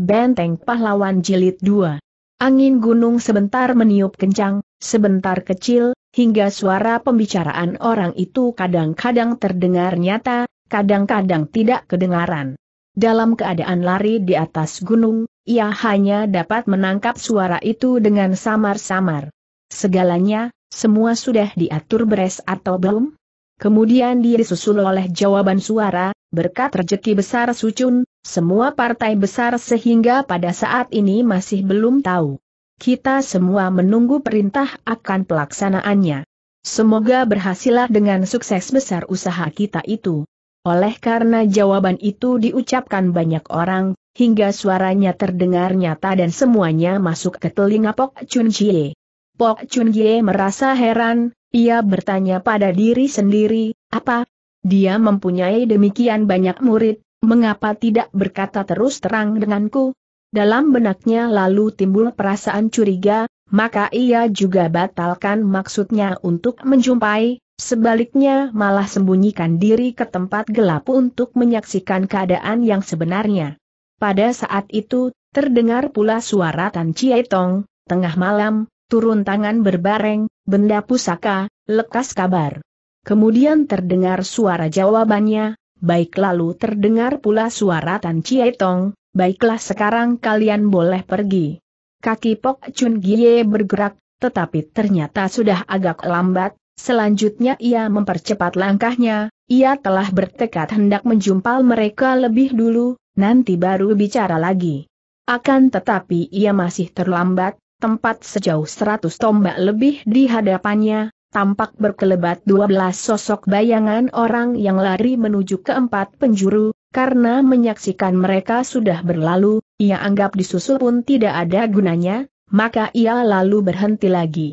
Benteng Pahlawan Jilid 2 Angin gunung sebentar meniup kencang, sebentar kecil, hingga suara pembicaraan orang itu kadang-kadang terdengar nyata, kadang-kadang tidak kedengaran. Dalam keadaan lari di atas gunung, ia hanya dapat menangkap suara itu dengan samar-samar. Segalanya, semua sudah diatur beres atau belum? Kemudian dia disusul oleh jawaban suara, berkat rejeki besar Sucun, semua partai besar sehingga pada saat ini masih belum tahu. Kita semua menunggu perintah akan pelaksanaannya. Semoga berhasillah dengan sukses besar usaha kita itu. Oleh karena jawaban itu diucapkan banyak orang, hingga suaranya terdengar nyata dan semuanya masuk ke telinga Pok Chun Jie. Pok Chun Jie merasa heran, ia bertanya pada diri sendiri, apa? Dia mempunyai demikian banyak murid, mengapa tidak berkata terus terang denganku? Dalam benaknya lalu timbul perasaan curiga, maka ia juga batalkan maksudnya untuk menjumpai, sebaliknya malah sembunyikan diri ke tempat gelap untuk menyaksikan keadaan yang sebenarnya. Pada saat itu, terdengar pula suara Tan Tong, tengah malam, turun tangan berbareng, benda pusaka, lekas kabar. Kemudian terdengar suara jawabannya, baik lalu terdengar pula suara Tan Tong, baiklah sekarang kalian boleh pergi. Kaki Pok Chun Gie bergerak, tetapi ternyata sudah agak lambat, selanjutnya ia mempercepat langkahnya, ia telah bertekad hendak menjumpal mereka lebih dulu, nanti baru bicara lagi. Akan tetapi ia masih terlambat, tempat sejauh seratus tombak lebih di hadapannya, tampak berkelebat dua belas sosok bayangan orang yang lari menuju keempat penjuru, karena menyaksikan mereka sudah berlalu, ia anggap disusul pun tidak ada gunanya, maka ia lalu berhenti lagi.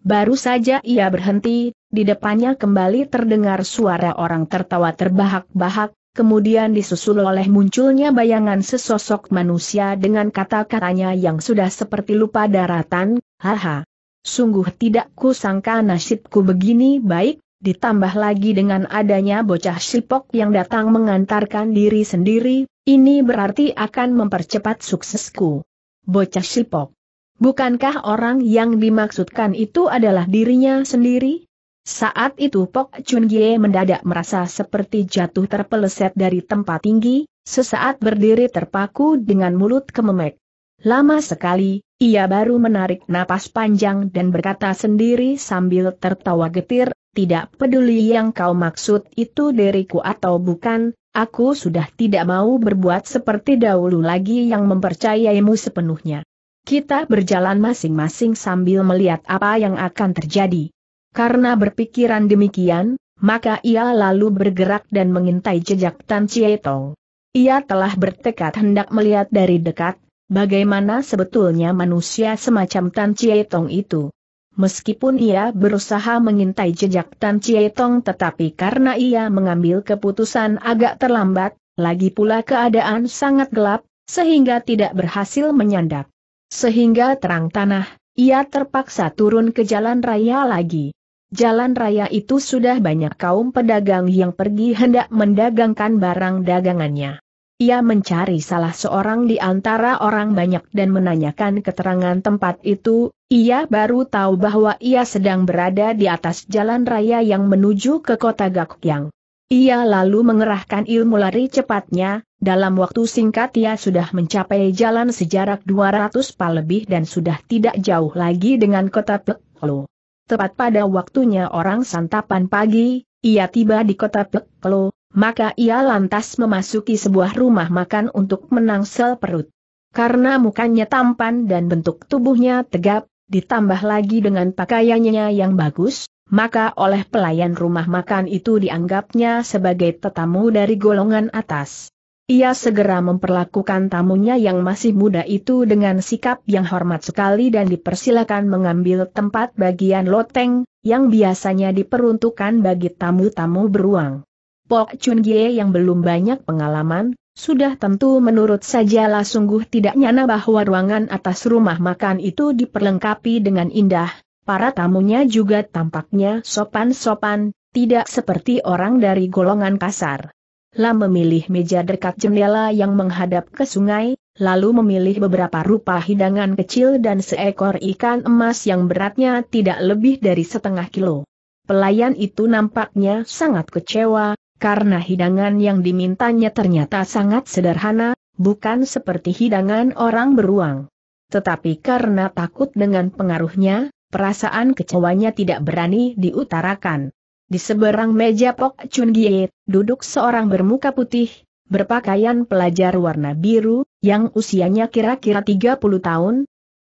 Baru saja ia berhenti, di depannya kembali terdengar suara orang tertawa terbahak-bahak, kemudian disusul oleh munculnya bayangan sesosok manusia dengan kata-katanya yang sudah seperti lupa daratan, haha. Sungguh tidak kusangka nasibku begini baik, ditambah lagi dengan adanya bocah sipok yang datang mengantarkan diri sendiri, ini berarti akan mempercepat suksesku. Bocah sipok. Bukankah orang yang dimaksudkan itu adalah dirinya sendiri? Saat itu Pok Chun Gie mendadak merasa seperti jatuh terpeleset dari tempat tinggi, sesaat berdiri terpaku dengan mulut kememek. Lama sekali, ia baru menarik napas panjang dan berkata sendiri sambil tertawa getir, tidak peduli yang kau maksud itu diriku atau bukan, aku sudah tidak mau berbuat seperti dahulu lagi yang mempercayaimu sepenuhnya. Kita berjalan masing-masing sambil melihat apa yang akan terjadi. Karena berpikiran demikian, maka ia lalu bergerak dan mengintai jejak Tan Tong. Ia telah bertekad hendak melihat dari dekat, bagaimana sebetulnya manusia semacam Tan Tong itu. Meskipun ia berusaha mengintai jejak Tan Tong, tetapi karena ia mengambil keputusan agak terlambat, lagi pula keadaan sangat gelap, sehingga tidak berhasil menyandap. Sehingga terang tanah, ia terpaksa turun ke jalan raya lagi jalan raya itu sudah banyak kaum pedagang yang pergi hendak mendagangkan barang dagangannya. Ia mencari salah seorang di antara orang banyak dan menanyakan keterangan tempat itu, ia baru tahu bahwa ia sedang berada di atas jalan raya yang menuju ke kota Gakuyang. Ia lalu mengerahkan ilmu lari cepatnya, dalam waktu singkat ia sudah mencapai jalan sejarak 200 pa lebih dan sudah tidak jauh lagi dengan kota Peklo tepat pada waktunya orang santapan pagi, ia tiba di kota Peklo, maka ia lantas memasuki sebuah rumah makan untuk menangsel perut. Karena mukanya tampan dan bentuk tubuhnya tegap, ditambah lagi dengan pakaiannya yang bagus, maka oleh pelayan rumah makan itu dianggapnya sebagai tetamu dari golongan atas. Ia segera memperlakukan tamunya yang masih muda itu dengan sikap yang hormat sekali dan dipersilakan mengambil tempat bagian loteng, yang biasanya diperuntukkan bagi tamu-tamu beruang. Pok Chun Gie yang belum banyak pengalaman, sudah tentu menurut sajalah sungguh tidak nyana bahwa ruangan atas rumah makan itu diperlengkapi dengan indah, para tamunya juga tampaknya sopan-sopan, tidak seperti orang dari golongan kasar. Lam memilih meja dekat jendela yang menghadap ke sungai, lalu memilih beberapa rupa hidangan kecil dan seekor ikan emas yang beratnya tidak lebih dari setengah kilo. Pelayan itu nampaknya sangat kecewa, karena hidangan yang dimintanya ternyata sangat sederhana, bukan seperti hidangan orang beruang. Tetapi karena takut dengan pengaruhnya, perasaan kecewanya tidak berani diutarakan. Di seberang meja Pok Chun Gie, duduk seorang bermuka putih, berpakaian pelajar warna biru, yang usianya kira-kira 30 tahun.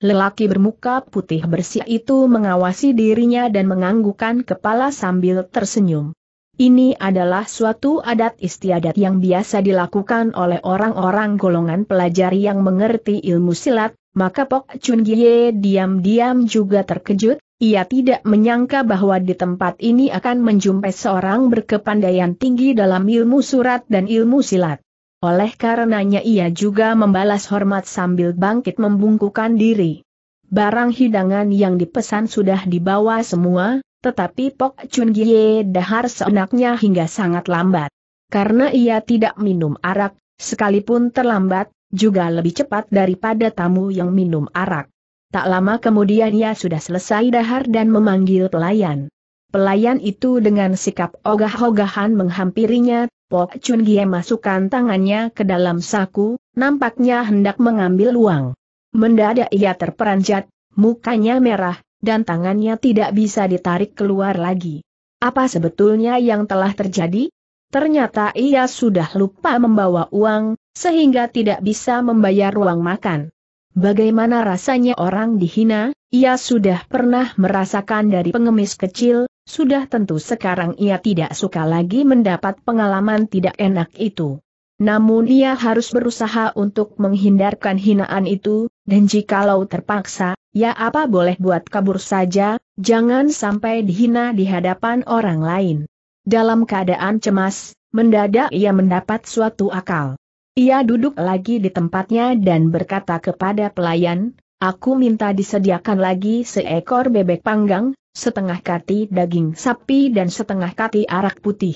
Lelaki bermuka putih bersih itu mengawasi dirinya dan menganggukkan kepala sambil tersenyum. Ini adalah suatu adat istiadat yang biasa dilakukan oleh orang-orang golongan pelajar yang mengerti ilmu silat, maka Pok Chun Gie diam-diam juga terkejut, ia tidak menyangka bahwa di tempat ini akan menjumpai seorang berkepandaian tinggi dalam ilmu surat dan ilmu silat. Oleh karenanya ia juga membalas hormat sambil bangkit membungkukan diri. Barang hidangan yang dipesan sudah dibawa semua, tetapi Pok Chun Gie dahar seenaknya hingga sangat lambat. Karena ia tidak minum arak, sekalipun terlambat, juga lebih cepat daripada tamu yang minum arak. Tak lama kemudian ia sudah selesai dahar dan memanggil pelayan. Pelayan itu dengan sikap ogah-ogahan menghampirinya, Pok Chun Gie masukkan tangannya ke dalam saku, nampaknya hendak mengambil uang. Mendadak ia terperanjat, mukanya merah, dan tangannya tidak bisa ditarik keluar lagi. Apa sebetulnya yang telah terjadi? Ternyata ia sudah lupa membawa uang, sehingga tidak bisa membayar uang makan. Bagaimana rasanya orang dihina, ia sudah pernah merasakan dari pengemis kecil, sudah tentu sekarang ia tidak suka lagi mendapat pengalaman tidak enak itu. Namun ia harus berusaha untuk menghindarkan hinaan itu, dan jikalau terpaksa, ya apa boleh buat kabur saja, jangan sampai dihina di hadapan orang lain. Dalam keadaan cemas, mendadak ia mendapat suatu akal. Ia duduk lagi di tempatnya dan berkata kepada pelayan, Aku minta disediakan lagi seekor bebek panggang, setengah kati daging sapi dan setengah kati arak putih.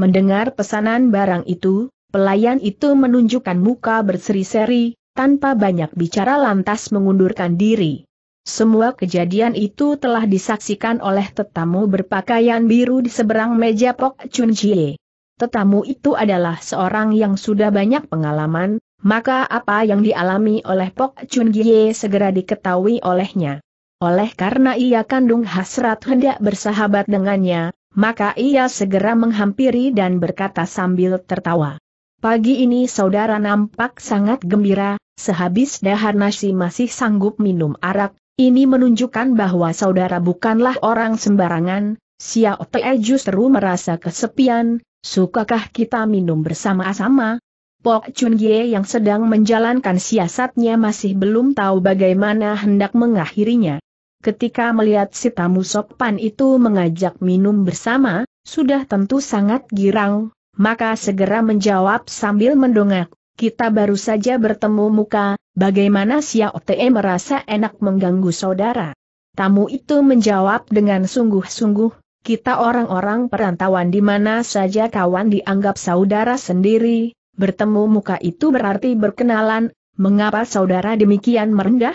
Mendengar pesanan barang itu, pelayan itu menunjukkan muka berseri-seri, tanpa banyak bicara lantas mengundurkan diri. Semua kejadian itu telah disaksikan oleh tetamu berpakaian biru di seberang meja Pok Chun Jie tetamu itu adalah seorang yang sudah banyak pengalaman, maka apa yang dialami oleh Pok Chun Gie segera diketahui olehnya. Oleh karena ia kandung hasrat hendak bersahabat dengannya, maka ia segera menghampiri dan berkata sambil tertawa. Pagi ini saudara nampak sangat gembira, sehabis dahar nasi masih sanggup minum arak, ini menunjukkan bahwa saudara bukanlah orang sembarangan, Xiao Te justru merasa kesepian, Sukakah kita minum bersama-sama? Pok Chun Gie yang sedang menjalankan siasatnya masih belum tahu bagaimana hendak mengakhirinya. Ketika melihat si tamu sopan itu mengajak minum bersama, sudah tentu sangat girang, maka segera menjawab sambil mendongak, kita baru saja bertemu muka, bagaimana Xiao Te merasa enak mengganggu saudara? Tamu itu menjawab dengan sungguh-sungguh, kita orang-orang perantauan di mana saja kawan dianggap saudara sendiri, bertemu muka itu berarti berkenalan, mengapa saudara demikian merendah?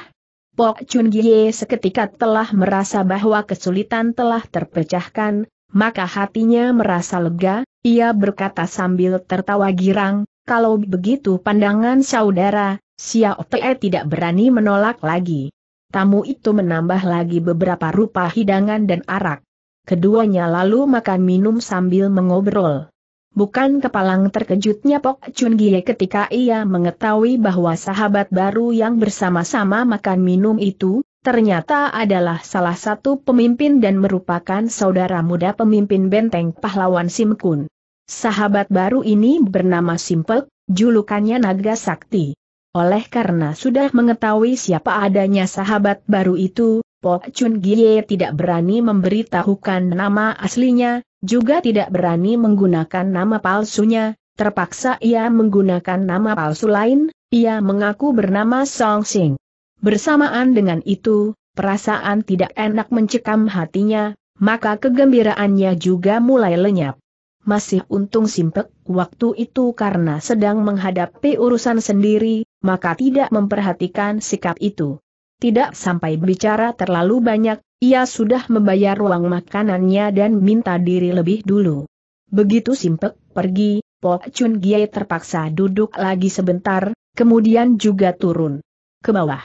Pok Chun Gie seketika telah merasa bahwa kesulitan telah terpecahkan, maka hatinya merasa lega, ia berkata sambil tertawa girang, kalau begitu pandangan saudara, Xiao Te tidak berani menolak lagi. Tamu itu menambah lagi beberapa rupa hidangan dan arak. Keduanya lalu makan minum sambil mengobrol. Bukan kepalang terkejutnya Pok Chun Gie ketika ia mengetahui bahwa sahabat baru yang bersama-sama makan minum itu, ternyata adalah salah satu pemimpin dan merupakan saudara muda pemimpin benteng pahlawan Sim Kun. Sahabat baru ini bernama Simpel, julukannya Naga Sakti. Oleh karena sudah mengetahui siapa adanya sahabat baru itu, Po Chun Gie tidak berani memberitahukan nama aslinya, juga tidak berani menggunakan nama palsunya, terpaksa ia menggunakan nama palsu lain, ia mengaku bernama Song Sing. Bersamaan dengan itu, perasaan tidak enak mencekam hatinya, maka kegembiraannya juga mulai lenyap. Masih untung simpek waktu itu karena sedang menghadapi urusan sendiri, maka tidak memperhatikan sikap itu tidak sampai bicara terlalu banyak, ia sudah membayar uang makanannya dan minta diri lebih dulu. Begitu Simpek pergi, Pok Chun Gie terpaksa duduk lagi sebentar, kemudian juga turun ke bawah.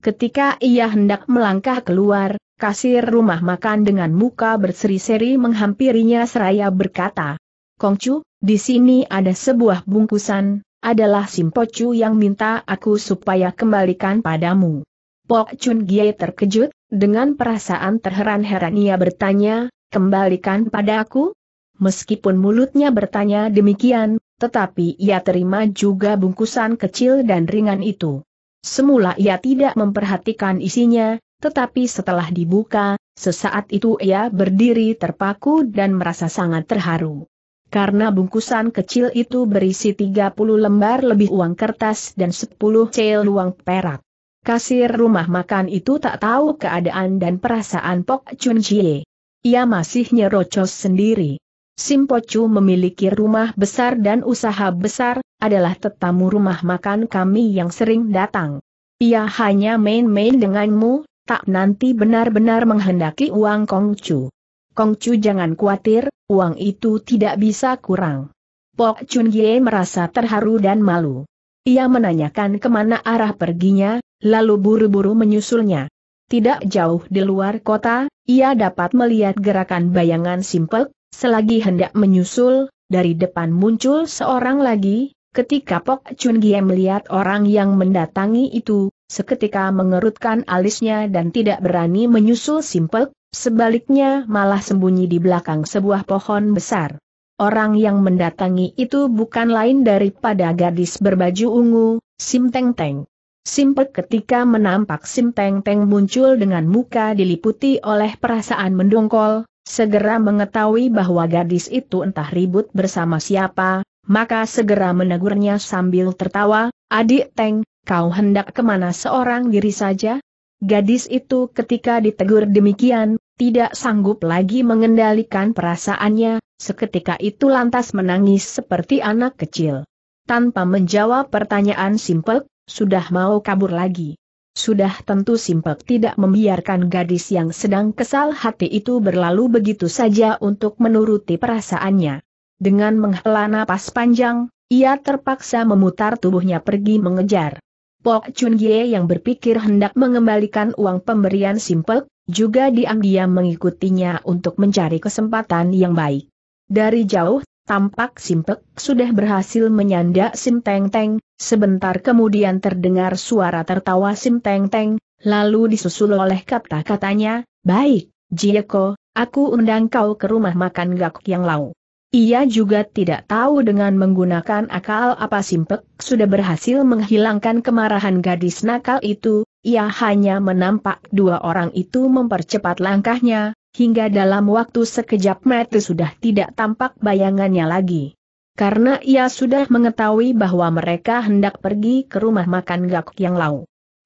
Ketika ia hendak melangkah keluar, kasir rumah makan dengan muka berseri-seri menghampirinya seraya berkata, Kongcu, di sini ada sebuah bungkusan, adalah Chu yang minta aku supaya kembalikan padamu. Pok Chun Gie terkejut, dengan perasaan terheran-heran ia bertanya, kembalikan pada aku? Meskipun mulutnya bertanya demikian, tetapi ia terima juga bungkusan kecil dan ringan itu. Semula ia tidak memperhatikan isinya, tetapi setelah dibuka, sesaat itu ia berdiri terpaku dan merasa sangat terharu. Karena bungkusan kecil itu berisi 30 lembar lebih uang kertas dan 10 cel uang perak. Kasir rumah makan itu tak tahu keadaan dan perasaan Pok Chun Chie. Ia masih nyerocos sendiri. Simpo Chu memiliki rumah besar dan usaha besar, adalah tetamu rumah makan kami yang sering datang. Ia hanya main-main denganmu, tak nanti benar-benar menghendaki uang Kong Chu. Kong Chu jangan khawatir, uang itu tidak bisa kurang. Pok Chun Ye merasa terharu dan malu. Ia menanyakan kemana arah perginya, lalu buru-buru menyusulnya. Tidak jauh di luar kota, ia dapat melihat gerakan bayangan simpel, selagi hendak menyusul, dari depan muncul seorang lagi, ketika Pok Chun Gie melihat orang yang mendatangi itu, seketika mengerutkan alisnya dan tidak berani menyusul simpel, sebaliknya malah sembunyi di belakang sebuah pohon besar. Orang yang mendatangi itu bukan lain daripada gadis berbaju ungu, Sim Teng Teng. Simpek ketika menampak Sim Teng Teng muncul dengan muka diliputi oleh perasaan mendongkol, segera mengetahui bahwa gadis itu entah ribut bersama siapa, maka segera menegurnya sambil tertawa, adik Teng, kau hendak kemana seorang diri saja? Gadis itu ketika ditegur demikian, tidak sanggup lagi mengendalikan perasaannya, seketika itu lantas menangis seperti anak kecil. Tanpa menjawab pertanyaan simpel, sudah mau kabur lagi. Sudah tentu Simpek tidak membiarkan gadis yang sedang kesal hati itu berlalu begitu saja untuk menuruti perasaannya. Dengan menghela napas panjang, ia terpaksa memutar tubuhnya pergi mengejar. Pok Chun Gye yang berpikir hendak mengembalikan uang pemberian Simpek, juga diam-diam mengikutinya untuk mencari kesempatan yang baik. Dari jauh Tampak Simpek sudah berhasil menyandak Sim Teng Teng, sebentar kemudian terdengar suara tertawa Sim Teng Teng, lalu disusul oleh kata-katanya, Baik, Jieko, aku undang kau ke rumah makan gak yang lau. Ia juga tidak tahu dengan menggunakan akal apa Simpek sudah berhasil menghilangkan kemarahan gadis nakal itu, ia hanya menampak dua orang itu mempercepat langkahnya, Hingga dalam waktu sekejap mata sudah tidak tampak bayangannya lagi. Karena ia sudah mengetahui bahwa mereka hendak pergi ke rumah makan Gak Yang Lau.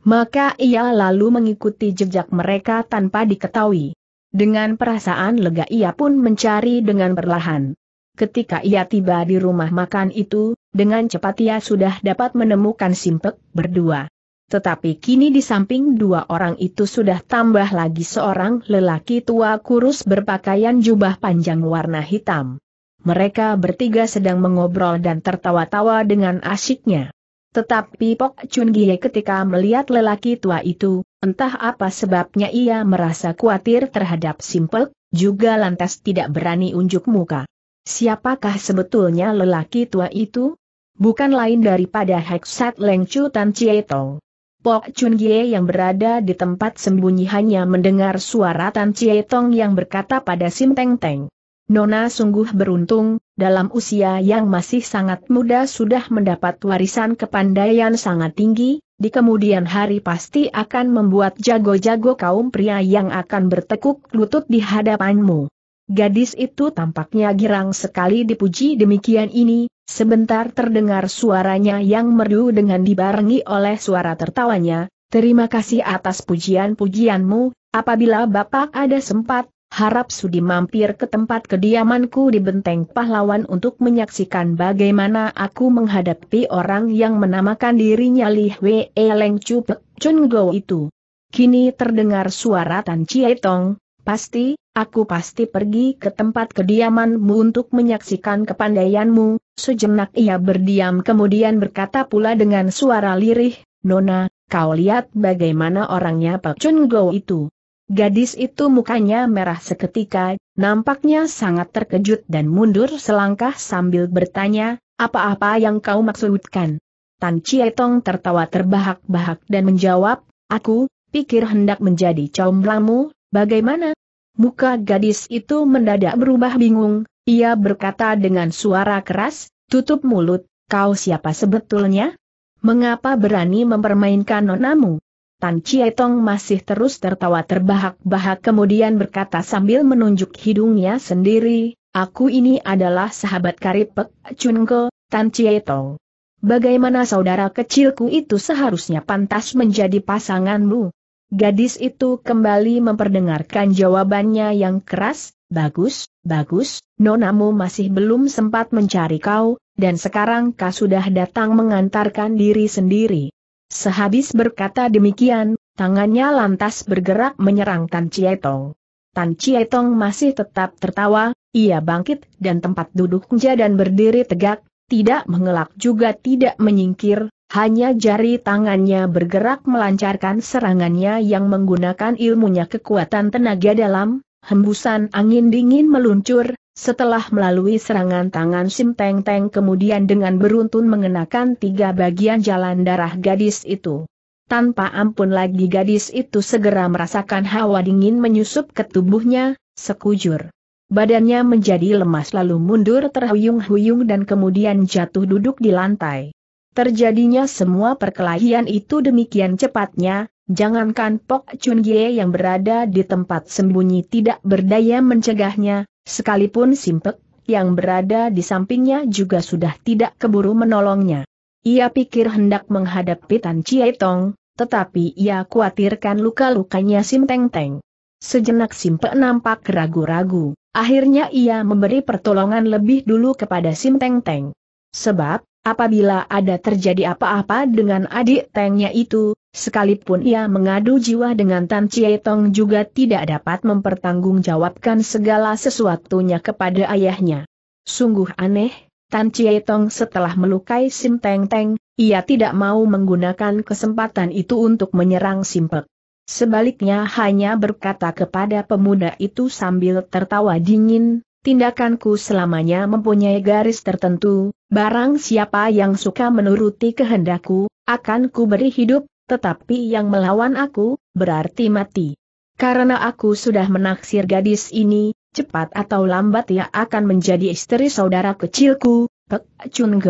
Maka ia lalu mengikuti jejak mereka tanpa diketahui. Dengan perasaan lega ia pun mencari dengan perlahan. Ketika ia tiba di rumah makan itu, dengan cepat ia sudah dapat menemukan Simpek berdua. Tetapi kini di samping dua orang itu sudah tambah lagi seorang lelaki tua kurus berpakaian jubah panjang warna hitam. Mereka bertiga sedang mengobrol dan tertawa-tawa dengan asyiknya. Tetapi Pok Chun Gie ketika melihat lelaki tua itu, entah apa sebabnya ia merasa khawatir terhadap Simpel, juga lantas tidak berani unjuk muka. Siapakah sebetulnya lelaki tua itu? Bukan lain daripada Heksat Leng Chu Tan Tong. Pok Chun Gie yang berada di tempat sembunyi hanya mendengar suara Tan Chie Tong yang berkata pada Sim Teng Teng. Nona sungguh beruntung, dalam usia yang masih sangat muda sudah mendapat warisan kepandaian sangat tinggi, di kemudian hari pasti akan membuat jago-jago kaum pria yang akan bertekuk lutut di hadapanmu. Gadis itu tampaknya girang sekali dipuji demikian ini, Sebentar terdengar suaranya yang merdu dengan dibarengi oleh suara tertawanya, terima kasih atas pujian-pujianmu, apabila Bapak ada sempat, harap sudi mampir ke tempat kediamanku di Benteng Pahlawan untuk menyaksikan bagaimana aku menghadapi orang yang menamakan dirinya Li Hwe Leng Chu Chun Go itu. Kini terdengar suara Tan Chie Tong, Pasti, aku pasti pergi ke tempat kediamanmu untuk menyaksikan kepandaianmu. Sejenak ia berdiam kemudian berkata pula dengan suara lirih, Nona, kau lihat bagaimana orangnya Pak Chun Go itu. Gadis itu mukanya merah seketika, nampaknya sangat terkejut dan mundur selangkah sambil bertanya, apa-apa yang kau maksudkan? Tan Chietong tertawa terbahak-bahak dan menjawab, aku, pikir hendak menjadi comblamu, Bagaimana? Muka gadis itu mendadak berubah bingung, ia berkata dengan suara keras, tutup mulut, kau siapa sebetulnya? Mengapa berani mempermainkan nonamu? Tan Cietong masih terus tertawa terbahak-bahak kemudian berkata sambil menunjuk hidungnya sendiri, aku ini adalah sahabat karib Pek Chunko, Tan Cietong. Bagaimana saudara kecilku itu seharusnya pantas menjadi pasanganmu? Gadis itu kembali memperdengarkan jawabannya yang keras, bagus, bagus, nonamu masih belum sempat mencari kau, dan sekarang kau sudah datang mengantarkan diri sendiri. Sehabis berkata demikian, tangannya lantas bergerak menyerang Tan Cietong. Tan Cietong masih tetap tertawa, ia bangkit dan tempat duduknya dan berdiri tegak, tidak mengelak juga tidak menyingkir, hanya jari tangannya bergerak melancarkan serangannya yang menggunakan ilmunya kekuatan tenaga dalam, hembusan angin dingin meluncur, setelah melalui serangan tangan Sim Teng Teng kemudian dengan beruntun mengenakan tiga bagian jalan darah gadis itu. Tanpa ampun lagi gadis itu segera merasakan hawa dingin menyusup ke tubuhnya, sekujur. Badannya menjadi lemas lalu mundur terhuyung-huyung dan kemudian jatuh duduk di lantai. Terjadinya semua perkelahian itu demikian cepatnya, jangankan Pok Chun Gye yang berada di tempat sembunyi tidak berdaya mencegahnya, sekalipun Simpek yang berada di sampingnya juga sudah tidak keburu menolongnya. Ia pikir hendak menghadapi Tan Chie Tong, tetapi ia khawatirkan luka-lukanya Sim Teng Teng. Sejenak Simpek nampak ragu-ragu, akhirnya ia memberi pertolongan lebih dulu kepada Sim Teng Teng. Sebab, Apabila ada terjadi apa-apa dengan adik Tengnya itu, sekalipun ia mengadu jiwa dengan Tan Tong juga tidak dapat mempertanggungjawabkan segala sesuatunya kepada ayahnya. Sungguh aneh, Tan Tong setelah melukai Sim Teng Teng, ia tidak mau menggunakan kesempatan itu untuk menyerang Simpek. Sebaliknya hanya berkata kepada pemuda itu sambil tertawa dingin, tindakanku selamanya mempunyai garis tertentu, barang siapa yang suka menuruti kehendakku, akan ku beri hidup, tetapi yang melawan aku, berarti mati. Karena aku sudah menaksir gadis ini, cepat atau lambat ia akan menjadi istri saudara kecilku, Pek Chun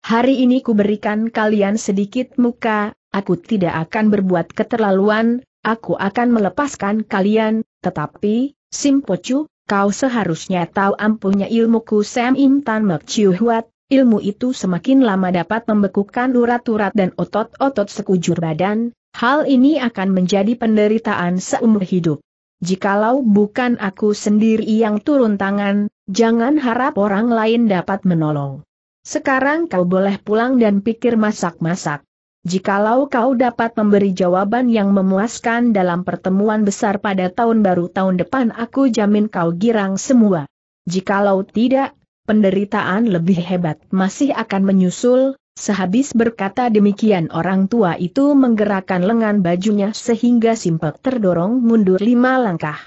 Hari ini ku berikan kalian sedikit muka, aku tidak akan berbuat keterlaluan, aku akan melepaskan kalian, tetapi, Simpocu, kau seharusnya tahu ampunya ilmuku Sam Intan Merciu Huat, ilmu itu semakin lama dapat membekukan urat-urat dan otot-otot sekujur badan, hal ini akan menjadi penderitaan seumur hidup. Jikalau bukan aku sendiri yang turun tangan, jangan harap orang lain dapat menolong. Sekarang kau boleh pulang dan pikir masak-masak. Jikalau kau dapat memberi jawaban yang memuaskan dalam pertemuan besar pada tahun baru tahun depan aku jamin kau girang semua. Jikalau tidak, penderitaan lebih hebat masih akan menyusul, sehabis berkata demikian orang tua itu menggerakkan lengan bajunya sehingga Simpek terdorong mundur lima langkah.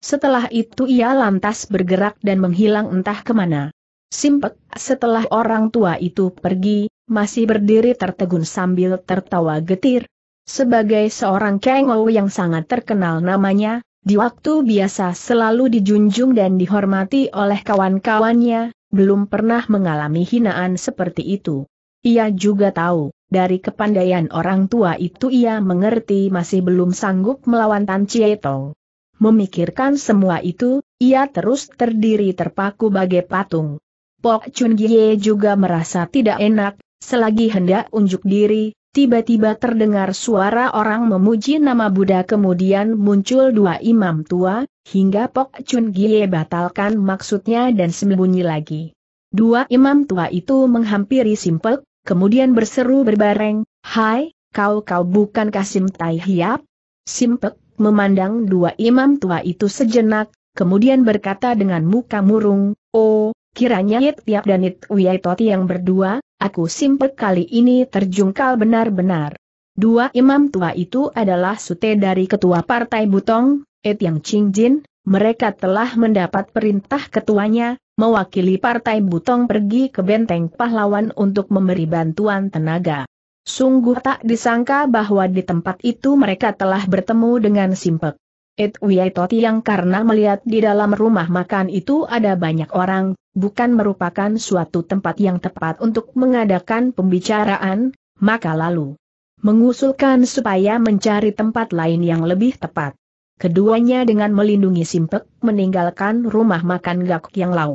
Setelah itu ia lantas bergerak dan menghilang entah kemana. Simpek, setelah orang tua itu pergi, masih berdiri tertegun sambil tertawa getir. Sebagai seorang Kengou yang sangat terkenal namanya, di waktu biasa selalu dijunjung dan dihormati oleh kawan-kawannya, belum pernah mengalami hinaan seperti itu. Ia juga tahu, dari kepandaian orang tua itu ia mengerti masih belum sanggup melawan Tan Tong. Memikirkan semua itu, ia terus terdiri terpaku bagai patung. Pok Chun Gie juga merasa tidak enak, Selagi hendak unjuk diri, tiba-tiba terdengar suara orang memuji nama Buddha kemudian muncul dua imam tua, hingga Pok Chun Gie batalkan maksudnya dan sembunyi lagi. Dua imam tua itu menghampiri Simpek, kemudian berseru berbareng, Hai, kau-kau bukan Kasim Tai Hiap? Simpek memandang dua imam tua itu sejenak, kemudian berkata dengan muka murung, Oh, kiranya Yit Tiap dan Yit Uyai Toti yang berdua, aku simpel kali ini terjungkal benar-benar. Dua imam tua itu adalah sute dari ketua partai Butong, Et Yang Qingjin, mereka telah mendapat perintah ketuanya, mewakili partai Butong pergi ke benteng pahlawan untuk memberi bantuan tenaga. Sungguh tak disangka bahwa di tempat itu mereka telah bertemu dengan Simpek. Etwie Toti yang karena melihat di dalam rumah makan itu ada banyak orang, bukan merupakan suatu tempat yang tepat untuk mengadakan pembicaraan, maka lalu mengusulkan supaya mencari tempat lain yang lebih tepat. Keduanya dengan melindungi Simpek meninggalkan rumah makan Gak Yang Lau.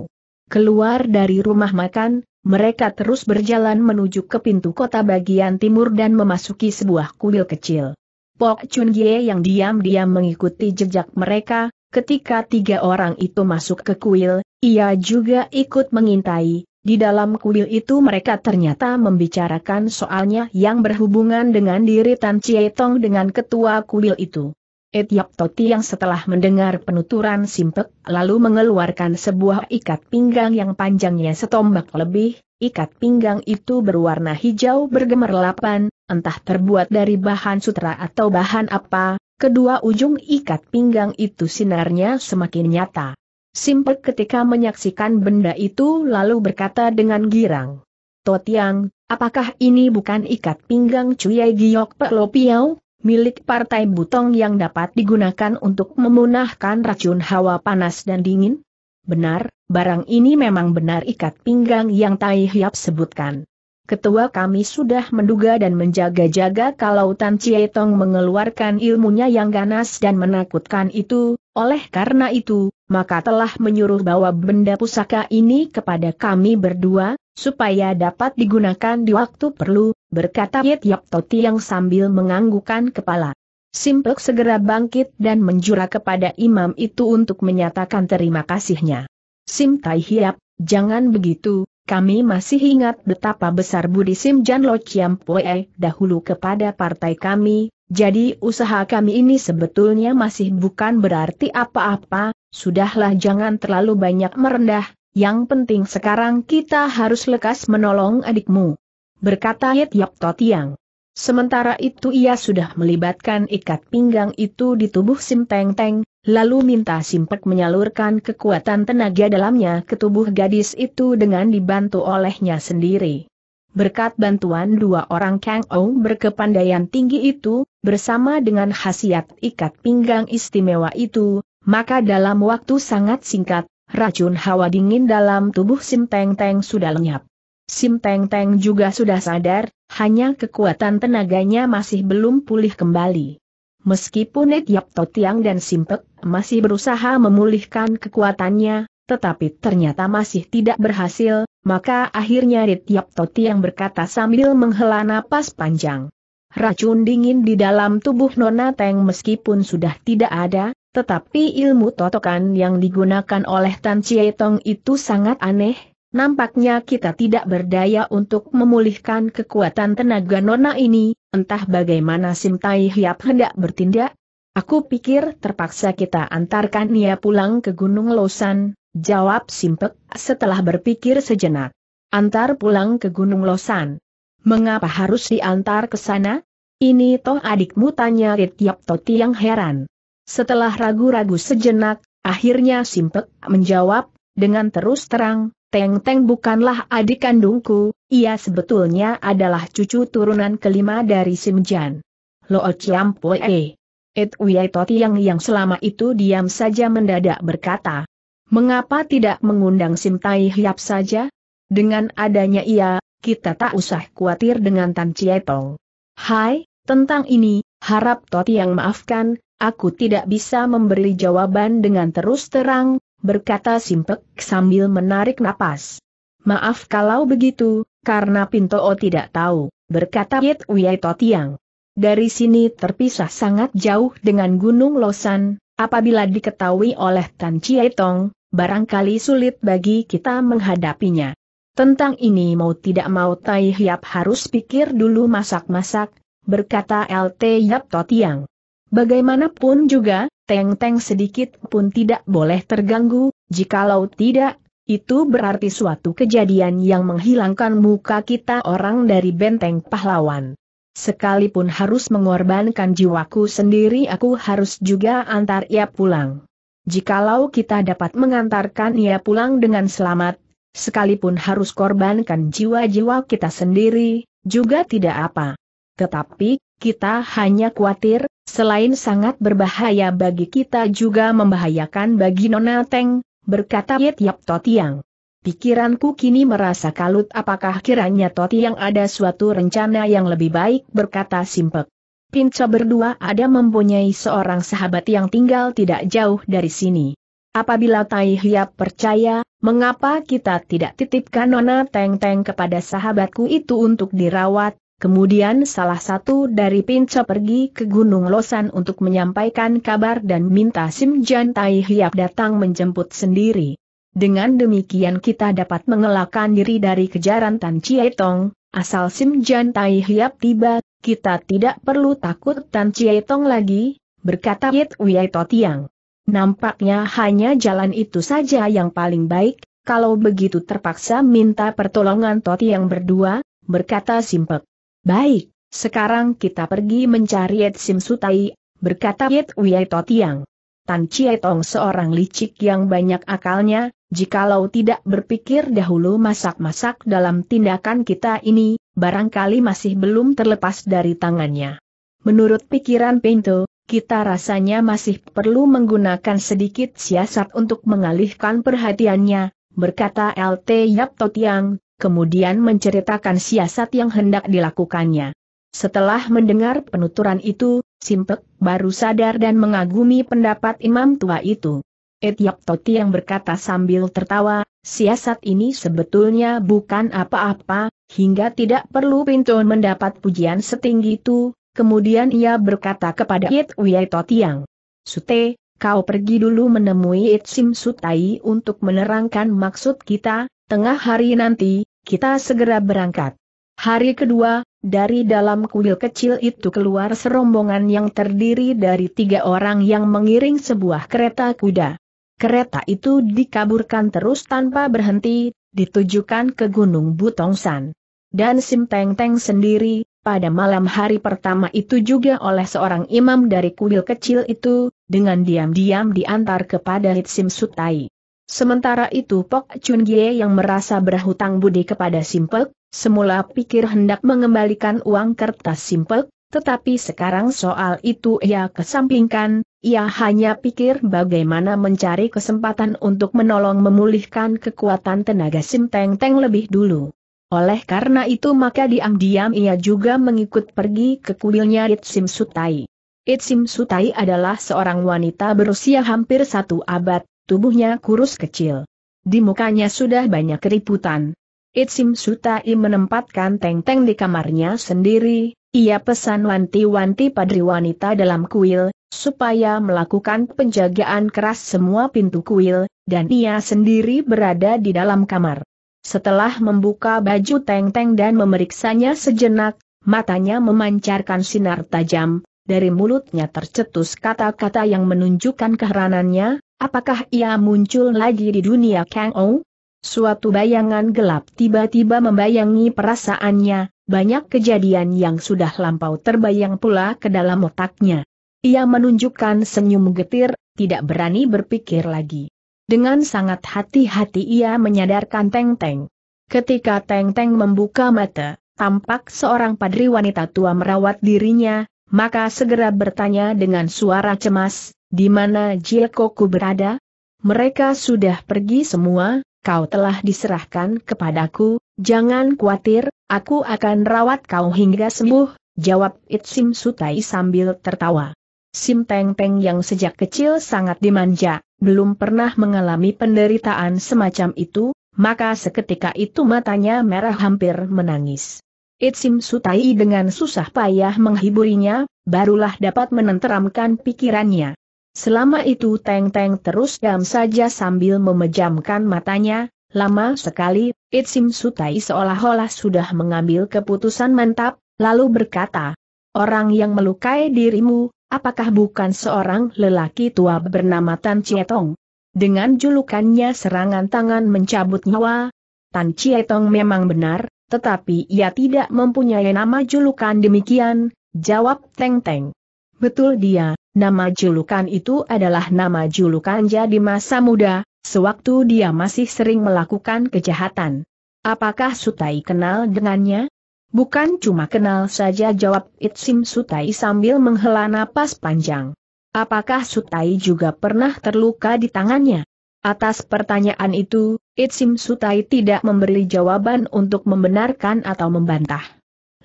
Keluar dari rumah makan, mereka terus berjalan menuju ke pintu kota bagian timur dan memasuki sebuah kuil kecil. Pok Chun Gie yang diam-diam mengikuti jejak mereka, ketika tiga orang itu masuk ke kuil, ia juga ikut mengintai, di dalam kuil itu mereka ternyata membicarakan soalnya yang berhubungan dengan diri Tan Tong dengan ketua kuil itu. Etiap Toti yang setelah mendengar penuturan Simpek lalu mengeluarkan sebuah ikat pinggang yang panjangnya setombak lebih, ikat pinggang itu berwarna hijau bergemerlapan, entah terbuat dari bahan sutra atau bahan apa, kedua ujung ikat pinggang itu sinarnya semakin nyata. Simpel ketika menyaksikan benda itu lalu berkata dengan girang. Totiang, apakah ini bukan ikat pinggang Cuyai Giok Pek Lopiau, milik Partai Butong yang dapat digunakan untuk memunahkan racun hawa panas dan dingin? Benar, barang ini memang benar ikat pinggang yang Tai Hiap sebutkan. Ketua kami sudah menduga dan menjaga-jaga kalau Tan Tong mengeluarkan ilmunya yang ganas dan menakutkan itu, oleh karena itu, maka telah menyuruh bawa benda pusaka ini kepada kami berdua, supaya dapat digunakan di waktu perlu, berkata Yet Yap Toti yang sambil menganggukan kepala. Simpek segera bangkit dan menjura kepada imam itu untuk menyatakan terima kasihnya. Sim Tai Hiap, jangan begitu, kami masih ingat betapa besar budi Sim Jan Lo Chiam Pue dahulu kepada partai kami, jadi usaha kami ini sebetulnya masih bukan berarti apa-apa, sudahlah jangan terlalu banyak merendah, yang penting sekarang kita harus lekas menolong adikmu. Berkata Yet Yap Totiang. Sementara itu ia sudah melibatkan ikat pinggang itu di tubuh Sim Teng Teng, lalu minta Simpek menyalurkan kekuatan tenaga dalamnya ke tubuh gadis itu dengan dibantu olehnya sendiri. Berkat bantuan dua orang Kang Ou berkepandaian tinggi itu, bersama dengan khasiat ikat pinggang istimewa itu, maka dalam waktu sangat singkat, racun hawa dingin dalam tubuh Sim Teng Teng sudah lenyap. Sim Teng Teng juga sudah sadar, hanya kekuatan tenaganya masih belum pulih kembali. Meskipun Ed Yap Totiang dan Simpek masih berusaha memulihkan kekuatannya, tetapi ternyata masih tidak berhasil, maka akhirnya Ritiap Toti yang berkata sambil menghela napas panjang. Racun dingin di dalam tubuh Nona Teng meskipun sudah tidak ada, tetapi ilmu totokan yang digunakan oleh Tan Tong itu sangat aneh, nampaknya kita tidak berdaya untuk memulihkan kekuatan tenaga Nona ini, entah bagaimana Sim Tai Hiap hendak bertindak, Aku pikir terpaksa kita antarkan ia pulang ke Gunung Losan, jawab Simpek setelah berpikir sejenak. Antar pulang ke Gunung Losan. Mengapa harus diantar ke sana? Ini toh adikmu tanya Ritiap Toti yang heran. Setelah ragu-ragu sejenak, akhirnya Simpek menjawab, dengan terus terang, Teng Teng bukanlah adik kandungku, ia sebetulnya adalah cucu turunan kelima dari Simjan. Lo Ociampoe. eh. It Wiyai Toti yang selama itu diam saja mendadak berkata. Mengapa tidak mengundang Sim Tai Hiap saja? Dengan adanya ia, kita tak usah khawatir dengan Tan Tong. Hai, tentang ini, harap Toti maafkan, aku tidak bisa memberi jawaban dengan terus terang, berkata Simpek sambil menarik napas. Maaf kalau begitu, karena Pinto O tidak tahu, berkata Yit Uyai Totiang dari sini terpisah sangat jauh dengan Gunung Losan, apabila diketahui oleh Tan Chietong, barangkali sulit bagi kita menghadapinya. Tentang ini mau tidak mau Tai Hiap harus pikir dulu masak-masak, berkata LT Yap Totiang. Bagaimanapun juga, Teng Teng sedikit pun tidak boleh terganggu, jikalau tidak, itu berarti suatu kejadian yang menghilangkan muka kita orang dari benteng pahlawan. Sekalipun harus mengorbankan jiwaku sendiri aku harus juga antar ia pulang. Jikalau kita dapat mengantarkan ia pulang dengan selamat, sekalipun harus korbankan jiwa-jiwa kita sendiri, juga tidak apa. Tetapi, kita hanya khawatir, selain sangat berbahaya bagi kita juga membahayakan bagi Nona Teng, berkata Yet Yap Totiang. Pikiranku kini merasa kalut apakah kiranya Toti yang ada suatu rencana yang lebih baik berkata Simpek. Pinco berdua ada mempunyai seorang sahabat yang tinggal tidak jauh dari sini. Apabila Tai Hiap percaya, mengapa kita tidak titipkan Nona Teng Teng kepada sahabatku itu untuk dirawat, kemudian salah satu dari Pinco pergi ke Gunung Losan untuk menyampaikan kabar dan minta Simjan Tai Hiap datang menjemput sendiri. Dengan demikian kita dapat mengelakkan diri dari kejaran Tan Chie Tong, asal Sim Jan Tai Hiap tiba, kita tidak perlu takut Tan Chie Tong lagi, berkata Yit Wiyai Totiang. Nampaknya hanya jalan itu saja yang paling baik, kalau begitu terpaksa minta pertolongan Toti berdua, berkata Simpek. Baik, sekarang kita pergi mencari Yit Sim Sutai, berkata Yet Wiyai Totiang. Tan Tong seorang licik yang banyak akalnya, jikalau tidak berpikir dahulu masak-masak dalam tindakan kita ini, barangkali masih belum terlepas dari tangannya. Menurut pikiran Pinto, kita rasanya masih perlu menggunakan sedikit siasat untuk mengalihkan perhatiannya, berkata LT Yap Totiang, kemudian menceritakan siasat yang hendak dilakukannya. Setelah mendengar penuturan itu, Simpek baru sadar dan mengagumi pendapat imam tua itu. Etiap Toti yang berkata sambil tertawa, siasat ini sebetulnya bukan apa-apa, hingga tidak perlu pintu mendapat pujian setinggi itu, kemudian ia berkata kepada It Wiai Totiang. Sute, kau pergi dulu menemui It Sim Sutai untuk menerangkan maksud kita, tengah hari nanti, kita segera berangkat. Hari kedua, dari dalam kuil kecil itu keluar serombongan yang terdiri dari tiga orang yang mengiring sebuah kereta kuda. Kereta itu dikaburkan terus tanpa berhenti, ditujukan ke Gunung Butongsan. Dan Sim Teng Teng sendiri, pada malam hari pertama itu juga oleh seorang imam dari kuil kecil itu, dengan diam-diam diantar kepada Sim Sutai. Sementara itu Pok Chun Gie yang merasa berhutang budi kepada Simpek, Semula pikir hendak mengembalikan uang kertas simpel, tetapi sekarang soal itu ia kesampingkan, ia hanya pikir bagaimana mencari kesempatan untuk menolong memulihkan kekuatan tenaga Sim Teng Teng lebih dulu. Oleh karena itu maka diam-diam ia juga mengikut pergi ke kuilnya It Sim Sutai. It Sim Sutai adalah seorang wanita berusia hampir satu abad, tubuhnya kurus kecil. Di mukanya sudah banyak keriputan, Itsim Sutai menempatkan Teng Teng di kamarnya sendiri, ia pesan wanti-wanti padri wanita dalam kuil, supaya melakukan penjagaan keras semua pintu kuil, dan ia sendiri berada di dalam kamar. Setelah membuka baju Teng Teng dan memeriksanya sejenak, matanya memancarkan sinar tajam, dari mulutnya tercetus kata-kata yang menunjukkan keheranannya, apakah ia muncul lagi di dunia Kang Ou? Suatu bayangan gelap tiba-tiba membayangi perasaannya, banyak kejadian yang sudah lampau terbayang pula ke dalam otaknya. Ia menunjukkan senyum getir, tidak berani berpikir lagi. Dengan sangat hati-hati ia menyadarkan Teng Teng. Ketika Teng Teng membuka mata, tampak seorang padri wanita tua merawat dirinya, maka segera bertanya dengan suara cemas, di mana Jilkoku berada? Mereka sudah pergi semua, kau telah diserahkan kepadaku, jangan khawatir, aku akan rawat kau hingga sembuh, jawab Itsim Sutai sambil tertawa. Sim Teng Teng yang sejak kecil sangat dimanja, belum pernah mengalami penderitaan semacam itu, maka seketika itu matanya merah hampir menangis. Itsim Sutai dengan susah payah menghiburinya, barulah dapat menenteramkan pikirannya. Selama itu Teng Teng terus diam saja sambil memejamkan matanya, lama sekali, Itsim Sutai seolah-olah sudah mengambil keputusan mantap, lalu berkata, Orang yang melukai dirimu, apakah bukan seorang lelaki tua bernama Tan Cietong? Dengan julukannya serangan tangan mencabut nyawa, Tan Cietong memang benar, tetapi ia tidak mempunyai nama julukan demikian, jawab Teng Teng. Betul dia, Nama julukan itu adalah nama julukan jadi masa muda, sewaktu dia masih sering melakukan kejahatan. Apakah Sutai kenal dengannya? Bukan cuma kenal saja jawab Itsim Sutai sambil menghela napas panjang. Apakah Sutai juga pernah terluka di tangannya? Atas pertanyaan itu, Itsim Sutai tidak memberi jawaban untuk membenarkan atau membantah.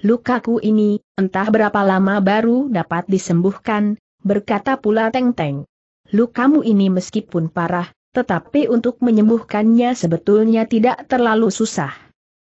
Lukaku ini, entah berapa lama baru dapat disembuhkan, berkata pula Teng Teng. Lukamu ini meskipun parah, tetapi untuk menyembuhkannya sebetulnya tidak terlalu susah.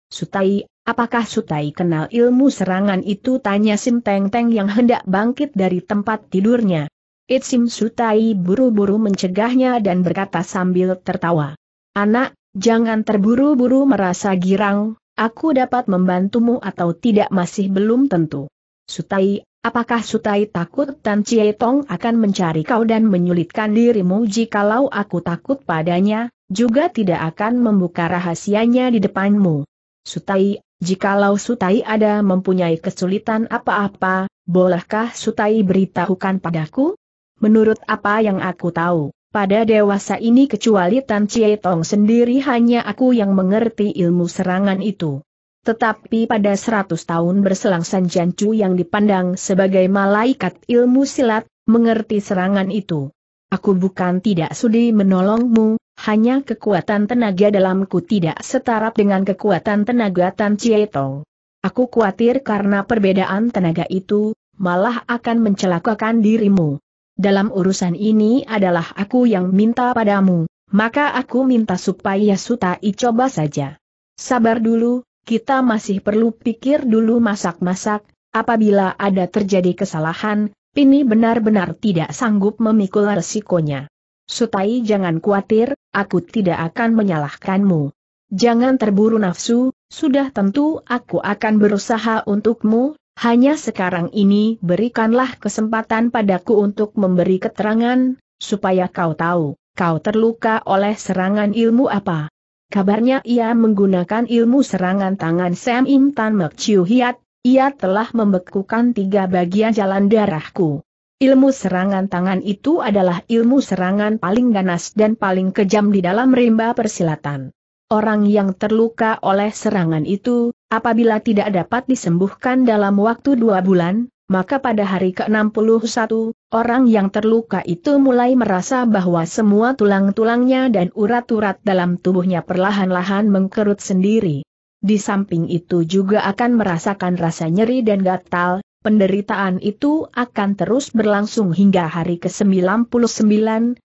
Sutai, apakah Sutai kenal ilmu serangan itu? Tanya Sim Teng Teng yang hendak bangkit dari tempat tidurnya. it sim Sutai buru-buru mencegahnya dan berkata sambil tertawa. Anak, jangan terburu-buru merasa girang, aku dapat membantumu atau tidak masih belum tentu. Sutai, Apakah Sutai takut Tan Chie Tong akan mencari kau dan menyulitkan dirimu jikalau aku takut padanya, juga tidak akan membuka rahasianya di depanmu. Sutai, jikalau Sutai ada mempunyai kesulitan apa-apa, bolehkah Sutai beritahukan padaku? Menurut apa yang aku tahu, pada dewasa ini kecuali Tan Chie Tong sendiri hanya aku yang mengerti ilmu serangan itu. Tetapi pada seratus tahun berselang San Jancu yang dipandang sebagai malaikat ilmu silat, mengerti serangan itu. Aku bukan tidak sudi menolongmu, hanya kekuatan tenaga dalamku tidak setara dengan kekuatan tenaga Tan Chietong. Aku khawatir karena perbedaan tenaga itu, malah akan mencelakakan dirimu. Dalam urusan ini adalah aku yang minta padamu, maka aku minta supaya Sutai coba saja. Sabar dulu, kita masih perlu pikir dulu masak-masak, apabila ada terjadi kesalahan, Pini benar-benar tidak sanggup memikul resikonya. Sutai jangan khawatir, aku tidak akan menyalahkanmu. Jangan terburu nafsu, sudah tentu aku akan berusaha untukmu, hanya sekarang ini berikanlah kesempatan padaku untuk memberi keterangan, supaya kau tahu, kau terluka oleh serangan ilmu apa. Kabarnya ia menggunakan ilmu serangan tangan Sam Im Tan Mek Chiu Hiat, ia telah membekukan tiga bagian jalan darahku. Ilmu serangan tangan itu adalah ilmu serangan paling ganas dan paling kejam di dalam rimba persilatan. Orang yang terluka oleh serangan itu, apabila tidak dapat disembuhkan dalam waktu dua bulan, maka pada hari ke-61, orang yang terluka itu mulai merasa bahwa semua tulang-tulangnya dan urat-urat dalam tubuhnya perlahan-lahan mengkerut sendiri. Di samping itu juga akan merasakan rasa nyeri dan gatal, penderitaan itu akan terus berlangsung hingga hari ke-99,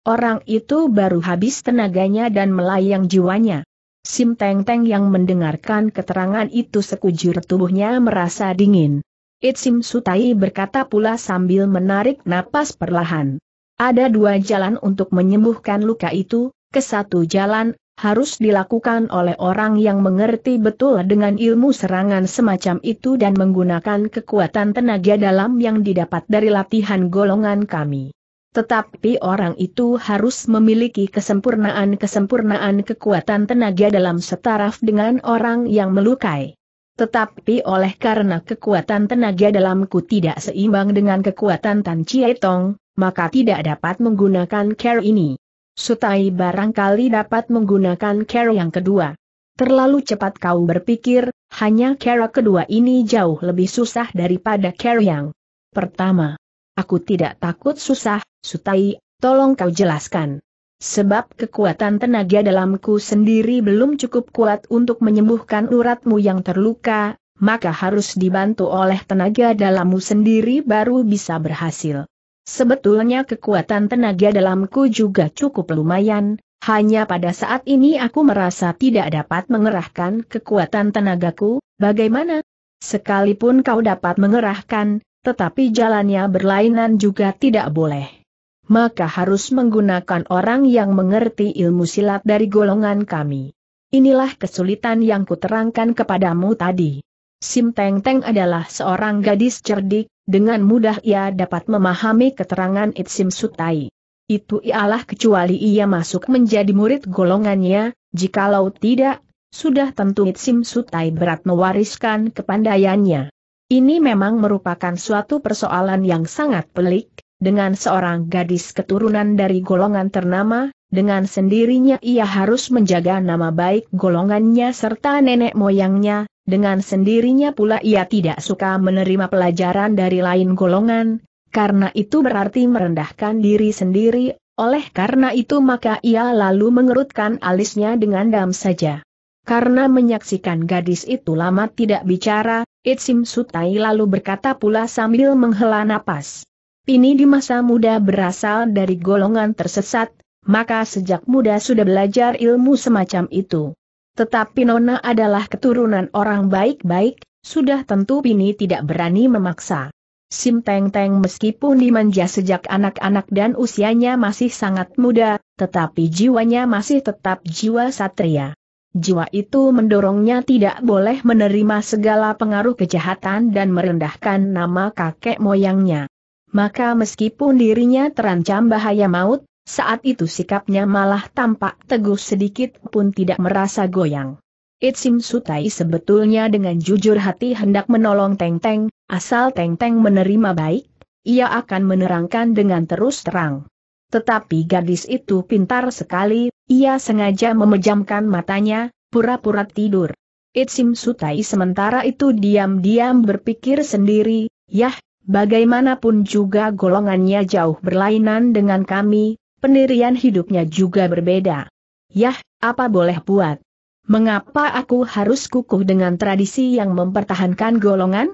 orang itu baru habis tenaganya dan melayang jiwanya. Sim Teng Teng yang mendengarkan keterangan itu sekujur tubuhnya merasa dingin. Itsim Sutai berkata pula sambil menarik napas perlahan. Ada dua jalan untuk menyembuhkan luka itu, kesatu jalan, harus dilakukan oleh orang yang mengerti betul dengan ilmu serangan semacam itu dan menggunakan kekuatan tenaga dalam yang didapat dari latihan golongan kami. Tetapi orang itu harus memiliki kesempurnaan-kesempurnaan kekuatan tenaga dalam setaraf dengan orang yang melukai. Tetapi oleh karena kekuatan tenaga dalamku tidak seimbang dengan kekuatan Tan Chie Tong, maka tidak dapat menggunakan care ini. Sutai barangkali dapat menggunakan care yang kedua. Terlalu cepat kau berpikir, hanya care kedua ini jauh lebih susah daripada care yang pertama. Aku tidak takut susah, Sutai, tolong kau jelaskan. Sebab kekuatan tenaga dalamku sendiri belum cukup kuat untuk menyembuhkan uratmu yang terluka, maka harus dibantu oleh tenaga dalammu sendiri baru bisa berhasil. Sebetulnya kekuatan tenaga dalamku juga cukup lumayan, hanya pada saat ini aku merasa tidak dapat mengerahkan kekuatan tenagaku, bagaimana? Sekalipun kau dapat mengerahkan, tetapi jalannya berlainan juga tidak boleh maka harus menggunakan orang yang mengerti ilmu silat dari golongan kami. Inilah kesulitan yang kuterangkan kepadamu tadi. Sim Teng Teng adalah seorang gadis cerdik, dengan mudah ia dapat memahami keterangan It Sim Sutai. Itu ialah kecuali ia masuk menjadi murid golongannya, jikalau tidak, sudah tentu It Sim Sutai berat mewariskan kepandaiannya. Ini memang merupakan suatu persoalan yang sangat pelik, dengan seorang gadis keturunan dari golongan ternama, dengan sendirinya ia harus menjaga nama baik golongannya serta nenek moyangnya, dengan sendirinya pula ia tidak suka menerima pelajaran dari lain golongan, karena itu berarti merendahkan diri sendiri, oleh karena itu maka ia lalu mengerutkan alisnya dengan dam saja. Karena menyaksikan gadis itu lama tidak bicara, Itsim Sutai lalu berkata pula sambil menghela napas. Pini di masa muda berasal dari golongan tersesat, maka sejak muda sudah belajar ilmu semacam itu. Tetapi Nona adalah keturunan orang baik-baik, sudah tentu Pini tidak berani memaksa. Sim Teng Teng meskipun dimanja sejak anak-anak dan usianya masih sangat muda, tetapi jiwanya masih tetap jiwa satria. Jiwa itu mendorongnya tidak boleh menerima segala pengaruh kejahatan dan merendahkan nama kakek moyangnya maka meskipun dirinya terancam bahaya maut, saat itu sikapnya malah tampak teguh sedikit pun tidak merasa goyang. Itsim Sutai sebetulnya dengan jujur hati hendak menolong Teng Teng, asal Teng Teng menerima baik, ia akan menerangkan dengan terus terang. Tetapi gadis itu pintar sekali, ia sengaja memejamkan matanya, pura-pura tidur. Itsim Sutai sementara itu diam-diam berpikir sendiri, yah, bagaimanapun juga golongannya jauh berlainan dengan kami, pendirian hidupnya juga berbeda. Yah, apa boleh buat? Mengapa aku harus kukuh dengan tradisi yang mempertahankan golongan?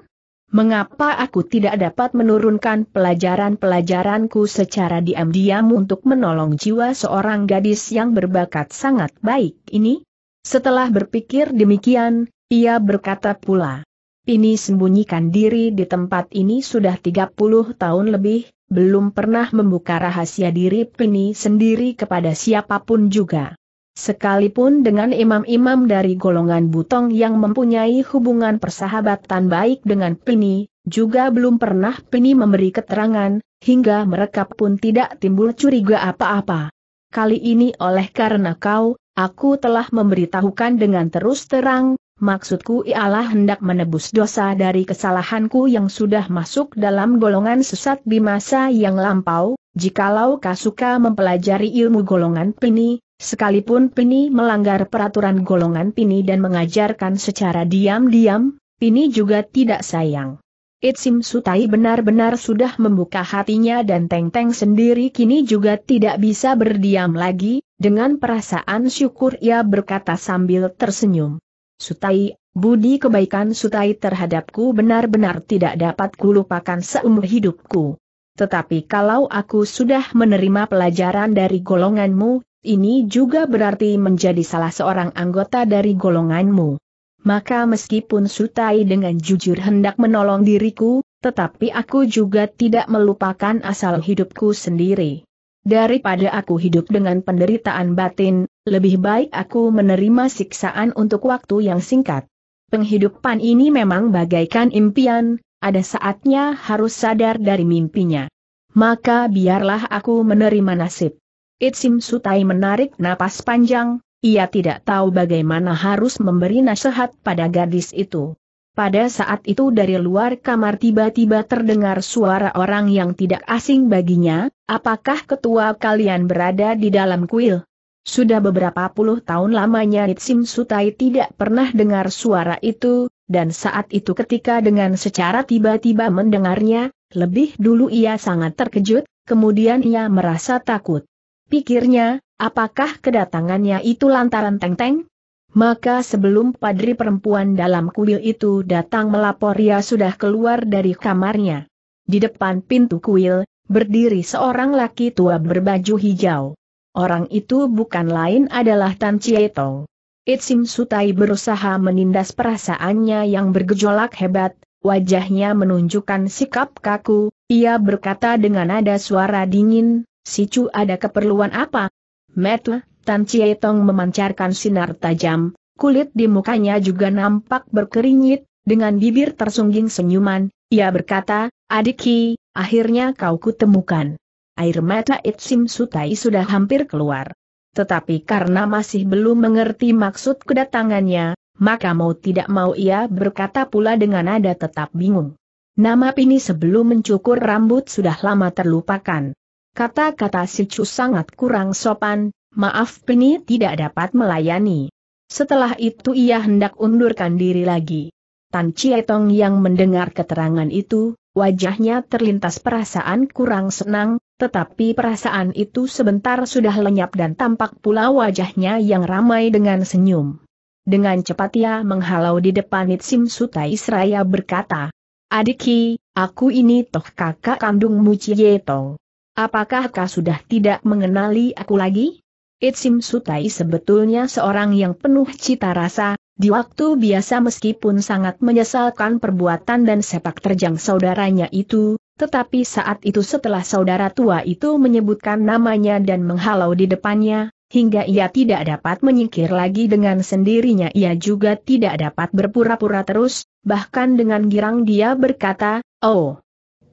Mengapa aku tidak dapat menurunkan pelajaran-pelajaranku secara diam-diam untuk menolong jiwa seorang gadis yang berbakat sangat baik ini? Setelah berpikir demikian, ia berkata pula, Pini sembunyikan diri di tempat ini sudah 30 tahun lebih, belum pernah membuka rahasia diri Pini sendiri kepada siapapun juga. Sekalipun dengan imam-imam dari golongan Butong yang mempunyai hubungan persahabatan baik dengan Pini, juga belum pernah Pini memberi keterangan, hingga mereka pun tidak timbul curiga apa-apa. Kali ini oleh karena kau, aku telah memberitahukan dengan terus terang, Maksudku ialah hendak menebus dosa dari kesalahanku yang sudah masuk dalam golongan sesat di masa yang lampau, jikalau Kasuka mempelajari ilmu golongan Pini, sekalipun Pini melanggar peraturan golongan Pini dan mengajarkan secara diam-diam, Pini juga tidak sayang. Itsim Sutai benar-benar sudah membuka hatinya dan Teng Teng sendiri kini juga tidak bisa berdiam lagi, dengan perasaan syukur ia berkata sambil tersenyum. Sutai, budi kebaikan Sutai terhadapku benar-benar tidak dapat kulupakan seumur hidupku. Tetapi kalau aku sudah menerima pelajaran dari golonganmu, ini juga berarti menjadi salah seorang anggota dari golonganmu. Maka meskipun Sutai dengan jujur hendak menolong diriku, tetapi aku juga tidak melupakan asal hidupku sendiri. Daripada aku hidup dengan penderitaan batin, lebih baik aku menerima siksaan untuk waktu yang singkat. Penghidupan ini memang bagaikan impian, ada saatnya harus sadar dari mimpinya. Maka biarlah aku menerima nasib. Itsim Sutai menarik napas panjang, ia tidak tahu bagaimana harus memberi nasihat pada gadis itu. Pada saat itu dari luar kamar tiba-tiba terdengar suara orang yang tidak asing baginya, apakah ketua kalian berada di dalam kuil? Sudah beberapa puluh tahun lamanya Nitsim Sutai tidak pernah dengar suara itu, dan saat itu ketika dengan secara tiba-tiba mendengarnya, lebih dulu ia sangat terkejut, kemudian ia merasa takut. Pikirnya, apakah kedatangannya itu lantaran teng-teng? Maka sebelum padri perempuan dalam kuil itu datang melapor ia sudah keluar dari kamarnya. Di depan pintu kuil, berdiri seorang laki tua berbaju hijau. Orang itu bukan lain adalah Tan Chietong. Itsim Sutai berusaha menindas perasaannya yang bergejolak hebat, wajahnya menunjukkan sikap kaku, ia berkata dengan nada suara dingin, Si Chu ada keperluan apa? Metu, Tan Tong memancarkan sinar tajam, kulit di mukanya juga nampak berkeringit, dengan bibir tersungging senyuman, ia berkata, Adiki, akhirnya kau kutemukan. Air mata Itsim Sutai sudah hampir keluar. Tetapi karena masih belum mengerti maksud kedatangannya, maka mau tidak mau ia berkata pula dengan nada tetap bingung. Nama Pini sebelum mencukur rambut sudah lama terlupakan. Kata-kata si Chu sangat kurang sopan, Maaf peni tidak dapat melayani. Setelah itu ia hendak undurkan diri lagi. Tan Tong yang mendengar keterangan itu, wajahnya terlintas perasaan kurang senang, tetapi perasaan itu sebentar sudah lenyap dan tampak pula wajahnya yang ramai dengan senyum. Dengan cepat ia menghalau di depan Itsim Sutai Seraya berkata, Adiki, aku ini toh kakak kandungmu Tong. Apakah kau sudah tidak mengenali aku lagi? Itsim Sutai sebetulnya seorang yang penuh cita rasa, di waktu biasa meskipun sangat menyesalkan perbuatan dan sepak terjang saudaranya itu, tetapi saat itu setelah saudara tua itu menyebutkan namanya dan menghalau di depannya, hingga ia tidak dapat menyingkir lagi dengan sendirinya ia juga tidak dapat berpura-pura terus, bahkan dengan girang dia berkata, Oh,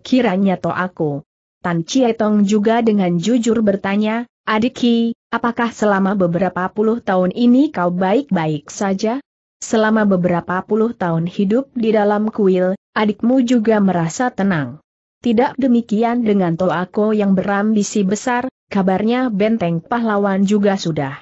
kiranya to aku. Tan Cietong juga dengan jujur bertanya, Adiki, Apakah selama beberapa puluh tahun ini kau baik-baik saja? Selama beberapa puluh tahun hidup di dalam kuil, adikmu juga merasa tenang. Tidak demikian dengan Toako yang berambisi besar, kabarnya benteng pahlawan juga sudah.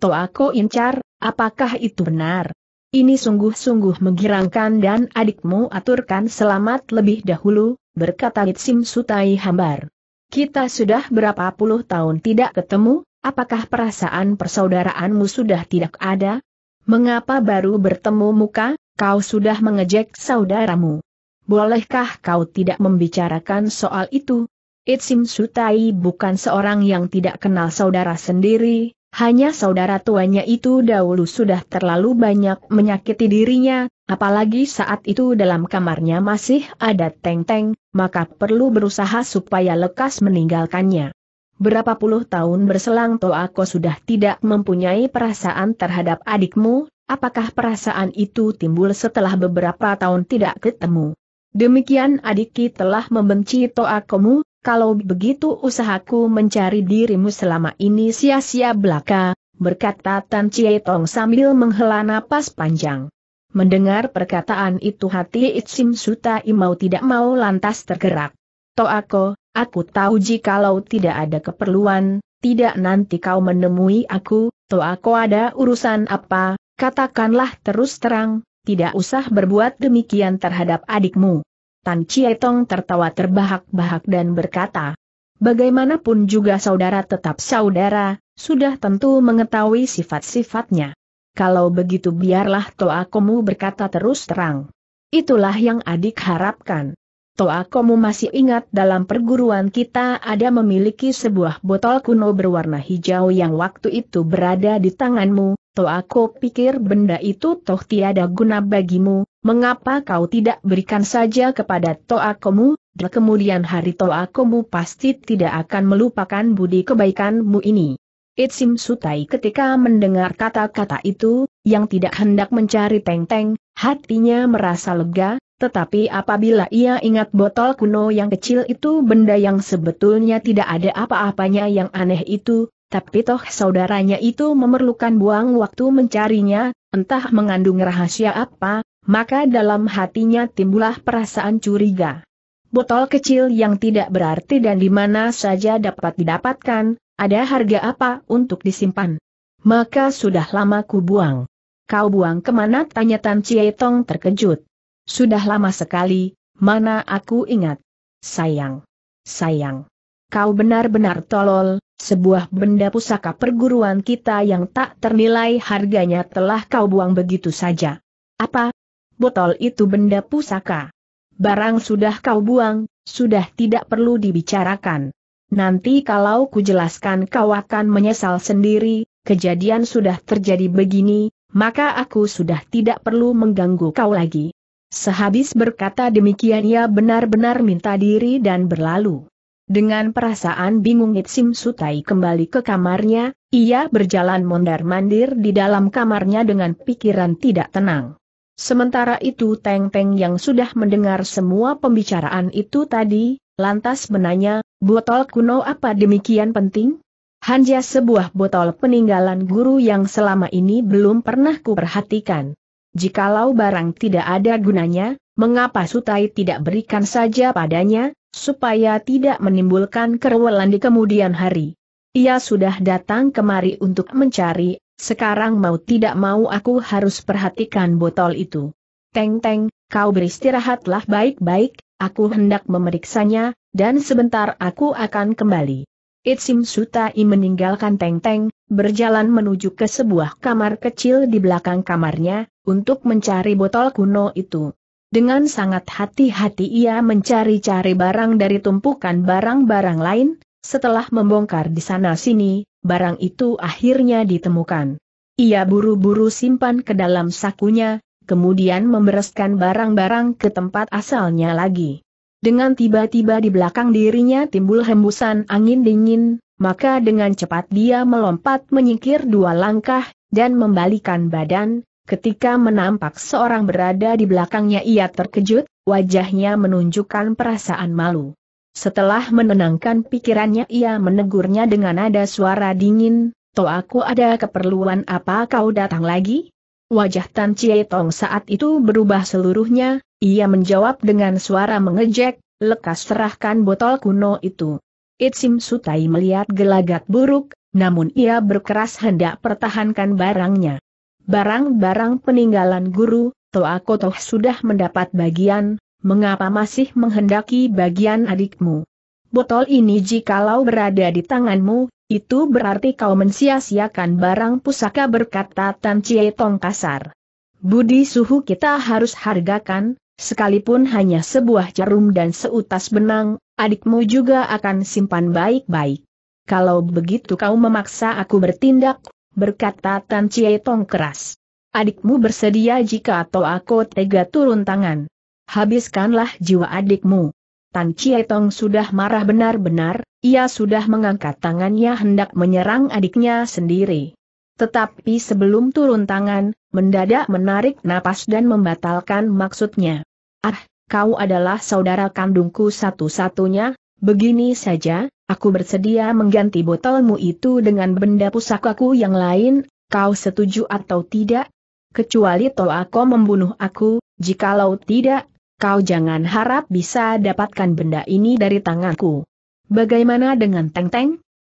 Toako incar, apakah itu benar? Ini sungguh-sungguh menggirangkan dan adikmu aturkan selamat lebih dahulu, berkata Itsim Sutai Hambar. Kita sudah berapa puluh tahun tidak ketemu, Apakah perasaan persaudaraanmu sudah tidak ada? Mengapa baru bertemu muka, kau sudah mengejek saudaramu? Bolehkah kau tidak membicarakan soal itu? Itsim Sutai bukan seorang yang tidak kenal saudara sendiri, hanya saudara tuanya itu dahulu sudah terlalu banyak menyakiti dirinya, apalagi saat itu dalam kamarnya masih ada teng-teng, maka perlu berusaha supaya lekas meninggalkannya berapa puluh tahun berselang Toako sudah tidak mempunyai perasaan terhadap adikmu, apakah perasaan itu timbul setelah beberapa tahun tidak ketemu? Demikian adikki telah membenci Toakomu, kalau begitu usahaku mencari dirimu selama ini sia-sia belaka, berkata Tan Chie Tong sambil menghela napas panjang. Mendengar perkataan itu hati Itsim Suta Imau tidak mau lantas tergerak. Toh aku, aku tahu jikalau tidak ada keperluan, tidak nanti kau menemui aku, toh aku ada urusan apa, katakanlah terus terang, tidak usah berbuat demikian terhadap adikmu. Tan Cietong tertawa terbahak-bahak dan berkata, Bagaimanapun juga saudara tetap saudara, sudah tentu mengetahui sifat-sifatnya. Kalau begitu biarlah toakomu berkata terus terang. Itulah yang adik harapkan. Toa Komu masih ingat dalam perguruan kita ada memiliki sebuah botol kuno berwarna hijau yang waktu itu berada di tanganmu, Toa aku pikir benda itu toh tiada guna bagimu, mengapa kau tidak berikan saja kepada Toa Komu, dan kemudian hari Toa Komu pasti tidak akan melupakan budi kebaikanmu ini. Itsim Sutai ketika mendengar kata-kata itu, yang tidak hendak mencari teng-teng, hatinya merasa lega, tetapi apabila ia ingat botol kuno yang kecil itu benda yang sebetulnya tidak ada apa-apanya yang aneh itu, tapi toh saudaranya itu memerlukan buang waktu mencarinya, entah mengandung rahasia apa, maka dalam hatinya timbullah perasaan curiga. Botol kecil yang tidak berarti dan di mana saja dapat didapatkan, ada harga apa untuk disimpan. Maka sudah lama ku buang. Kau buang kemana? Tanya Tan Cie terkejut. Sudah lama sekali, mana aku ingat. Sayang. Sayang. Kau benar-benar tolol, sebuah benda pusaka perguruan kita yang tak ternilai harganya telah kau buang begitu saja. Apa? Botol itu benda pusaka. Barang sudah kau buang, sudah tidak perlu dibicarakan. Nanti kalau jelaskan, kau akan menyesal sendiri, kejadian sudah terjadi begini, maka aku sudah tidak perlu mengganggu kau lagi. Sehabis berkata demikian ia benar-benar minta diri dan berlalu. Dengan perasaan bingung Itsim Sutai kembali ke kamarnya, ia berjalan mondar-mandir di dalam kamarnya dengan pikiran tidak tenang. Sementara itu Teng Teng yang sudah mendengar semua pembicaraan itu tadi, lantas menanya, botol kuno apa demikian penting? Hanya sebuah botol peninggalan guru yang selama ini belum pernah kuperhatikan. Jikalau barang tidak ada gunanya, mengapa Sutai tidak berikan saja padanya, supaya tidak menimbulkan kerewelan di kemudian hari? Ia sudah datang kemari untuk mencari, sekarang mau tidak mau aku harus perhatikan botol itu. Teng-teng, kau beristirahatlah baik-baik, aku hendak memeriksanya, dan sebentar aku akan kembali. Itsim Sutai meninggalkan Teng Teng, berjalan menuju ke sebuah kamar kecil di belakang kamarnya, untuk mencari botol kuno itu. Dengan sangat hati-hati ia mencari-cari barang dari tumpukan barang-barang lain, setelah membongkar di sana-sini, barang itu akhirnya ditemukan. Ia buru-buru simpan ke dalam sakunya, kemudian membereskan barang-barang ke tempat asalnya lagi. Dengan tiba-tiba di belakang dirinya timbul hembusan angin dingin, maka dengan cepat dia melompat menyingkir dua langkah, dan membalikan badan, ketika menampak seorang berada di belakangnya ia terkejut, wajahnya menunjukkan perasaan malu. Setelah menenangkan pikirannya ia menegurnya dengan nada suara dingin, Toh aku ada keperluan apa kau datang lagi? Wajah Tan Chie Tong saat itu berubah seluruhnya, ia menjawab dengan suara mengejek, lekas serahkan botol kuno itu. Itsim Sutai melihat gelagat buruk, namun ia berkeras hendak pertahankan barangnya. Barang-barang peninggalan guru, Toa Kotoh sudah mendapat bagian, mengapa masih menghendaki bagian adikmu? Botol ini jikalau berada di tanganmu, itu berarti kau mensia-siakan barang pusaka berkata Tan Cie Tong kasar. Budi suhu kita harus hargakan, sekalipun hanya sebuah jarum dan seutas benang, adikmu juga akan simpan baik-baik. Kalau begitu kau memaksa aku bertindak, berkata Tan Chie Tong keras. Adikmu bersedia jika atau aku tega turun tangan. Habiskanlah jiwa adikmu. Tan Chie Tong sudah marah benar-benar, ia sudah mengangkat tangannya hendak menyerang adiknya sendiri. Tetapi sebelum turun tangan, mendadak menarik napas dan membatalkan maksudnya. Ah, kau adalah saudara kandungku satu-satunya, begini saja, aku bersedia mengganti botolmu itu dengan benda pusakaku yang lain, kau setuju atau tidak? Kecuali toh kau membunuh aku, jikalau tidak, kau jangan harap bisa dapatkan benda ini dari tanganku. Bagaimana dengan Teng Teng?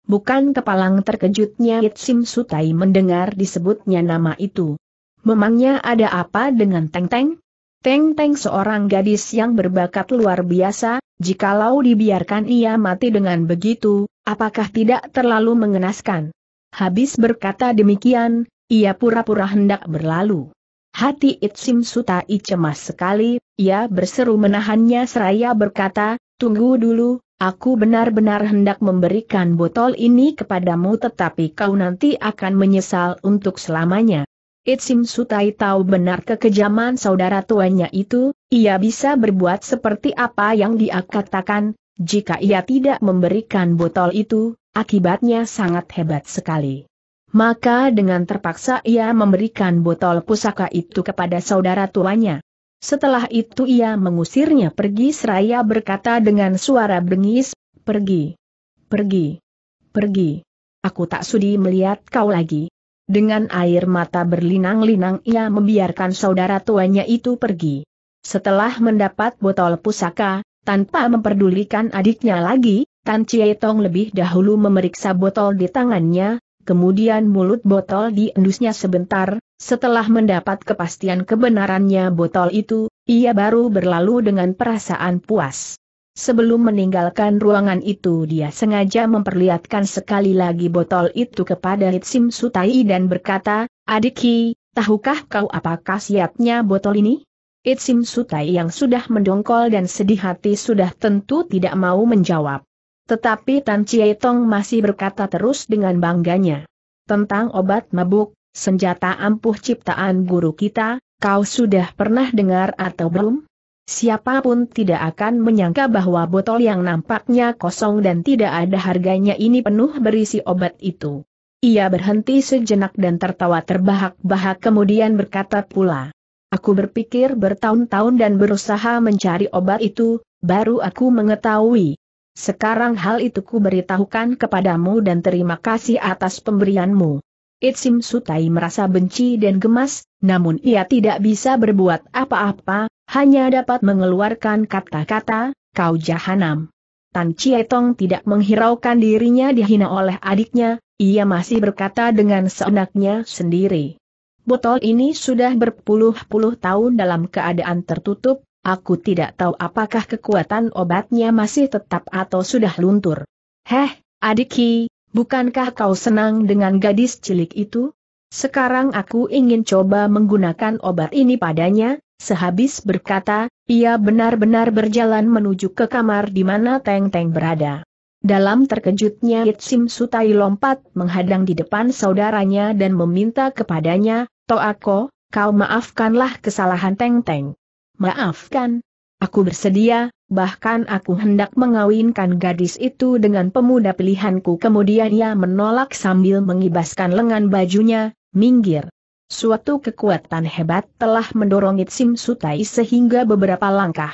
Bukan kepalang terkejutnya Itsim Sutai mendengar disebutnya nama itu. Memangnya ada apa dengan Teng Teng? Teng Teng seorang gadis yang berbakat luar biasa, jikalau dibiarkan ia mati dengan begitu, apakah tidak terlalu mengenaskan? Habis berkata demikian, ia pura-pura hendak berlalu. Hati Itsim Sutai cemas sekali, ia berseru menahannya seraya berkata, Tunggu dulu, aku benar-benar hendak memberikan botol ini kepadamu tetapi kau nanti akan menyesal untuk selamanya. Itsim Sutai tahu benar kekejaman saudara tuanya itu, ia bisa berbuat seperti apa yang dia katakan, jika ia tidak memberikan botol itu, akibatnya sangat hebat sekali. Maka dengan terpaksa ia memberikan botol pusaka itu kepada saudara tuanya. Setelah itu ia mengusirnya pergi seraya berkata dengan suara bengis, pergi, pergi, pergi. Aku tak sudi melihat kau lagi. Dengan air mata berlinang-linang ia membiarkan saudara tuanya itu pergi. Setelah mendapat botol pusaka, tanpa memperdulikan adiknya lagi, Tan Tong lebih dahulu memeriksa botol di tangannya, kemudian mulut botol diendusnya sebentar, setelah mendapat kepastian kebenarannya botol itu, ia baru berlalu dengan perasaan puas. Sebelum meninggalkan ruangan itu dia sengaja memperlihatkan sekali lagi botol itu kepada Hitsim Sutai dan berkata, Adiki, tahukah kau apa khasiatnya botol ini? Itsim Sutai yang sudah mendongkol dan sedih hati sudah tentu tidak mau menjawab. Tetapi Tan Tong masih berkata terus dengan bangganya. Tentang obat mabuk, senjata ampuh ciptaan guru kita, kau sudah pernah dengar atau belum? Siapapun tidak akan menyangka bahwa botol yang nampaknya kosong dan tidak ada harganya ini penuh berisi obat itu. Ia berhenti sejenak dan tertawa terbahak-bahak kemudian berkata pula. Aku berpikir bertahun-tahun dan berusaha mencari obat itu, baru aku mengetahui. Sekarang hal itu ku beritahukan kepadamu dan terima kasih atas pemberianmu. Itsim Sutai merasa benci dan gemas, namun ia tidak bisa berbuat apa-apa, hanya dapat mengeluarkan kata-kata, kau jahanam. Tan Cietong tidak menghiraukan dirinya dihina oleh adiknya, ia masih berkata dengan seenaknya sendiri. Botol ini sudah berpuluh-puluh tahun dalam keadaan tertutup, aku tidak tahu apakah kekuatan obatnya masih tetap atau sudah luntur. Heh, adikki, bukankah kau senang dengan gadis cilik itu? Sekarang aku ingin coba menggunakan obat ini padanya, Sehabis berkata, ia benar-benar berjalan menuju ke kamar di mana Teng Teng berada. Dalam terkejutnya Yitsim Sutai lompat menghadang di depan saudaranya dan meminta kepadanya, Toako, kau maafkanlah kesalahan Teng Teng. Maafkan. Aku bersedia, bahkan aku hendak mengawinkan gadis itu dengan pemuda pilihanku. Kemudian ia menolak sambil mengibaskan lengan bajunya, minggir. Suatu kekuatan hebat telah mendorong Itsim Sutai sehingga beberapa langkah.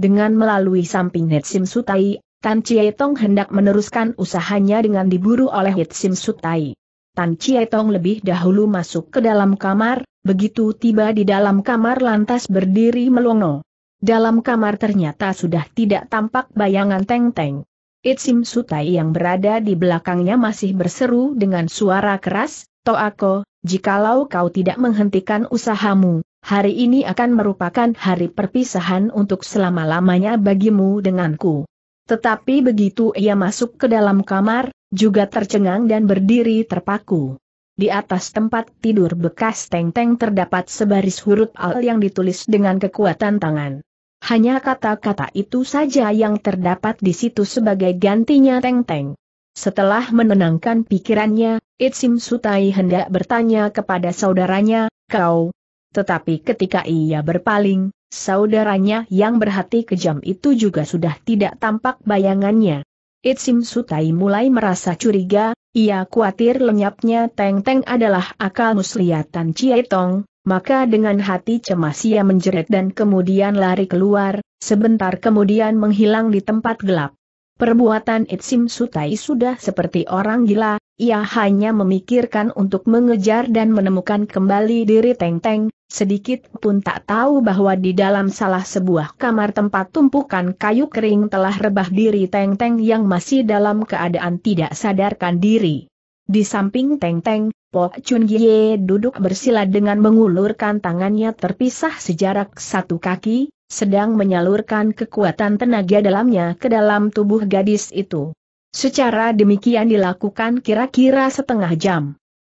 Dengan melalui samping Itsim Sutai, Tan Tong hendak meneruskan usahanya dengan diburu oleh Itsim Sutai. Tan Tong lebih dahulu masuk ke dalam kamar, begitu tiba di dalam kamar lantas berdiri melongo. Dalam kamar ternyata sudah tidak tampak bayangan Teng Teng. Itsim Sutai yang berada di belakangnya masih berseru dengan suara keras, Toako, jikalau kau tidak menghentikan usahamu, hari ini akan merupakan hari perpisahan untuk selama-lamanya bagimu denganku. Tetapi begitu ia masuk ke dalam kamar, juga tercengang dan berdiri terpaku. Di atas tempat tidur bekas teng-teng terdapat sebaris huruf al yang ditulis dengan kekuatan tangan. Hanya kata-kata itu saja yang terdapat di situ sebagai gantinya teng-teng. Setelah menenangkan pikirannya, Itsim Sutai hendak bertanya kepada saudaranya, kau. Tetapi ketika ia berpaling, saudaranya yang berhati kejam itu juga sudah tidak tampak bayangannya. Itsim Sutai mulai merasa curiga, ia khawatir lenyapnya Teng Teng adalah akal muslihatan Cietong, maka dengan hati cemas ia menjerit dan kemudian lari keluar, sebentar kemudian menghilang di tempat gelap. Perbuatan Itsim Sutai sudah seperti orang gila, ia hanya memikirkan untuk mengejar dan menemukan kembali diri Teng Teng, sedikit pun tak tahu bahwa di dalam salah sebuah kamar tempat tumpukan kayu kering telah rebah diri Teng Teng yang masih dalam keadaan tidak sadarkan diri. Di samping Teng Teng, Pok Chun Gie duduk bersila dengan mengulurkan tangannya terpisah sejarak satu kaki, sedang menyalurkan kekuatan tenaga dalamnya ke dalam tubuh gadis itu. Secara demikian dilakukan kira-kira setengah jam.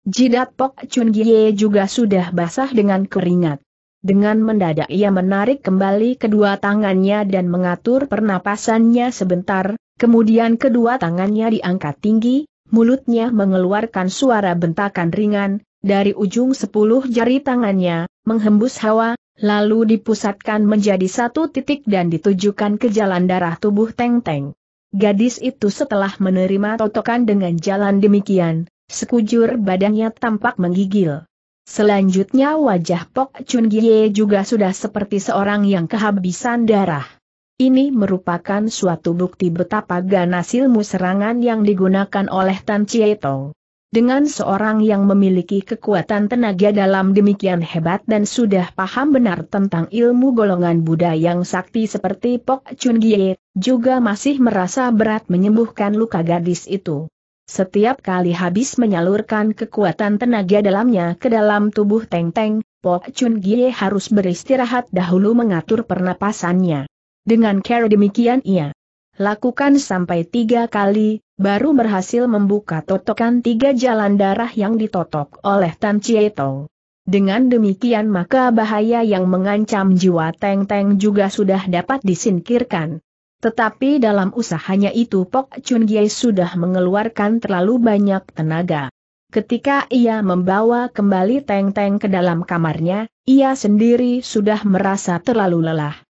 Jidat Pok Chun Gie juga sudah basah dengan keringat. Dengan mendadak ia menarik kembali kedua tangannya dan mengatur pernapasannya sebentar, kemudian kedua tangannya diangkat tinggi, mulutnya mengeluarkan suara bentakan ringan, dari ujung sepuluh jari tangannya, menghembus hawa, lalu dipusatkan menjadi satu titik dan ditujukan ke jalan darah tubuh Teng Teng. Gadis itu setelah menerima totokan dengan jalan demikian, sekujur badannya tampak menggigil. Selanjutnya wajah Pok Chun gye juga sudah seperti seorang yang kehabisan darah. Ini merupakan suatu bukti betapa ganas ilmu serangan yang digunakan oleh Tan Chieto. Dengan seorang yang memiliki kekuatan tenaga dalam demikian hebat dan sudah paham benar tentang ilmu golongan Buddha yang sakti seperti Pok Chun Gie, juga masih merasa berat menyembuhkan luka gadis itu. Setiap kali habis menyalurkan kekuatan tenaga dalamnya ke dalam tubuh Teng Teng, Pok Chun Gie harus beristirahat dahulu mengatur pernapasannya. Dengan cara demikian ia lakukan sampai tiga kali, baru berhasil membuka totokan tiga jalan darah yang ditotok oleh Tan Tong. Dengan demikian maka bahaya yang mengancam jiwa Teng Teng juga sudah dapat disingkirkan. Tetapi dalam usahanya itu Pok Chun Gye sudah mengeluarkan terlalu banyak tenaga. Ketika ia membawa kembali Teng Teng ke dalam kamarnya, ia sendiri sudah merasa terlalu lelah.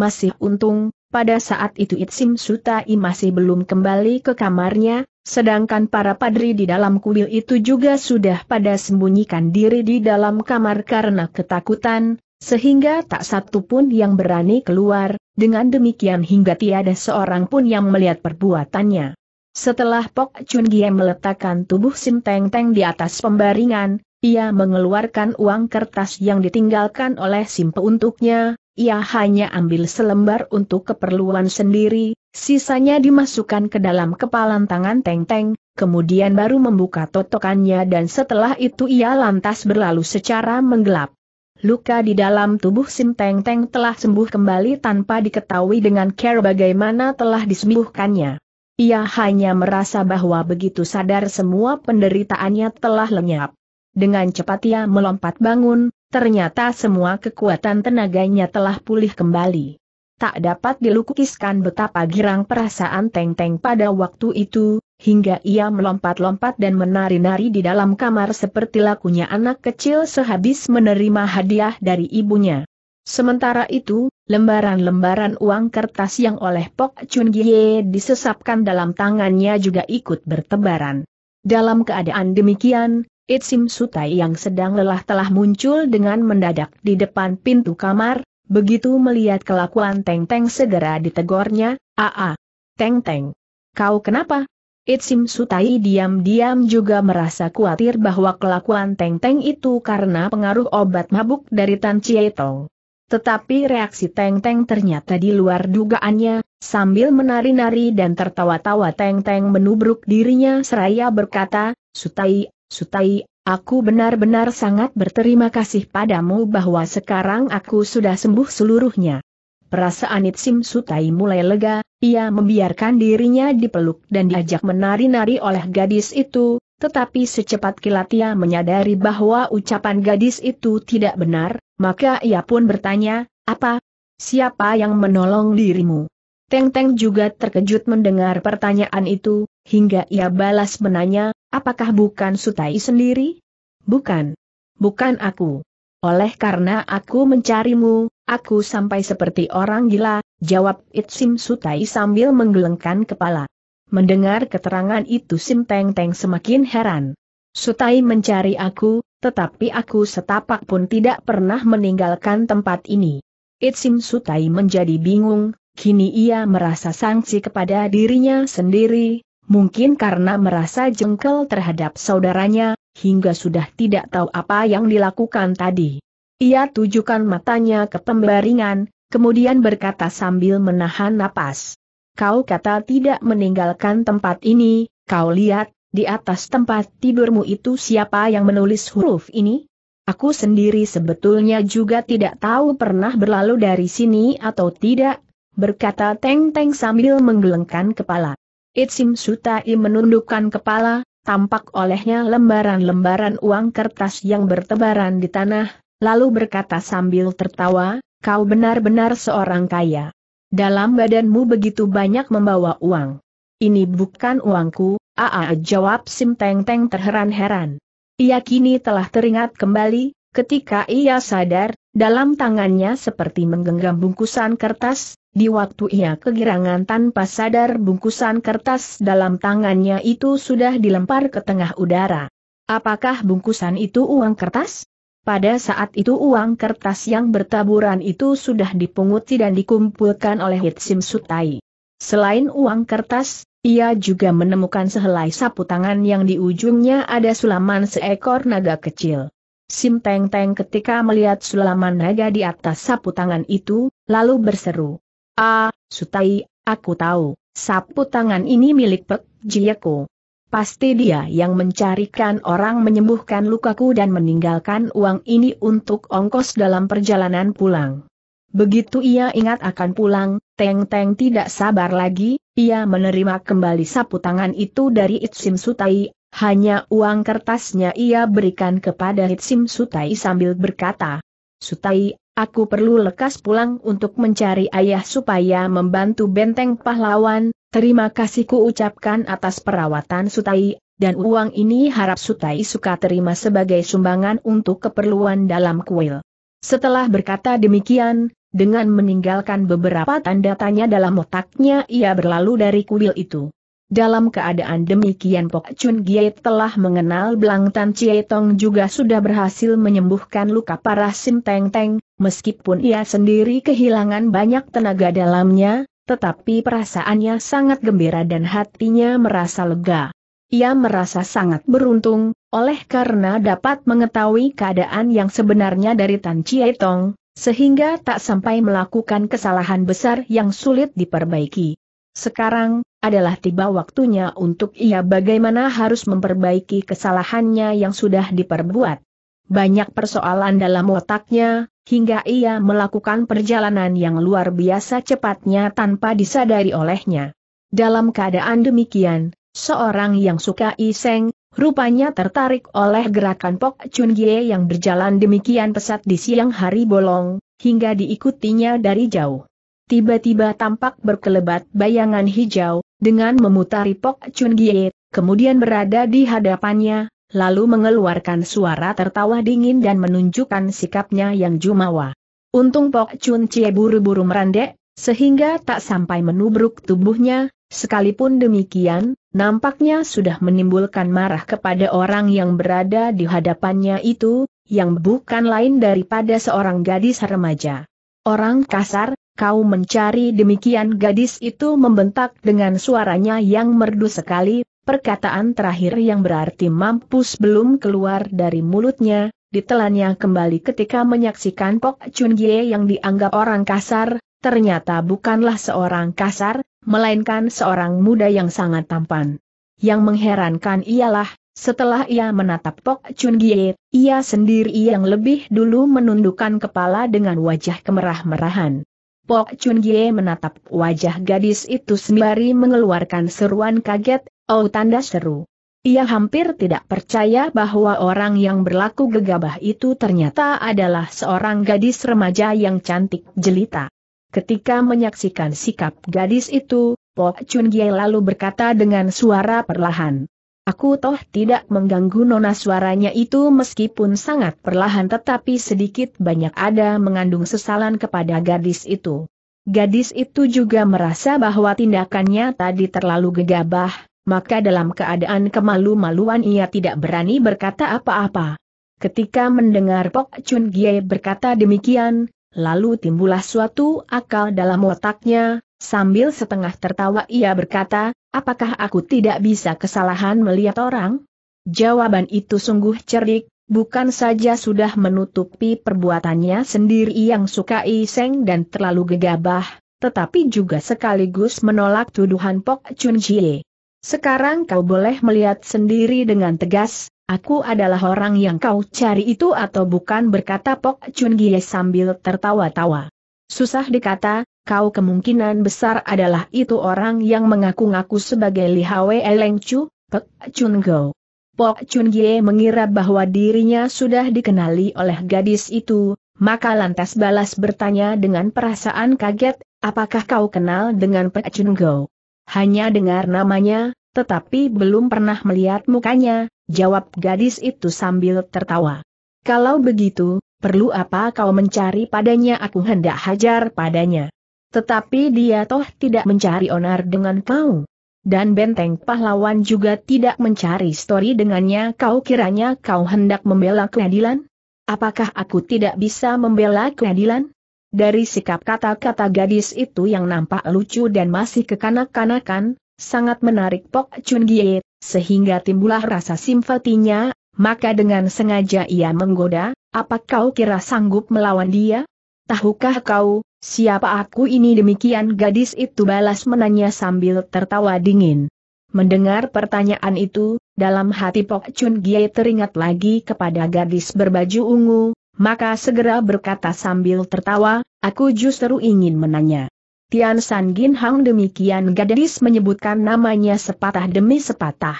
Masih untung, pada saat itu Itsim Sutai masih belum kembali ke kamarnya, sedangkan para padri di dalam kuil itu juga sudah pada sembunyikan diri di dalam kamar karena ketakutan, sehingga tak satu pun yang berani keluar, dengan demikian hingga tiada seorang pun yang melihat perbuatannya. Setelah Pok Chun Gie meletakkan tubuh Sim Teng Teng di atas pembaringan, ia mengeluarkan uang kertas yang ditinggalkan oleh Simpe untuknya, ia hanya ambil selembar untuk keperluan sendiri, sisanya dimasukkan ke dalam kepalan tangan Teng-Teng, kemudian baru membuka totokannya dan setelah itu ia lantas berlalu secara menggelap. Luka di dalam tubuh Sim Teng Teng telah sembuh kembali tanpa diketahui dengan care bagaimana telah disembuhkannya. Ia hanya merasa bahwa begitu sadar semua penderitaannya telah lenyap. Dengan cepat ia melompat bangun, ternyata semua kekuatan tenaganya telah pulih kembali. Tak dapat dilukiskan betapa girang perasaan Teng Teng pada waktu itu, hingga ia melompat-lompat dan menari-nari di dalam kamar seperti lakunya anak kecil sehabis menerima hadiah dari ibunya. Sementara itu, lembaran-lembaran uang kertas yang oleh Pok Chun Gie disesapkan dalam tangannya juga ikut bertebaran. Dalam keadaan demikian, Itsim Sutai yang sedang lelah telah muncul dengan mendadak di depan pintu kamar, begitu melihat kelakuan Teng Teng segera ditegornya, Aa, Teng Teng, kau kenapa? Itsim Sutai diam-diam juga merasa khawatir bahwa kelakuan Teng Teng itu karena pengaruh obat mabuk dari Tan Tong. Tetapi reaksi Teng Teng ternyata di luar dugaannya, sambil menari-nari dan tertawa-tawa Teng Teng menubruk dirinya seraya berkata, Sutai, Sutai, aku benar-benar sangat berterima kasih padamu bahwa sekarang aku sudah sembuh seluruhnya. Perasaan Itsim Sutai mulai lega, ia membiarkan dirinya dipeluk dan diajak menari-nari oleh gadis itu, tetapi secepat kilat ia menyadari bahwa ucapan gadis itu tidak benar, maka ia pun bertanya, apa? Siapa yang menolong dirimu? Teng Teng juga terkejut mendengar pertanyaan itu, hingga ia balas menanya, Apakah bukan Sutai sendiri? Bukan. Bukan aku. Oleh karena aku mencarimu, aku sampai seperti orang gila, jawab Itsim Sutai sambil menggelengkan kepala. Mendengar keterangan itu Sim Teng Teng semakin heran. Sutai mencari aku, tetapi aku setapak pun tidak pernah meninggalkan tempat ini. Itsim Sutai menjadi bingung, kini ia merasa sangsi kepada dirinya sendiri, mungkin karena merasa jengkel terhadap saudaranya, hingga sudah tidak tahu apa yang dilakukan tadi. Ia tujukan matanya ke pembaringan, kemudian berkata sambil menahan napas. Kau kata tidak meninggalkan tempat ini, kau lihat, di atas tempat tidurmu itu siapa yang menulis huruf ini? Aku sendiri sebetulnya juga tidak tahu pernah berlalu dari sini atau tidak, berkata Teng Teng sambil menggelengkan kepala. Itsim Sutai menundukkan kepala, tampak olehnya lembaran-lembaran uang kertas yang bertebaran di tanah, lalu berkata sambil tertawa, kau benar-benar seorang kaya. Dalam badanmu begitu banyak membawa uang. Ini bukan uangku, Aa jawab Sim Teng Teng terheran-heran. Ia kini telah teringat kembali, ketika ia sadar, dalam tangannya seperti menggenggam bungkusan kertas, di waktu ia kegirangan tanpa sadar bungkusan kertas dalam tangannya itu sudah dilempar ke tengah udara. Apakah bungkusan itu uang kertas? Pada saat itu uang kertas yang bertaburan itu sudah dipunguti dan dikumpulkan oleh Hitsim Sutai. Selain uang kertas, ia juga menemukan sehelai sapu tangan yang di ujungnya ada sulaman seekor naga kecil. Sim Teng Teng ketika melihat sulaman naga di atas sapu tangan itu, lalu berseru. Ah, Sutai, aku tahu, sapu tangan ini milik Pek Jieko. Pasti dia yang mencarikan orang menyembuhkan lukaku dan meninggalkan uang ini untuk ongkos dalam perjalanan pulang. Begitu ia ingat akan pulang, Teng Teng tidak sabar lagi, ia menerima kembali sapu tangan itu dari Itsim Sutai, hanya uang kertasnya ia berikan kepada Itsim Sutai sambil berkata, Sutai, aku perlu lekas pulang untuk mencari ayah supaya membantu benteng pahlawan, terima kasihku ucapkan atas perawatan Sutai, dan uang ini harap Sutai suka terima sebagai sumbangan untuk keperluan dalam kuil. Setelah berkata demikian, dengan meninggalkan beberapa tanda tanya dalam otaknya ia berlalu dari kuil itu. Dalam keadaan demikian Pok Chun Gye telah mengenal Belang Tan Chie Tong juga sudah berhasil menyembuhkan luka parah Sim Teng Teng, meskipun ia sendiri kehilangan banyak tenaga dalamnya, tetapi perasaannya sangat gembira dan hatinya merasa lega. Ia merasa sangat beruntung, oleh karena dapat mengetahui keadaan yang sebenarnya dari Tan Tong, sehingga tak sampai melakukan kesalahan besar yang sulit diperbaiki. Sekarang, adalah tiba waktunya untuk ia bagaimana harus memperbaiki kesalahannya yang sudah diperbuat. Banyak persoalan dalam otaknya, Hingga ia melakukan perjalanan yang luar biasa cepatnya tanpa disadari olehnya. Dalam keadaan demikian, seorang yang suka iseng, rupanya tertarik oleh gerakan Pok Chun Gie yang berjalan demikian pesat di siang hari bolong, hingga diikutinya dari jauh. Tiba-tiba tampak berkelebat bayangan hijau, dengan memutari Pok Chun Gie, kemudian berada di hadapannya, lalu mengeluarkan suara tertawa dingin dan menunjukkan sikapnya yang jumawa. Untung Pok Chun Cie buru-buru merandek, sehingga tak sampai menubruk tubuhnya, sekalipun demikian, nampaknya sudah menimbulkan marah kepada orang yang berada di hadapannya itu, yang bukan lain daripada seorang gadis remaja. Orang kasar, kau mencari demikian gadis itu membentak dengan suaranya yang merdu sekali, perkataan terakhir yang berarti mampus belum keluar dari mulutnya, ditelannya kembali ketika menyaksikan Pok Chun Gie yang dianggap orang kasar, ternyata bukanlah seorang kasar, melainkan seorang muda yang sangat tampan. Yang mengherankan ialah, setelah ia menatap Pok Chun Gie, ia sendiri yang lebih dulu menundukkan kepala dengan wajah kemerah-merahan. Pok Chun Gie menatap wajah gadis itu sembari mengeluarkan seruan kaget, oh tanda seru. Ia hampir tidak percaya bahwa orang yang berlaku gegabah itu ternyata adalah seorang gadis remaja yang cantik jelita. Ketika menyaksikan sikap gadis itu, Pok Chun Gie lalu berkata dengan suara perlahan, Aku toh tidak mengganggu nona suaranya itu meskipun sangat perlahan tetapi sedikit banyak ada mengandung sesalan kepada gadis itu. Gadis itu juga merasa bahwa tindakannya tadi terlalu gegabah, maka dalam keadaan kemalu-maluan ia tidak berani berkata apa-apa. Ketika mendengar Pok Chun Gie berkata demikian, Lalu timbullah suatu akal dalam otaknya, sambil setengah tertawa ia berkata, apakah aku tidak bisa kesalahan melihat orang? Jawaban itu sungguh cerdik, bukan saja sudah menutupi perbuatannya sendiri yang suka iseng dan terlalu gegabah, tetapi juga sekaligus menolak tuduhan Pok Chun Jie. Sekarang kau boleh melihat sendiri dengan tegas, Aku adalah orang yang kau cari itu atau bukan berkata Pok Chun Gie sambil tertawa-tawa. Susah dikata, kau kemungkinan besar adalah itu orang yang mengaku-ngaku sebagai Li Hwe Eleng Chu, Pok Chun Go. Pok Chun Gie mengira bahwa dirinya sudah dikenali oleh gadis itu, maka lantas balas bertanya dengan perasaan kaget, apakah kau kenal dengan Pok Chun Go? Hanya dengar namanya, tetapi belum pernah melihat mukanya, jawab gadis itu sambil tertawa. Kalau begitu, perlu apa kau mencari padanya aku hendak hajar padanya. Tetapi dia toh tidak mencari onar dengan kau. Dan benteng pahlawan juga tidak mencari story dengannya kau kiranya kau hendak membela keadilan? Apakah aku tidak bisa membela keadilan? Dari sikap kata-kata gadis itu yang nampak lucu dan masih kekanak-kanakan, sangat menarik Pok Chun Gie sehingga timbullah rasa simpatinya, maka dengan sengaja ia menggoda, apa kau kira sanggup melawan dia? Tahukah kau, siapa aku ini demikian gadis itu balas menanya sambil tertawa dingin. Mendengar pertanyaan itu, dalam hati Pok Chun Gie teringat lagi kepada gadis berbaju ungu, maka segera berkata sambil tertawa, aku justru ingin menanya. Tian San Gin Hang demikian gadis menyebutkan namanya sepatah demi sepatah.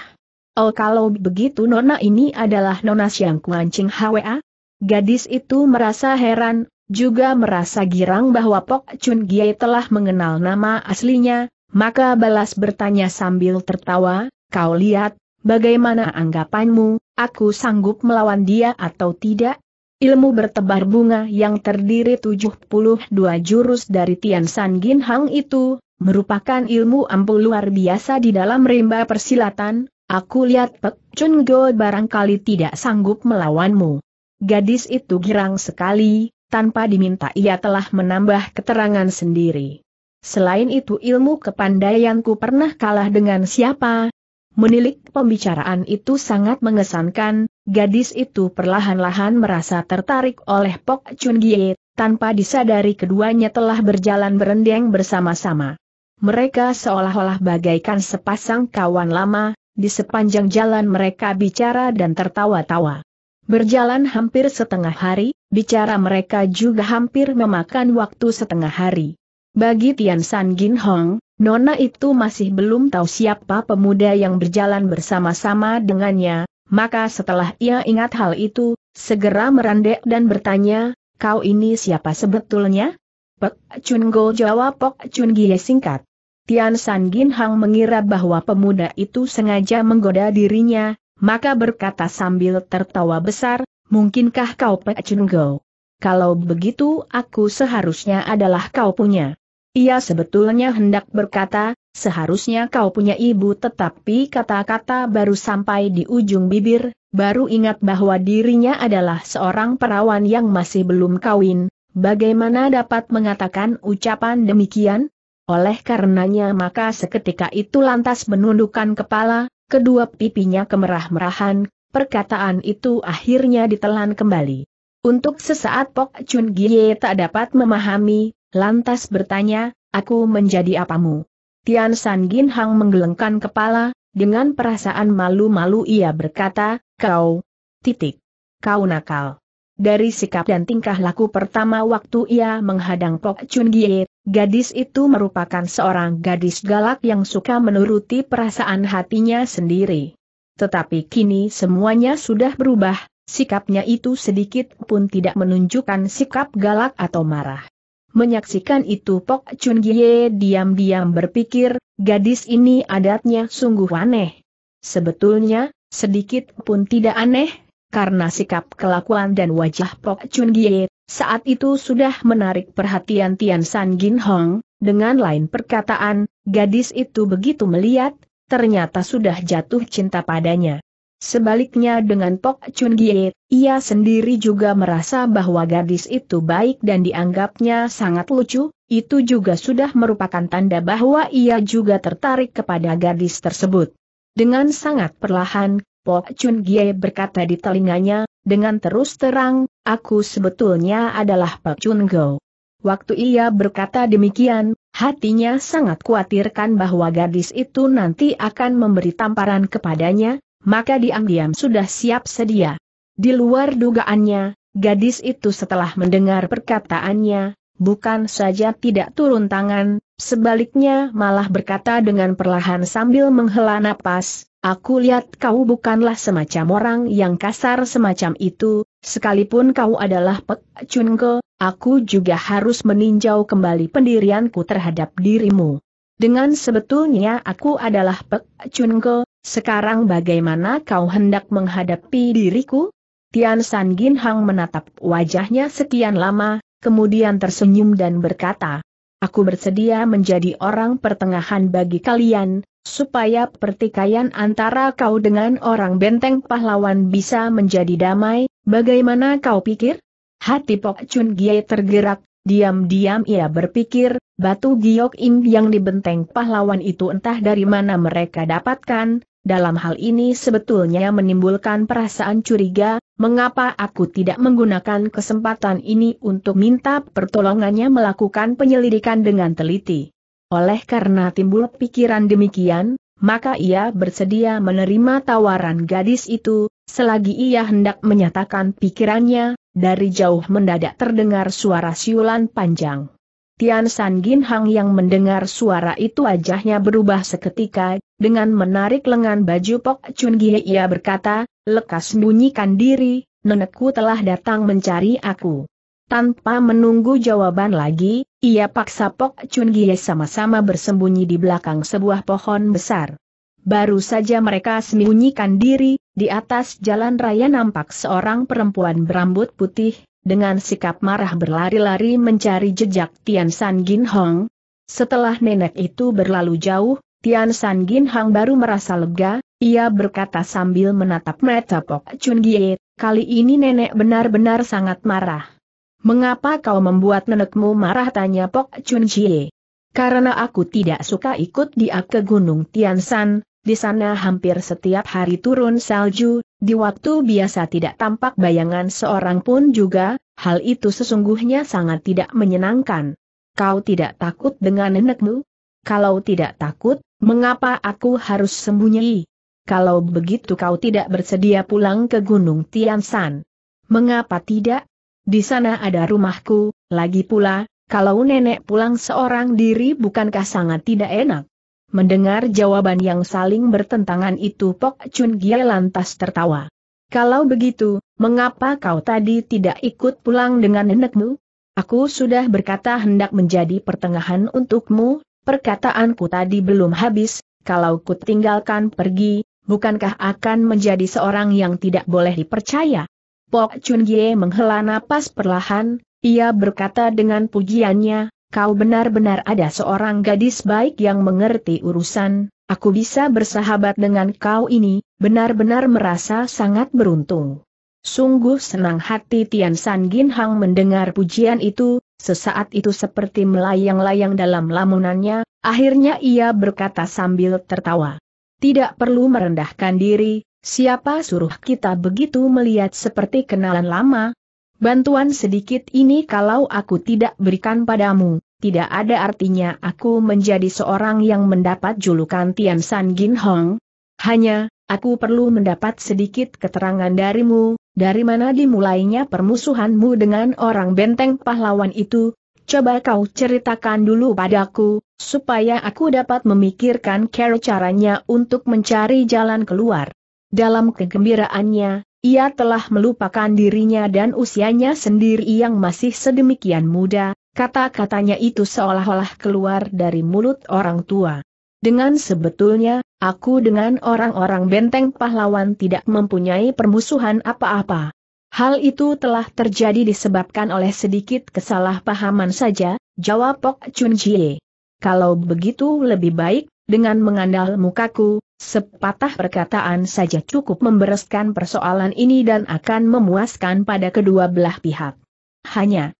Oh kalau begitu nona ini adalah nona Siang Kuan Hwa? Gadis itu merasa heran, juga merasa girang bahwa Pok Chun Gie telah mengenal nama aslinya, maka balas bertanya sambil tertawa, kau lihat, bagaimana anggapanmu, aku sanggup melawan dia atau tidak? Ilmu bertebar bunga yang terdiri 72 jurus dari Tian San Gin Hang itu, merupakan ilmu ampuh luar biasa di dalam rimba persilatan, aku lihat Pek Chun Go barangkali tidak sanggup melawanmu. Gadis itu girang sekali, tanpa diminta ia telah menambah keterangan sendiri. Selain itu ilmu kepandaianku pernah kalah dengan siapa? Menilik pembicaraan itu sangat mengesankan, Gadis itu perlahan-lahan merasa tertarik oleh Pok Chun Gie, tanpa disadari keduanya telah berjalan berendeng bersama-sama. Mereka seolah-olah bagaikan sepasang kawan lama, di sepanjang jalan mereka bicara dan tertawa-tawa. Berjalan hampir setengah hari, bicara mereka juga hampir memakan waktu setengah hari. Bagi Tian San Gin Hong, Nona itu masih belum tahu siapa pemuda yang berjalan bersama-sama dengannya, maka setelah ia ingat hal itu, segera merandek dan bertanya, kau ini siapa sebetulnya? Pek Chun Go jawab Pek Chun Gie singkat. Tian San Gin Hang mengira bahwa pemuda itu sengaja menggoda dirinya, maka berkata sambil tertawa besar, mungkinkah kau Pek Chun Go? Kalau begitu aku seharusnya adalah kau punya. Ia sebetulnya hendak berkata, Seharusnya kau punya ibu tetapi kata-kata baru sampai di ujung bibir, baru ingat bahwa dirinya adalah seorang perawan yang masih belum kawin, bagaimana dapat mengatakan ucapan demikian? Oleh karenanya maka seketika itu lantas menundukkan kepala, kedua pipinya kemerah-merahan, perkataan itu akhirnya ditelan kembali. Untuk sesaat Pok Chun Gie tak dapat memahami, lantas bertanya, aku menjadi apamu? Tian San Gin Hang menggelengkan kepala, dengan perasaan malu-malu ia berkata, kau, titik, kau nakal. Dari sikap dan tingkah laku pertama waktu ia menghadang Pok Chun Gie, gadis itu merupakan seorang gadis galak yang suka menuruti perasaan hatinya sendiri. Tetapi kini semuanya sudah berubah, sikapnya itu sedikit pun tidak menunjukkan sikap galak atau marah. Menyaksikan itu Pok Chun Gie diam-diam berpikir, gadis ini adatnya sungguh aneh. Sebetulnya, sedikit pun tidak aneh, karena sikap kelakuan dan wajah Pok Chun Gie saat itu sudah menarik perhatian Tian San Gin Hong, dengan lain perkataan, gadis itu begitu melihat, ternyata sudah jatuh cinta padanya. Sebaliknya dengan Pok Chun Gie, ia sendiri juga merasa bahwa gadis itu baik dan dianggapnya sangat lucu, itu juga sudah merupakan tanda bahwa ia juga tertarik kepada gadis tersebut. Dengan sangat perlahan, Pok Chun Gie berkata di telinganya, dengan terus terang, aku sebetulnya adalah Pak Chun Go. Waktu ia berkata demikian, hatinya sangat khawatirkan bahwa gadis itu nanti akan memberi tamparan kepadanya, maka diam-diam sudah siap sedia. Di luar dugaannya, gadis itu setelah mendengar perkataannya, bukan saja tidak turun tangan, sebaliknya malah berkata dengan perlahan sambil menghela napas, aku lihat kau bukanlah semacam orang yang kasar semacam itu, sekalipun kau adalah Pek aku juga harus meninjau kembali pendirianku terhadap dirimu. Dengan sebetulnya aku adalah Pek sekarang bagaimana kau hendak menghadapi diriku? Tian San Gin Hang menatap wajahnya sekian lama, kemudian tersenyum dan berkata, Aku bersedia menjadi orang pertengahan bagi kalian, supaya pertikaian antara kau dengan orang benteng pahlawan bisa menjadi damai, bagaimana kau pikir? Hati Pok Chun Gie tergerak, diam-diam ia berpikir, batu giok im yang di benteng pahlawan itu entah dari mana mereka dapatkan, dalam hal ini sebetulnya menimbulkan perasaan curiga, mengapa aku tidak menggunakan kesempatan ini untuk minta pertolongannya melakukan penyelidikan dengan teliti. Oleh karena timbul pikiran demikian, maka ia bersedia menerima tawaran gadis itu, selagi ia hendak menyatakan pikirannya, dari jauh mendadak terdengar suara siulan panjang. Tian San Gin Hang yang mendengar suara itu wajahnya berubah seketika, dengan menarik lengan baju Pok Chun Gie ia berkata, lekas bunyikan diri, nenekku telah datang mencari aku. Tanpa menunggu jawaban lagi, ia paksa Pok Chun Gie sama-sama bersembunyi di belakang sebuah pohon besar. Baru saja mereka sembunyikan diri, di atas jalan raya nampak seorang perempuan berambut putih, dengan sikap marah berlari-lari mencari jejak Tian San Gin Hong. Setelah nenek itu berlalu jauh, Tian San Gin Hong baru merasa lega, ia berkata sambil menatap mata Pok Chun Gie, kali ini nenek benar-benar sangat marah. Mengapa kau membuat nenekmu marah tanya Pok Chun Gie. Karena aku tidak suka ikut dia ke Gunung Tian San, di sana hampir setiap hari turun salju, di waktu biasa tidak tampak bayangan seorang pun juga, hal itu sesungguhnya sangat tidak menyenangkan. Kau tidak takut dengan nenekmu? Kalau tidak takut, mengapa aku harus sembunyi? Kalau begitu kau tidak bersedia pulang ke Gunung Tiansan. Mengapa tidak? Di sana ada rumahku, lagi pula, kalau nenek pulang seorang diri bukankah sangat tidak enak? Mendengar jawaban yang saling bertentangan itu Pok Chun Gie lantas tertawa. Kalau begitu, mengapa kau tadi tidak ikut pulang dengan nenekmu? Aku sudah berkata hendak menjadi pertengahan untukmu, perkataanku tadi belum habis, kalau ku tinggalkan pergi, bukankah akan menjadi seorang yang tidak boleh dipercaya? Pok Chun Gie menghela napas perlahan, ia berkata dengan pujiannya, kau benar-benar ada seorang gadis baik yang mengerti urusan, aku bisa bersahabat dengan kau ini, benar-benar merasa sangat beruntung. Sungguh senang hati Tian San Gin Hang mendengar pujian itu, sesaat itu seperti melayang-layang dalam lamunannya, akhirnya ia berkata sambil tertawa. Tidak perlu merendahkan diri, siapa suruh kita begitu melihat seperti kenalan lama, Bantuan sedikit ini kalau aku tidak berikan padamu, tidak ada artinya aku menjadi seorang yang mendapat julukan Tian San Gin Hong. Hanya, aku perlu mendapat sedikit keterangan darimu, dari mana dimulainya permusuhanmu dengan orang benteng pahlawan itu, Coba kau ceritakan dulu padaku, supaya aku dapat memikirkan cara caranya untuk mencari jalan keluar. Dalam kegembiraannya, ia telah melupakan dirinya dan usianya sendiri yang masih sedemikian muda, kata-katanya itu seolah-olah keluar dari mulut orang tua. Dengan sebetulnya, aku dengan orang-orang benteng pahlawan tidak mempunyai permusuhan apa-apa. Hal itu telah terjadi disebabkan oleh sedikit kesalahpahaman saja, jawab Pok Chun Jie. Kalau begitu lebih baik, dengan mengandal mukaku, Sepatah perkataan saja cukup membereskan persoalan ini dan akan memuaskan pada kedua belah pihak. Hanya,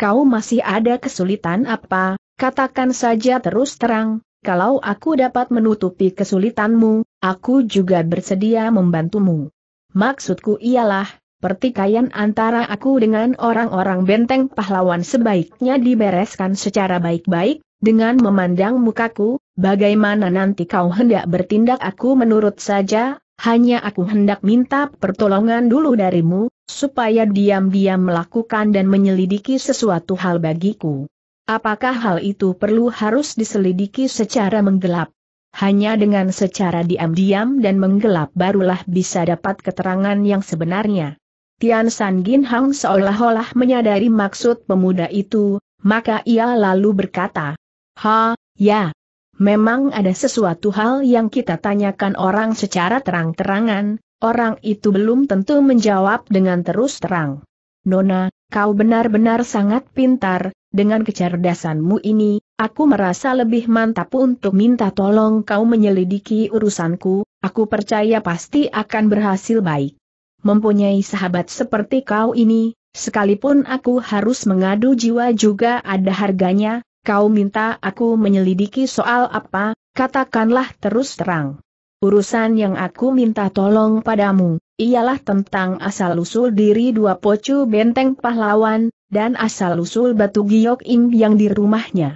kau masih ada kesulitan apa, katakan saja terus terang, kalau aku dapat menutupi kesulitanmu, aku juga bersedia membantumu. Maksudku ialah, pertikaian antara aku dengan orang-orang benteng pahlawan sebaiknya dibereskan secara baik-baik, dengan memandang mukaku, bagaimana nanti kau hendak bertindak aku menurut saja, hanya aku hendak minta pertolongan dulu darimu, supaya diam-diam melakukan dan menyelidiki sesuatu hal bagiku. Apakah hal itu perlu harus diselidiki secara menggelap? Hanya dengan secara diam-diam dan menggelap barulah bisa dapat keterangan yang sebenarnya. Tian San Gin Hang seolah-olah menyadari maksud pemuda itu, maka ia lalu berkata, Ha, ya, memang ada sesuatu hal yang kita tanyakan orang secara terang-terangan, orang itu belum tentu menjawab dengan terus terang. Nona, kau benar-benar sangat pintar, dengan kecerdasanmu ini, aku merasa lebih mantap untuk minta tolong kau menyelidiki urusanku, aku percaya pasti akan berhasil baik. Mempunyai sahabat seperti kau ini, sekalipun aku harus mengadu jiwa juga ada harganya, Kau minta aku menyelidiki soal apa, katakanlah terus terang. Urusan yang aku minta tolong padamu, ialah tentang asal-usul diri dua pocu benteng pahlawan, dan asal-usul batu giok im yang di rumahnya.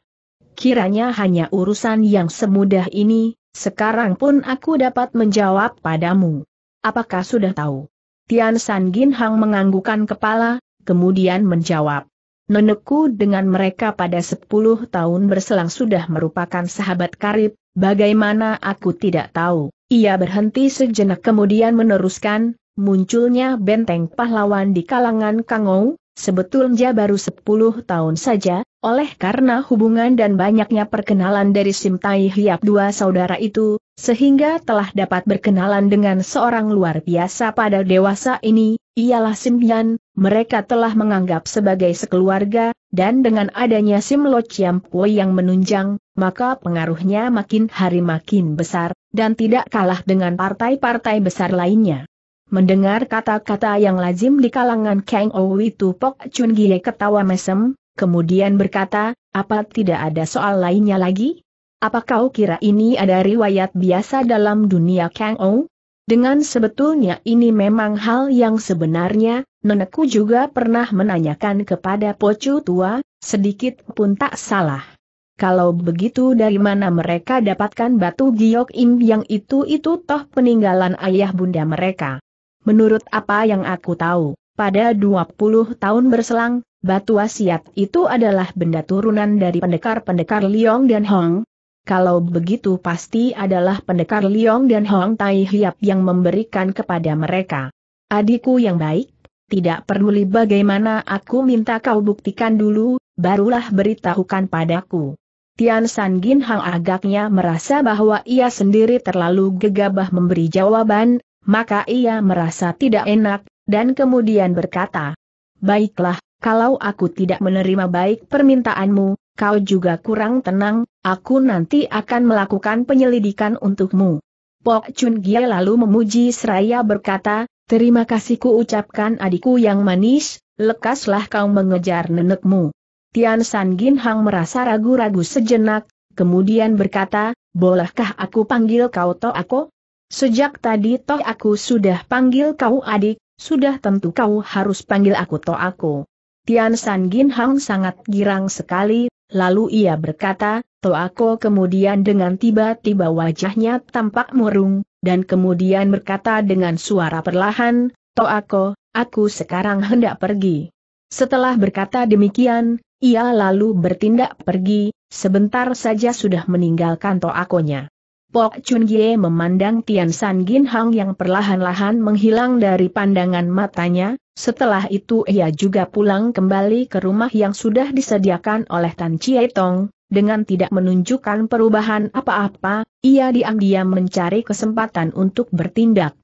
Kiranya hanya urusan yang semudah ini, sekarang pun aku dapat menjawab padamu. Apakah sudah tahu? Tian San Gin Hang menganggukan kepala, kemudian menjawab. Nenekku dengan mereka pada sepuluh tahun berselang sudah merupakan sahabat karib, bagaimana aku tidak tahu. Ia berhenti sejenak kemudian meneruskan, munculnya benteng pahlawan di kalangan Kangou, sebetulnya baru sepuluh tahun saja, oleh karena hubungan dan banyaknya perkenalan dari Sim Tai Hiap dua saudara itu, sehingga telah dapat berkenalan dengan seorang luar biasa pada dewasa ini, ialah Simbian, mereka telah menganggap sebagai sekeluarga, dan dengan adanya Sim Chiam Pui yang menunjang, maka pengaruhnya makin hari makin besar, dan tidak kalah dengan partai-partai besar lainnya. Mendengar kata-kata yang lazim di kalangan Kang Owi Tupok Chun Gie ketawa mesem, kemudian berkata, apa tidak ada soal lainnya lagi? Apa kau kira ini ada riwayat biasa dalam dunia Kang Ou? Dengan sebetulnya ini memang hal yang sebenarnya, nenekku juga pernah menanyakan kepada pocu tua, sedikit pun tak salah. Kalau begitu dari mana mereka dapatkan batu giok im yang itu-itu toh peninggalan ayah bunda mereka. Menurut apa yang aku tahu, pada 20 tahun berselang, batu wasiat itu adalah benda turunan dari pendekar-pendekar Liong dan Hong, kalau begitu pasti adalah pendekar Liong dan Hong Tai Hiap yang memberikan kepada mereka. Adikku yang baik, tidak peduli bagaimana aku minta kau buktikan dulu, barulah beritahukan padaku. Tian San Gin Hang agaknya merasa bahwa ia sendiri terlalu gegabah memberi jawaban, maka ia merasa tidak enak, dan kemudian berkata, Baiklah, kalau aku tidak menerima baik permintaanmu, kau juga kurang tenang, Aku nanti akan melakukan penyelidikan untukmu. Pok Chun Gie lalu memuji seraya berkata, Terima kasih ku ucapkan adikku yang manis, lekaslah kau mengejar nenekmu. Tian San Gin Hang merasa ragu-ragu sejenak, kemudian berkata, Bolehkah aku panggil kau toh aku? Sejak tadi toh aku sudah panggil kau adik, sudah tentu kau harus panggil aku toh aku. Tian San Gin Hang sangat girang sekali, lalu ia berkata, Toako kemudian dengan tiba-tiba wajahnya tampak murung, dan kemudian berkata dengan suara perlahan, Toako, aku sekarang hendak pergi. Setelah berkata demikian, ia lalu bertindak pergi, sebentar saja sudah meninggalkan toakonya. Pok Chun Gie memandang Tian San Gin Hang yang perlahan-lahan menghilang dari pandangan matanya, setelah itu ia juga pulang kembali ke rumah yang sudah disediakan oleh Tan Chie Tong, dengan tidak menunjukkan perubahan apa-apa, ia diam-diam mencari kesempatan untuk bertindak.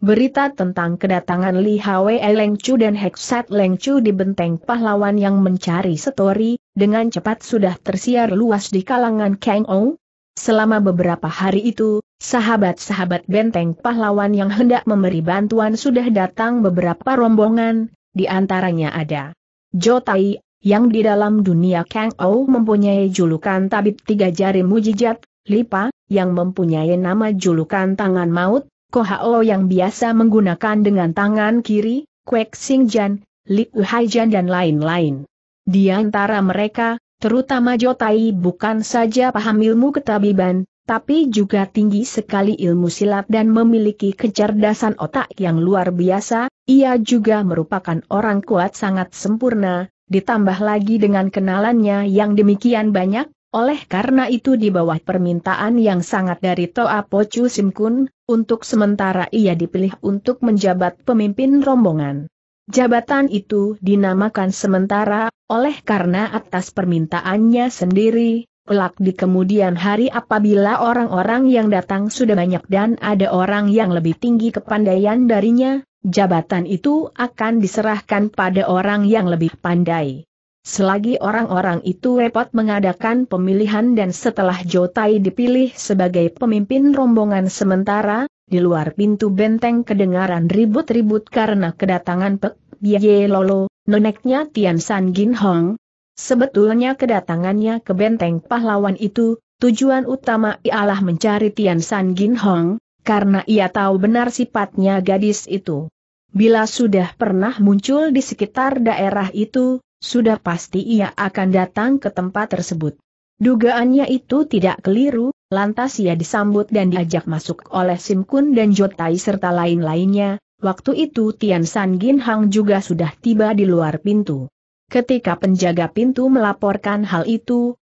Berita tentang kedatangan Li Hwe Chu dan Leng Chu di benteng pahlawan yang mencari setori, dengan cepat sudah tersiar luas di kalangan Kang Ong. Selama beberapa hari itu, sahabat-sahabat benteng pahlawan yang hendak memberi bantuan sudah datang beberapa rombongan, di antaranya ada Jotai, yang di dalam dunia Kang Ou mempunyai julukan tabib tiga jari mujizat, Lipa, yang mempunyai nama julukan tangan maut, Kohao yang biasa menggunakan dengan tangan kiri, Kwek Singjan, Liu Jan dan lain-lain. Di antara mereka, terutama Jotai bukan saja paham ilmu ketabiban, tapi juga tinggi sekali ilmu silat dan memiliki kecerdasan otak yang luar biasa, ia juga merupakan orang kuat sangat sempurna, ditambah lagi dengan kenalannya yang demikian banyak, oleh karena itu di bawah permintaan yang sangat dari Toa Pochu Simkun, untuk sementara ia dipilih untuk menjabat pemimpin rombongan. Jabatan itu dinamakan sementara, oleh karena atas permintaannya sendiri, kelak di kemudian hari apabila orang-orang yang datang sudah banyak dan ada orang yang lebih tinggi kepandaian darinya, jabatan itu akan diserahkan pada orang yang lebih pandai. Selagi orang-orang itu repot mengadakan pemilihan dan setelah Jotai dipilih sebagai pemimpin rombongan sementara, di luar pintu benteng kedengaran ribut-ribut karena kedatangan Pek Bie Lolo, neneknya Tian San Gin Hong. Sebetulnya kedatangannya ke benteng pahlawan itu, tujuan utama ialah mencari Tian San Gin Hong, karena ia tahu benar sifatnya gadis itu. Bila sudah pernah muncul di sekitar daerah itu, sudah pasti ia akan datang ke tempat tersebut. Dugaannya itu tidak keliru, lantas ia disambut dan diajak masuk oleh Sim Kun dan Jotai serta lain-lainnya, waktu itu Tian San Gin Hang juga sudah tiba di luar pintu. Ketika penjaga pintu melaporkan hal itu,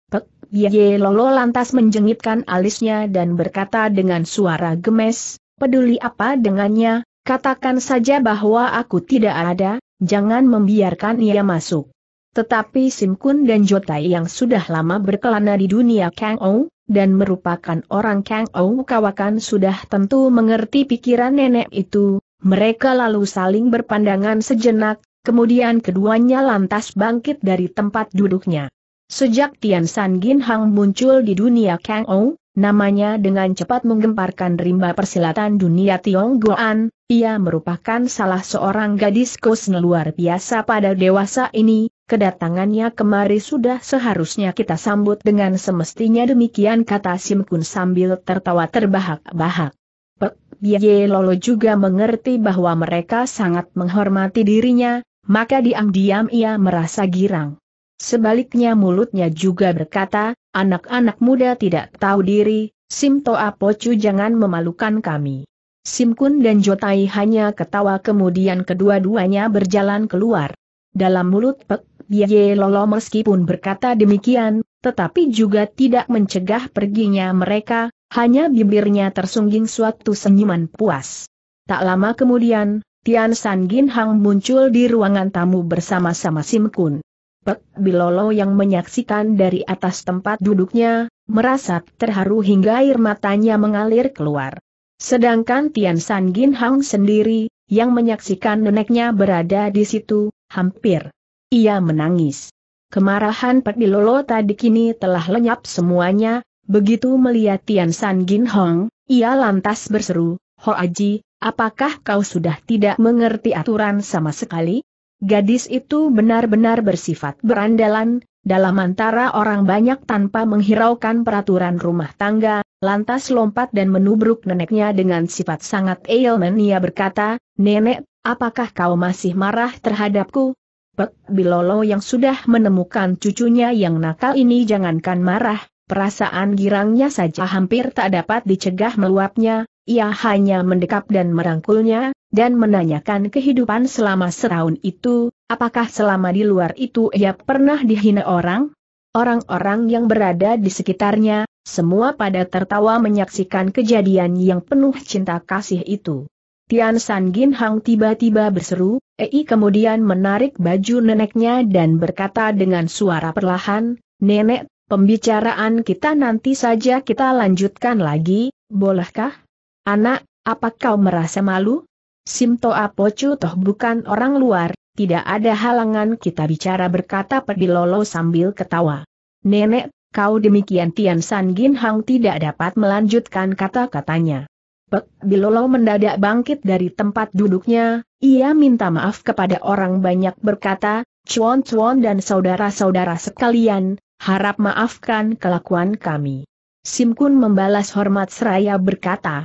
Ye Lolo lantas menjengitkan alisnya dan berkata dengan suara gemes, peduli apa dengannya, katakan saja bahwa aku tidak ada, jangan membiarkan ia masuk. Tetapi Simkun dan Jotai yang sudah lama berkelana di dunia Kang Ou, dan merupakan orang Kang Ou kawakan sudah tentu mengerti pikiran nenek itu, mereka lalu saling berpandangan sejenak, kemudian keduanya lantas bangkit dari tempat duduknya. Sejak Tian San Gin Hang muncul di dunia Kang Ou, namanya dengan cepat menggemparkan rimba persilatan dunia Tionggoan, ia merupakan salah seorang gadis kosne luar biasa pada dewasa ini, kedatangannya kemari sudah seharusnya kita sambut dengan semestinya demikian kata Sim Kun sambil tertawa terbahak-bahak. Pek Ye Lolo juga mengerti bahwa mereka sangat menghormati dirinya, maka diam-diam ia merasa girang. Sebaliknya mulutnya juga berkata, anak-anak muda tidak tahu diri, Sim Toa Pocu jangan memalukan kami. Sim Kun dan Jotai hanya ketawa kemudian kedua-duanya berjalan keluar. Dalam mulut Pek Biye Lolo meskipun berkata demikian, tetapi juga tidak mencegah perginya mereka, hanya bibirnya tersungging suatu senyuman puas. Tak lama kemudian, Tian San Gin Hang muncul di ruangan tamu bersama-sama Sim Kun. Pek Bilolo yang menyaksikan dari atas tempat duduknya, merasa terharu hingga air matanya mengalir keluar. Sedangkan Tian San Gin Hang sendiri, yang menyaksikan neneknya berada di situ, hampir. Ia menangis. Kemarahan Pek Bilolo tadi kini telah lenyap semuanya, begitu melihat Tian San Gin Hang, ia lantas berseru, Ho Aji, apakah kau sudah tidak mengerti aturan sama sekali? Gadis itu benar-benar bersifat berandalan, dalam antara orang banyak tanpa menghiraukan peraturan rumah tangga, lantas lompat dan menubruk neneknya dengan sifat sangat ailman ia berkata, Nenek, apakah kau masih marah terhadapku? Pek Bilolo yang sudah menemukan cucunya yang nakal ini jangankan marah, perasaan girangnya saja hampir tak dapat dicegah meluapnya, ia hanya mendekap dan merangkulnya, dan menanyakan kehidupan selama setahun itu, apakah selama di luar itu ia pernah dihina orang? Orang-orang yang berada di sekitarnya, semua pada tertawa menyaksikan kejadian yang penuh cinta kasih itu. Tian San Gin Hang tiba-tiba berseru, Ei kemudian menarik baju neneknya dan berkata dengan suara perlahan, Nenek, pembicaraan kita nanti saja kita lanjutkan lagi, bolehkah? Anak, apa kau merasa malu? Simto Apocu toh bukan orang luar, tidak ada halangan kita bicara berkata Pedilolo sambil ketawa. Nenek, kau demikian Tian San Gin Hang tidak dapat melanjutkan kata-katanya. Pek Bilolo mendadak bangkit dari tempat duduknya, ia minta maaf kepada orang banyak berkata, Cuan Cuan dan saudara-saudara sekalian, harap maafkan kelakuan kami. Simkun membalas hormat seraya berkata,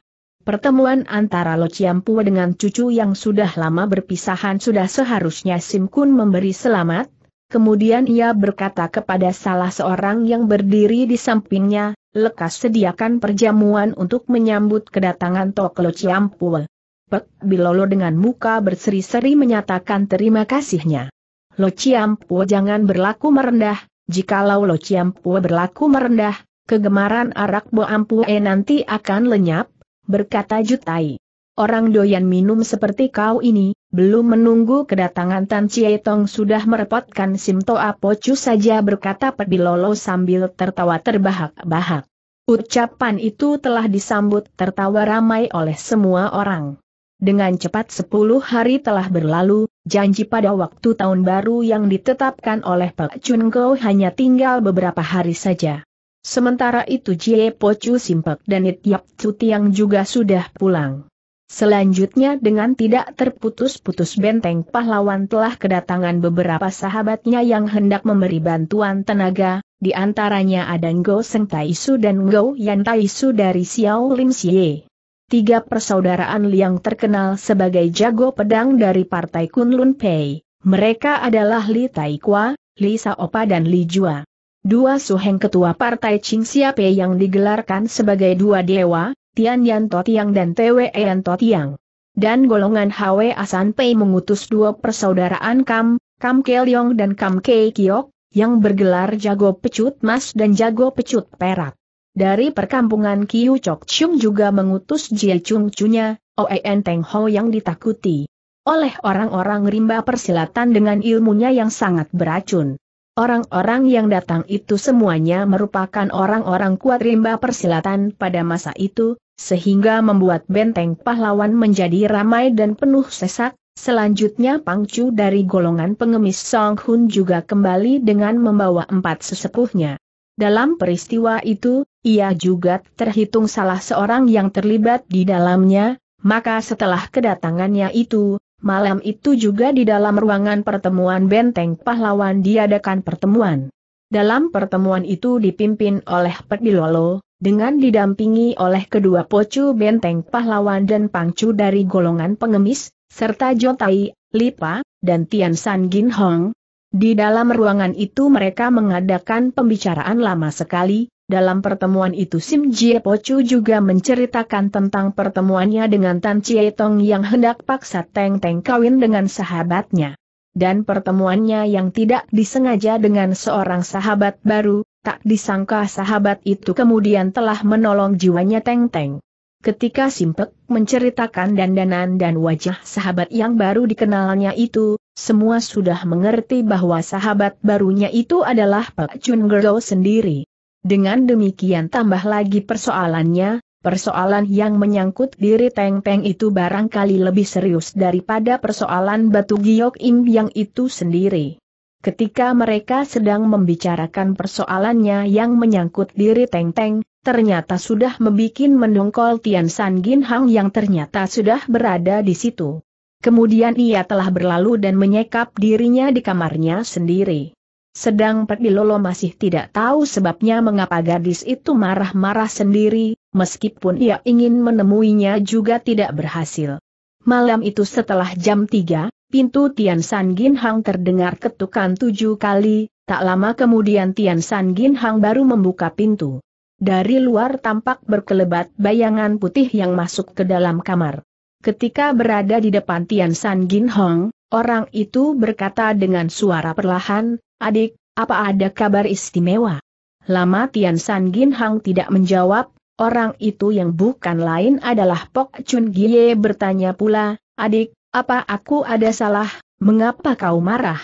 Pertemuan antara Lo Chiampua dengan cucu yang sudah lama berpisahan sudah seharusnya Sim Kun memberi selamat, kemudian ia berkata kepada salah seorang yang berdiri di sampingnya, lekas sediakan perjamuan untuk menyambut kedatangan Tok Lo Chiampua. Pek Bilolo dengan muka berseri-seri menyatakan terima kasihnya. Lo Chiampua jangan berlaku merendah, jikalau Lo Chiampua berlaku merendah, kegemaran arak bo Ampue nanti akan lenyap, berkata Jutai. Orang doyan minum seperti kau ini, belum menunggu kedatangan Tan Chie Tong sudah merepotkan Simto Apocu saja berkata Pedilolo sambil tertawa terbahak-bahak. Ucapan itu telah disambut tertawa ramai oleh semua orang. Dengan cepat sepuluh hari telah berlalu, janji pada waktu tahun baru yang ditetapkan oleh Pak Chun Go hanya tinggal beberapa hari saja. Sementara itu Jie Pocu Simpek dan Yap Cuti Tiang juga sudah pulang. Selanjutnya dengan tidak terputus-putus benteng pahlawan telah kedatangan beberapa sahabatnya yang hendak memberi bantuan tenaga, di antaranya ada Ngo Seng Taisu dan Ngo Yan Taisu dari Xiao Lim Xie. Tiga persaudaraan Liang terkenal sebagai jago pedang dari Partai Kunlun Pei. Mereka adalah Li Taikwa, Li Saopa dan Li Jua. Dua suheng ketua partai Ching Siape yang digelarkan sebagai dua dewa, Tian Yan Totiang dan Tewe Yan Totiang. Dan golongan Hwe Asan Pei mengutus dua persaudaraan Kam, Kam Kelyong dan Kam Kei Kiok, yang bergelar jago pecut mas dan jago pecut perak. Dari perkampungan Kiu Chok Chung juga mengutus Jie Chung Chunya, Oen Teng Ho yang ditakuti oleh orang-orang rimba persilatan dengan ilmunya yang sangat beracun. Orang-orang yang datang itu semuanya merupakan orang-orang kuat rimba persilatan pada masa itu, sehingga membuat benteng pahlawan menjadi ramai dan penuh sesak, selanjutnya Pangcu dari golongan pengemis Song Hun juga kembali dengan membawa empat sesepuhnya. Dalam peristiwa itu, ia juga terhitung salah seorang yang terlibat di dalamnya, maka setelah kedatangannya itu, Malam itu juga di dalam ruangan pertemuan benteng pahlawan diadakan pertemuan. Dalam pertemuan itu dipimpin oleh Pedilolo, dengan didampingi oleh kedua pocu benteng pahlawan dan pangcu dari golongan pengemis, serta Jotai, Lipa, dan Tian San Gin Hong. Di dalam ruangan itu mereka mengadakan pembicaraan lama sekali, dalam pertemuan itu Sim Jie Chu juga menceritakan tentang pertemuannya dengan Tan Chie Tong yang hendak paksa Teng Teng kawin dengan sahabatnya. Dan pertemuannya yang tidak disengaja dengan seorang sahabat baru, tak disangka sahabat itu kemudian telah menolong jiwanya Teng Teng. Ketika Simpek menceritakan dandanan dan wajah sahabat yang baru dikenalnya itu, semua sudah mengerti bahwa sahabat barunya itu adalah Pak Chun Gero sendiri. Dengan demikian tambah lagi persoalannya, persoalan yang menyangkut diri Teng Teng itu barangkali lebih serius daripada persoalan batu giok im yang itu sendiri. Ketika mereka sedang membicarakan persoalannya yang menyangkut diri Teng Teng, ternyata sudah membuat mendongkol Tian San Gin Hang yang ternyata sudah berada di situ. Kemudian ia telah berlalu dan menyekap dirinya di kamarnya sendiri. Sedang Petilolo masih tidak tahu sebabnya mengapa gadis itu marah-marah sendiri, meskipun ia ingin menemuinya juga tidak berhasil. Malam itu setelah jam 3, pintu Tian San Gin Hang terdengar ketukan tujuh kali, tak lama kemudian Tian San Gin Hang baru membuka pintu. Dari luar tampak berkelebat bayangan putih yang masuk ke dalam kamar. Ketika berada di depan Tian San Gin Hong, orang itu berkata dengan suara perlahan, Adik, apa ada kabar istimewa? Lama Tian San Gin Hang tidak menjawab, orang itu yang bukan lain adalah Pok Chun Gie bertanya pula, adik, apa aku ada salah, mengapa kau marah?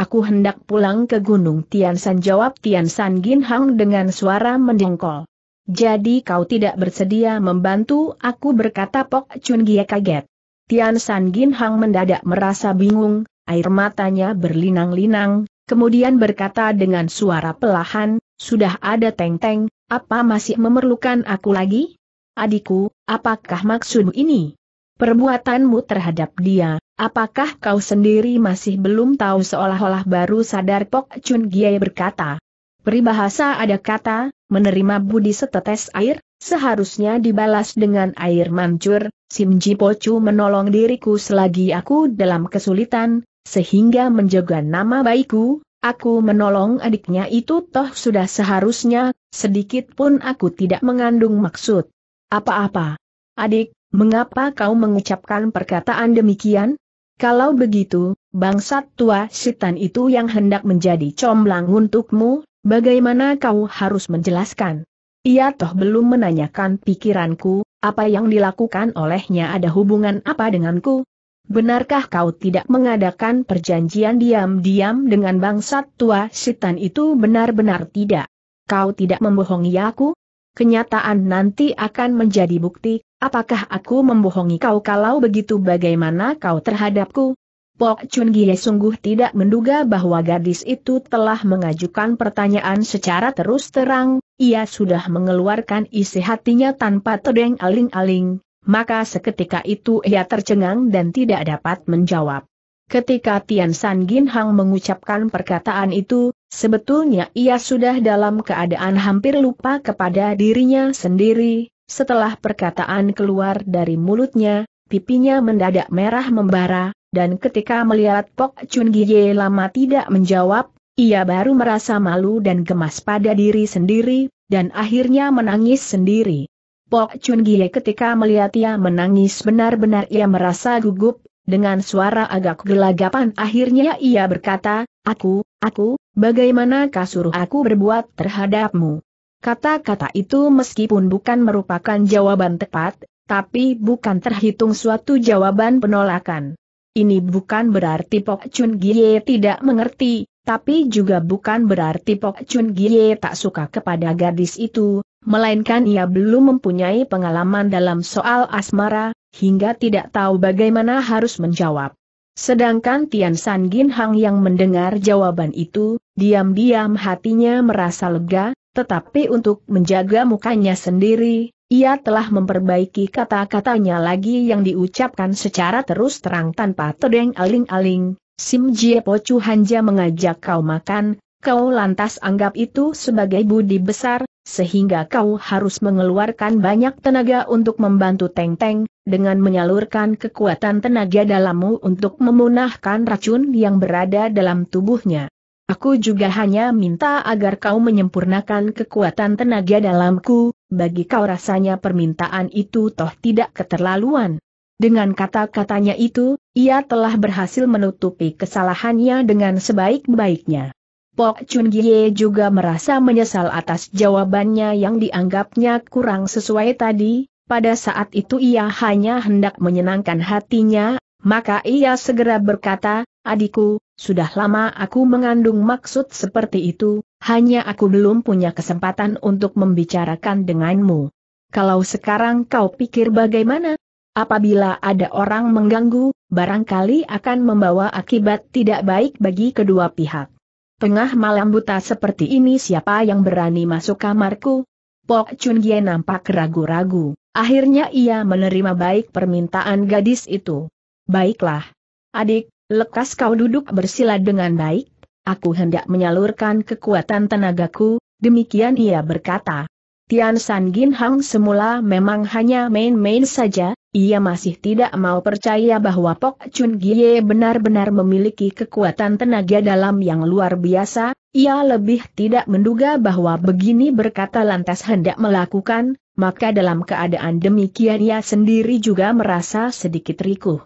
Aku hendak pulang ke Gunung Tian San jawab Tian San Gin Hang dengan suara mendengkol. Jadi kau tidak bersedia membantu aku berkata Pok Chun Gie kaget. Tian San Gin Hang mendadak merasa bingung, air matanya berlinang-linang, kemudian berkata dengan suara pelahan, sudah ada teng-teng, apa masih memerlukan aku lagi? Adikku, apakah maksud ini? Perbuatanmu terhadap dia, apakah kau sendiri masih belum tahu seolah-olah baru sadar Pok Chun Giai berkata? Peribahasa ada kata, menerima budi setetes air, seharusnya dibalas dengan air mancur, Sim Ji Pocu menolong diriku selagi aku dalam kesulitan, sehingga menjaga nama baikku, aku menolong adiknya itu toh sudah seharusnya, sedikit pun aku tidak mengandung maksud. Apa-apa. Adik, mengapa kau mengucapkan perkataan demikian? Kalau begitu, bangsat tua setan itu yang hendak menjadi comblang untukmu, bagaimana kau harus menjelaskan? Ia toh belum menanyakan pikiranku, apa yang dilakukan olehnya ada hubungan apa denganku? Benarkah kau tidak mengadakan perjanjian diam-diam dengan bangsat tua setan itu benar-benar tidak? Kau tidak membohongi aku? Kenyataan nanti akan menjadi bukti, apakah aku membohongi kau kalau begitu bagaimana kau terhadapku? Pok Chun Gie sungguh tidak menduga bahwa gadis itu telah mengajukan pertanyaan secara terus terang, ia sudah mengeluarkan isi hatinya tanpa tedeng aling-aling, maka seketika itu ia tercengang dan tidak dapat menjawab. Ketika Tian San Gin Hang mengucapkan perkataan itu, sebetulnya ia sudah dalam keadaan hampir lupa kepada dirinya sendiri, setelah perkataan keluar dari mulutnya, pipinya mendadak merah membara, dan ketika melihat Pok Chun Gie lama tidak menjawab, ia baru merasa malu dan gemas pada diri sendiri, dan akhirnya menangis sendiri. Pok Chun Gie ketika melihat ia menangis benar-benar ia merasa gugup, dengan suara agak gelagapan akhirnya ia berkata, Aku, aku, bagaimana kasur aku berbuat terhadapmu? Kata-kata itu meskipun bukan merupakan jawaban tepat, tapi bukan terhitung suatu jawaban penolakan. Ini bukan berarti Pok Chun Gie tidak mengerti, tapi juga bukan berarti Pok Chun Gie tak suka kepada gadis itu, melainkan ia belum mempunyai pengalaman dalam soal asmara, hingga tidak tahu bagaimana harus menjawab. Sedangkan Tian San Gin Hang yang mendengar jawaban itu, diam-diam hatinya merasa lega, tetapi untuk menjaga mukanya sendiri, ia telah memperbaiki kata-katanya lagi yang diucapkan secara terus terang tanpa tedeng aling-aling. Sim Jie Po Chu Hanja mengajak kau makan, kau lantas anggap itu sebagai budi besar, sehingga kau harus mengeluarkan banyak tenaga untuk membantu Teng Teng, dengan menyalurkan kekuatan tenaga dalammu untuk memunahkan racun yang berada dalam tubuhnya. Aku juga hanya minta agar kau menyempurnakan kekuatan tenaga dalamku, bagi kau rasanya permintaan itu toh tidak keterlaluan. Dengan kata-katanya itu, ia telah berhasil menutupi kesalahannya dengan sebaik-baiknya. Pok Chun Gie juga merasa menyesal atas jawabannya yang dianggapnya kurang sesuai tadi, pada saat itu ia hanya hendak menyenangkan hatinya, maka ia segera berkata, adikku, sudah lama aku mengandung maksud seperti itu, hanya aku belum punya kesempatan untuk membicarakan denganmu. Kalau sekarang kau pikir bagaimana? Apabila ada orang mengganggu, barangkali akan membawa akibat tidak baik bagi kedua pihak. Tengah malam buta seperti ini siapa yang berani masuk kamarku? Pok Chun Gie nampak ragu-ragu. Akhirnya ia menerima baik permintaan gadis itu. Baiklah. Adik, lekas kau duduk bersila dengan baik. Aku hendak menyalurkan kekuatan tenagaku, demikian ia berkata. Tian San Gin Hang semula memang hanya main-main saja, ia masih tidak mau percaya bahwa Pok Chun Gie benar-benar memiliki kekuatan tenaga dalam yang luar biasa, ia lebih tidak menduga bahwa begini berkata lantas hendak melakukan, maka dalam keadaan demikian ia sendiri juga merasa sedikit rikuh.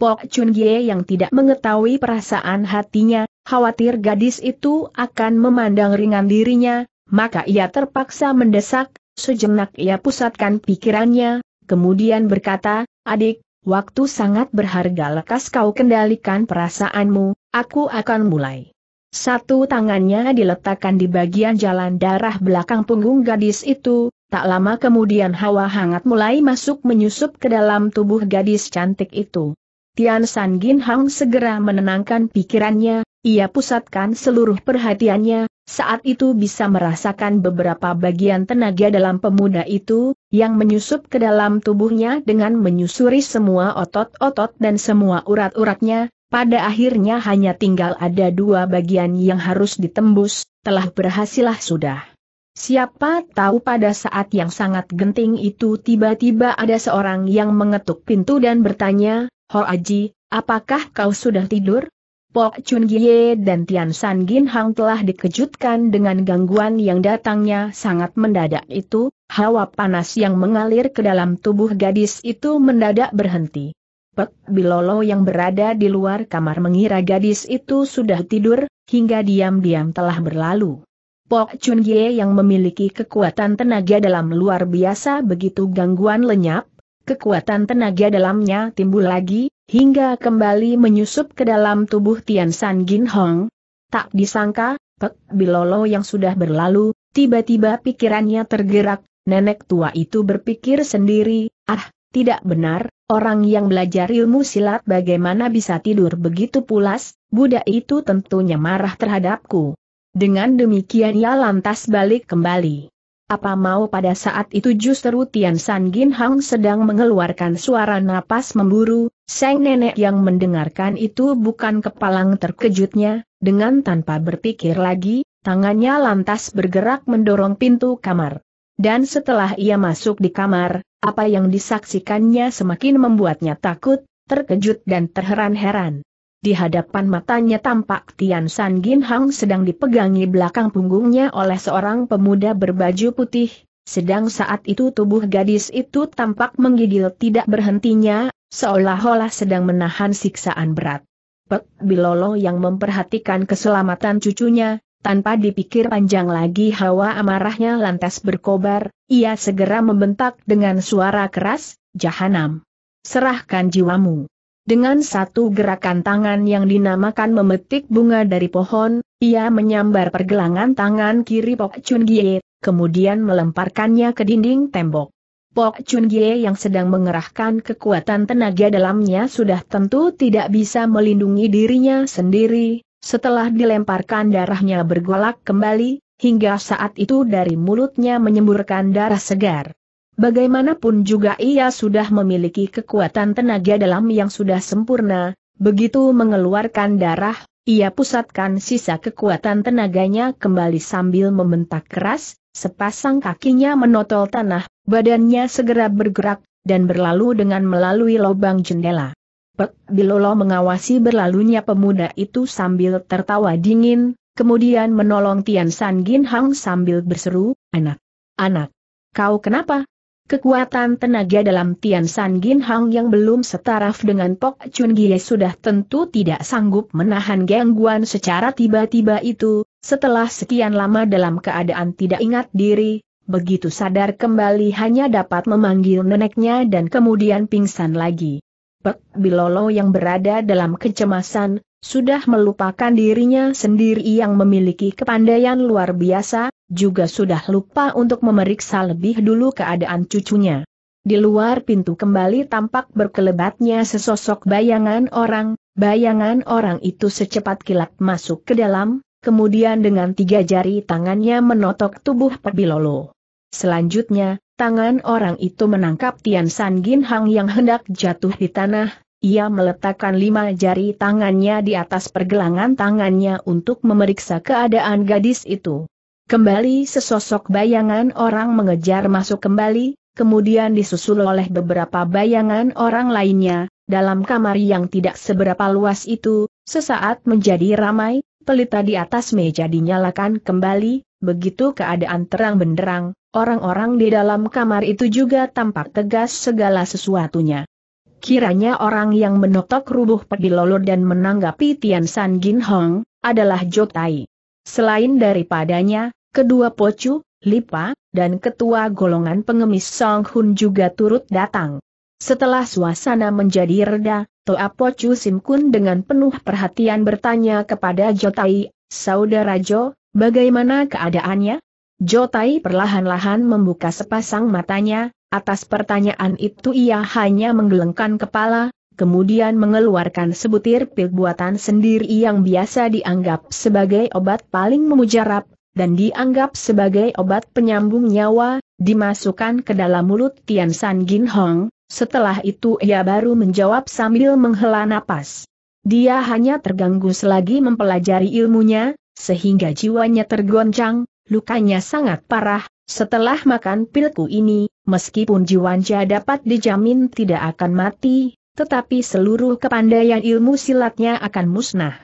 Pok Chun Gie yang tidak mengetahui perasaan hatinya, khawatir gadis itu akan memandang ringan dirinya, maka ia terpaksa mendesak, sejenak ia pusatkan pikirannya, kemudian berkata, adik, waktu sangat berharga lekas kau kendalikan perasaanmu, aku akan mulai. Satu tangannya diletakkan di bagian jalan darah belakang punggung gadis itu, tak lama kemudian hawa hangat mulai masuk menyusup ke dalam tubuh gadis cantik itu. Tian San Gin Hang segera menenangkan pikirannya, ia pusatkan seluruh perhatiannya, saat itu bisa merasakan beberapa bagian tenaga dalam pemuda itu, yang menyusup ke dalam tubuhnya dengan menyusuri semua otot-otot dan semua urat-uratnya, pada akhirnya hanya tinggal ada dua bagian yang harus ditembus, telah berhasilah sudah. Siapa tahu pada saat yang sangat genting itu tiba-tiba ada seorang yang mengetuk pintu dan bertanya, Ho Aji, apakah kau sudah tidur? Pok Chun Gie dan Tian San Gin Hang telah dikejutkan dengan gangguan yang datangnya sangat mendadak itu, hawa panas yang mengalir ke dalam tubuh gadis itu mendadak berhenti. Pek Bilolo yang berada di luar kamar mengira gadis itu sudah tidur, hingga diam-diam telah berlalu. Pok Chun Gie yang memiliki kekuatan tenaga dalam luar biasa begitu gangguan lenyap, kekuatan tenaga dalamnya timbul lagi, hingga kembali menyusup ke dalam tubuh Tian San Gin Hong. Tak disangka, Pek Bilolo yang sudah berlalu, tiba-tiba pikirannya tergerak, nenek tua itu berpikir sendiri, ah, tidak benar, orang yang belajar ilmu silat bagaimana bisa tidur begitu pulas, Budak itu tentunya marah terhadapku. Dengan demikian ia lantas balik kembali. Apa mau pada saat itu justru Tian San Gin Hang sedang mengeluarkan suara napas memburu, Seng nenek yang mendengarkan itu bukan kepalang terkejutnya, dengan tanpa berpikir lagi, tangannya lantas bergerak mendorong pintu kamar. Dan setelah ia masuk di kamar, apa yang disaksikannya semakin membuatnya takut, terkejut dan terheran-heran. Di hadapan matanya tampak Tian San Gin Hang sedang dipegangi belakang punggungnya oleh seorang pemuda berbaju putih, sedang saat itu tubuh gadis itu tampak menggigil tidak berhentinya, seolah-olah sedang menahan siksaan berat. Pek Bilolo yang memperhatikan keselamatan cucunya, tanpa dipikir panjang lagi hawa amarahnya lantas berkobar, ia segera membentak dengan suara keras, Jahanam! Serahkan jiwamu! Dengan satu gerakan tangan yang dinamakan memetik bunga dari pohon, ia menyambar pergelangan tangan kiri Pok Chun Gie, kemudian melemparkannya ke dinding tembok. Pok Chun Gie yang sedang mengerahkan kekuatan tenaga dalamnya sudah tentu tidak bisa melindungi dirinya sendiri, setelah dilemparkan darahnya bergolak kembali, hingga saat itu dari mulutnya menyemburkan darah segar. Bagaimanapun juga ia sudah memiliki kekuatan tenaga dalam yang sudah sempurna, begitu mengeluarkan darah, ia pusatkan sisa kekuatan tenaganya kembali sambil membentak keras, sepasang kakinya menotol tanah, badannya segera bergerak, dan berlalu dengan melalui lubang jendela. Pek Bilolo mengawasi berlalunya pemuda itu sambil tertawa dingin, kemudian menolong Tian San Gin Hang sambil berseru, anak, anak, kau kenapa? Kekuatan tenaga dalam Tian San Gin Hang yang belum setaraf dengan Pok Chun Gie sudah tentu tidak sanggup menahan gangguan secara tiba-tiba itu, setelah sekian lama dalam keadaan tidak ingat diri, begitu sadar kembali hanya dapat memanggil neneknya dan kemudian pingsan lagi. Pek Bilolo yang berada dalam kecemasan, sudah melupakan dirinya sendiri yang memiliki kepandaian luar biasa, juga sudah lupa untuk memeriksa lebih dulu keadaan cucunya. Di luar pintu kembali tampak berkelebatnya sesosok bayangan orang, bayangan orang itu secepat kilat masuk ke dalam, kemudian dengan tiga jari tangannya menotok tubuh Pebilolo. Selanjutnya, tangan orang itu menangkap Tian San Gin Hang yang hendak jatuh di tanah, ia meletakkan lima jari tangannya di atas pergelangan tangannya untuk memeriksa keadaan gadis itu. Kembali sesosok bayangan orang mengejar masuk kembali, kemudian disusul oleh beberapa bayangan orang lainnya, dalam kamar yang tidak seberapa luas itu, sesaat menjadi ramai, pelita di atas meja dinyalakan kembali, begitu keadaan terang benderang, orang-orang di dalam kamar itu juga tampak tegas segala sesuatunya. Kiranya orang yang menotok rubuh pedilolor dan menanggapi Tian San gin Hong, adalah Jotai. Selain daripadanya, kedua Pocu, Lipa, dan ketua golongan pengemis Song Hun juga turut datang. Setelah suasana menjadi reda, Toa Pocu Sim Kun dengan penuh perhatian bertanya kepada Jotai, Saudara Jo, bagaimana keadaannya? Jotai perlahan-lahan membuka sepasang matanya, atas pertanyaan itu ia hanya menggelengkan kepala, kemudian mengeluarkan sebutir pil buatan sendiri yang biasa dianggap sebagai obat paling memujarab, dan dianggap sebagai obat penyambung nyawa, dimasukkan ke dalam mulut Tian San Gin Hong, setelah itu ia baru menjawab sambil menghela napas. Dia hanya terganggu selagi mempelajari ilmunya, sehingga jiwanya tergoncang, lukanya sangat parah, setelah makan pilku ini, meskipun jiwanya dapat dijamin tidak akan mati, tetapi seluruh kepandaian ilmu silatnya akan musnah.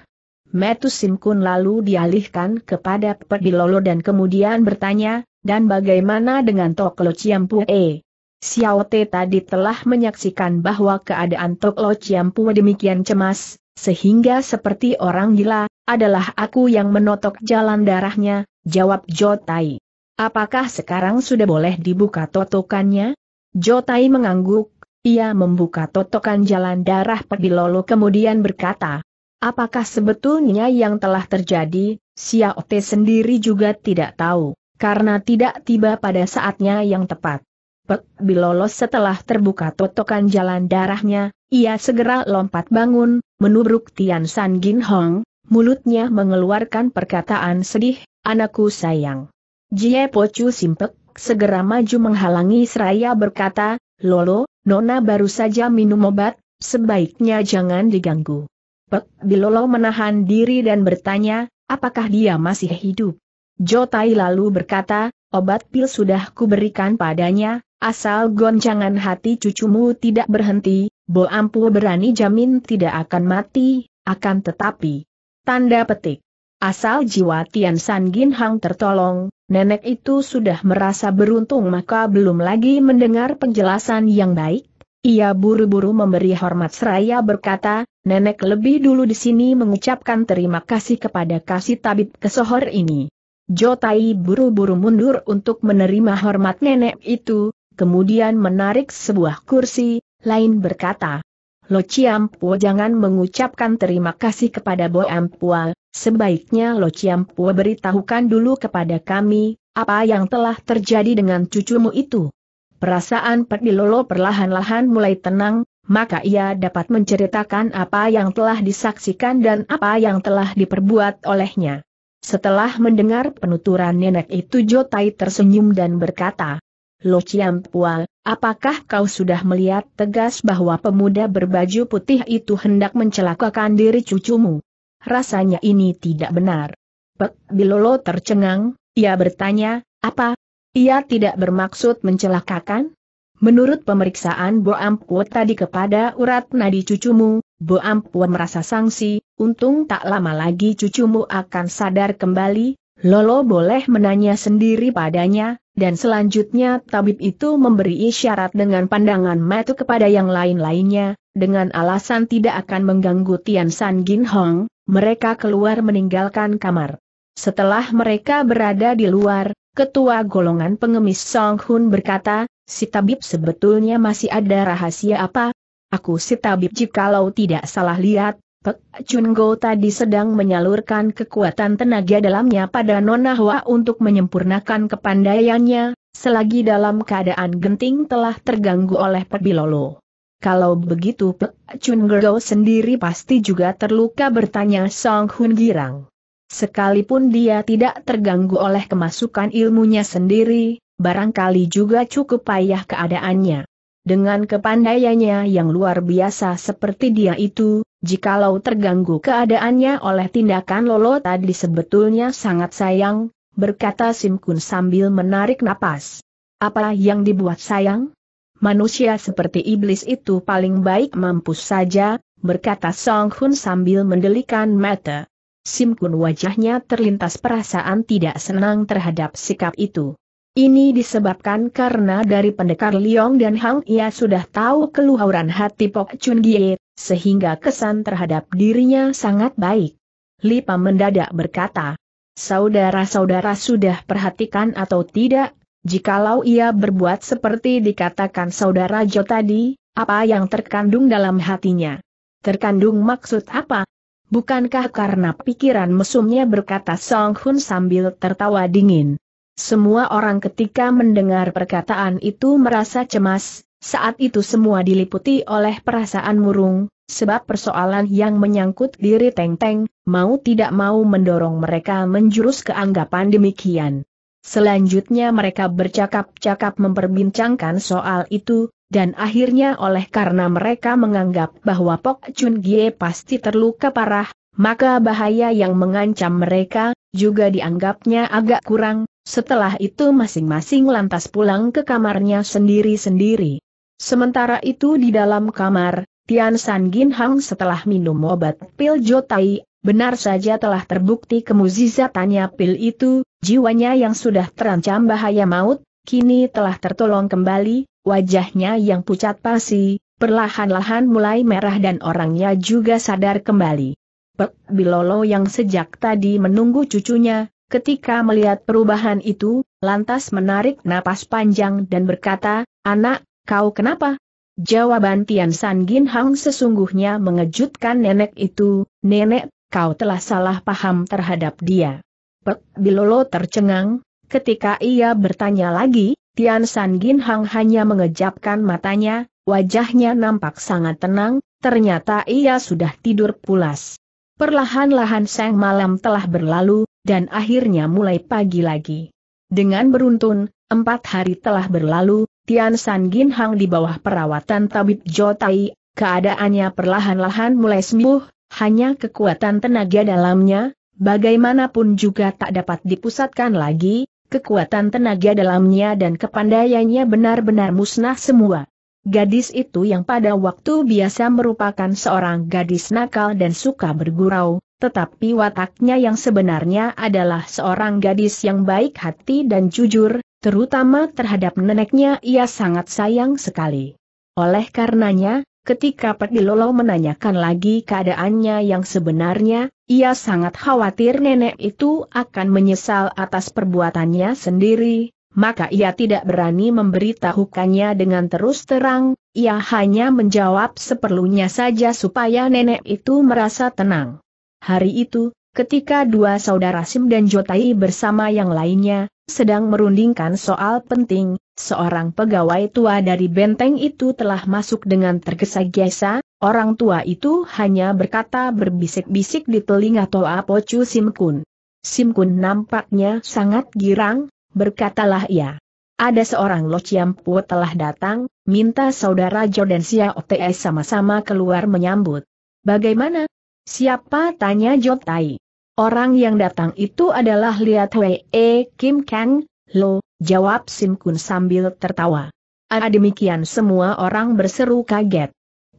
Metus Simkun lalu dialihkan kepada Pedilolo dan kemudian bertanya, dan bagaimana dengan Toklo Ciampue? Xiao Te tadi telah menyaksikan bahwa keadaan Toklo Ciampue demikian cemas, sehingga seperti orang gila, adalah aku yang menotok jalan darahnya, jawab Jotai. Apakah sekarang sudah boleh dibuka totokannya? Jotai mengangguk, ia membuka totokan jalan darah Pebilolo kemudian berkata, Apakah sebetulnya yang telah terjadi, Xiao Te sendiri juga tidak tahu, karena tidak tiba pada saatnya yang tepat. Pek Bilolo setelah terbuka totokan jalan darahnya, ia segera lompat bangun, menubruk Tian San Gin Hong, mulutnya mengeluarkan perkataan sedih, anakku sayang. Jie Pochu Simpek segera maju menghalangi seraya berkata, Lolo, Nona baru saja minum obat, sebaiknya jangan diganggu. Pek Lolo menahan diri dan bertanya, apakah dia masih hidup? Jotai lalu berkata, obat pil sudah kuberikan padanya, asal goncangan hati cucumu tidak berhenti, Bo Ampu berani jamin tidak akan mati, akan tetapi. Tanda petik. Asal jiwa Tian San Gin Hang tertolong, nenek itu sudah merasa beruntung maka belum lagi mendengar penjelasan yang baik. Ia buru-buru memberi hormat seraya berkata, nenek lebih dulu di sini mengucapkan terima kasih kepada kasih tabib kesohor ini. Jotai buru-buru mundur untuk menerima hormat nenek itu, kemudian menarik sebuah kursi, lain berkata, Lo Ciampua jangan mengucapkan terima kasih kepada Bo Ampua, Sebaiknya Lo Pua beritahukan dulu kepada kami, apa yang telah terjadi dengan cucumu itu. Perasaan Peti Lolo perlahan-lahan mulai tenang, maka ia dapat menceritakan apa yang telah disaksikan dan apa yang telah diperbuat olehnya. Setelah mendengar penuturan nenek itu Jotai tersenyum dan berkata, Lo Chiampual, apakah kau sudah melihat tegas bahwa pemuda berbaju putih itu hendak mencelakakan diri cucumu? Rasanya ini tidak benar. Pek Bilolo tercengang, ia bertanya, apa? Ia tidak bermaksud mencelakakan? Menurut pemeriksaan Bo Ampua tadi kepada urat nadi cucumu, Bo Ampua merasa sanksi. untung tak lama lagi cucumu akan sadar kembali, Lolo boleh menanya sendiri padanya, dan selanjutnya tabib itu memberi isyarat dengan pandangan mata kepada yang lain-lainnya, dengan alasan tidak akan mengganggu Tian San Gin Hong, mereka keluar meninggalkan kamar. Setelah mereka berada di luar, ketua golongan pengemis Song Hun berkata, si tabib sebetulnya masih ada rahasia apa? Aku si tabib jikalau tidak salah lihat, Pek Chun Go tadi sedang menyalurkan kekuatan tenaga dalamnya pada Nona Hua untuk menyempurnakan kepandaiannya, selagi dalam keadaan genting telah terganggu oleh Bilolo. Kalau begitu Pek Chun Gergo sendiri pasti juga terluka bertanya Song Hun Girang. Sekalipun dia tidak terganggu oleh kemasukan ilmunya sendiri, barangkali juga cukup payah keadaannya. Dengan kepandaiannya yang luar biasa seperti dia itu, jikalau terganggu keadaannya oleh tindakan Lolo tadi sebetulnya sangat sayang, berkata Sim Kun sambil menarik napas. Apa yang dibuat sayang? manusia seperti iblis itu paling baik mampus saja, berkata Song Hun sambil mendelikan mata. Sim Kun wajahnya terlintas perasaan tidak senang terhadap sikap itu. Ini disebabkan karena dari pendekar Liong dan Hang ia sudah tahu keluhuran hati Pok Chun Gie, sehingga kesan terhadap dirinya sangat baik. Lipa mendadak berkata, Saudara-saudara sudah perhatikan atau tidak, Jikalau ia berbuat seperti dikatakan saudara Jo tadi, apa yang terkandung dalam hatinya? Terkandung maksud apa? Bukankah karena pikiran mesumnya berkata Song Hun sambil tertawa dingin. Semua orang ketika mendengar perkataan itu merasa cemas, saat itu semua diliputi oleh perasaan murung, sebab persoalan yang menyangkut diri Teng Teng, mau tidak mau mendorong mereka menjurus ke anggapan demikian. Selanjutnya mereka bercakap-cakap memperbincangkan soal itu, dan akhirnya oleh karena mereka menganggap bahwa Pok Chun Gie pasti terluka parah, maka bahaya yang mengancam mereka, juga dianggapnya agak kurang, setelah itu masing-masing lantas pulang ke kamarnya sendiri-sendiri. Sementara itu di dalam kamar, Tian San Gin Hang setelah minum obat pil Jotai Benar saja telah terbukti kemuzizatannya pil itu, jiwanya yang sudah terancam bahaya maut, kini telah tertolong kembali, wajahnya yang pucat pasi, perlahan-lahan mulai merah dan orangnya juga sadar kembali. Pek Bilolo yang sejak tadi menunggu cucunya, ketika melihat perubahan itu, lantas menarik napas panjang dan berkata, Anak, kau kenapa? Jawaban Tian San Gin Hang sesungguhnya mengejutkan nenek itu, nenek kau telah salah paham terhadap dia. Pek Bilolo tercengang, ketika ia bertanya lagi, Tian San Gin Hang hanya mengejapkan matanya, wajahnya nampak sangat tenang, ternyata ia sudah tidur pulas. Perlahan-lahan sang malam telah berlalu, dan akhirnya mulai pagi lagi. Dengan beruntun, empat hari telah berlalu, Tian San Gin Hang di bawah perawatan tabib Jotai, keadaannya perlahan-lahan mulai sembuh, hanya kekuatan tenaga dalamnya, bagaimanapun juga tak dapat dipusatkan lagi, kekuatan tenaga dalamnya dan kepandaiannya benar-benar musnah semua. Gadis itu yang pada waktu biasa merupakan seorang gadis nakal dan suka bergurau, tetapi wataknya yang sebenarnya adalah seorang gadis yang baik hati dan jujur, terutama terhadap neneknya ia sangat sayang sekali. Oleh karenanya, Ketika Petilolo menanyakan lagi keadaannya yang sebenarnya, ia sangat khawatir nenek itu akan menyesal atas perbuatannya sendiri, maka ia tidak berani memberitahukannya dengan terus terang, ia hanya menjawab seperlunya saja supaya nenek itu merasa tenang. Hari itu, ketika dua saudara Sim dan Jotai bersama yang lainnya, sedang merundingkan soal penting, seorang pegawai tua dari benteng itu telah masuk dengan tergesa-gesa, orang tua itu hanya berkata berbisik-bisik di telinga Toa Pocu Simkun. Simkun nampaknya sangat girang, berkatalah ia. Ada seorang Lo Chiampu telah datang, minta saudara Jordan Sia OTS sama-sama keluar menyambut. Bagaimana? Siapa tanya Jotai? Orang yang datang itu adalah Liat Wei e Kim Kang, Lo, jawab Sim Kun sambil tertawa. Ada demikian semua orang berseru kaget.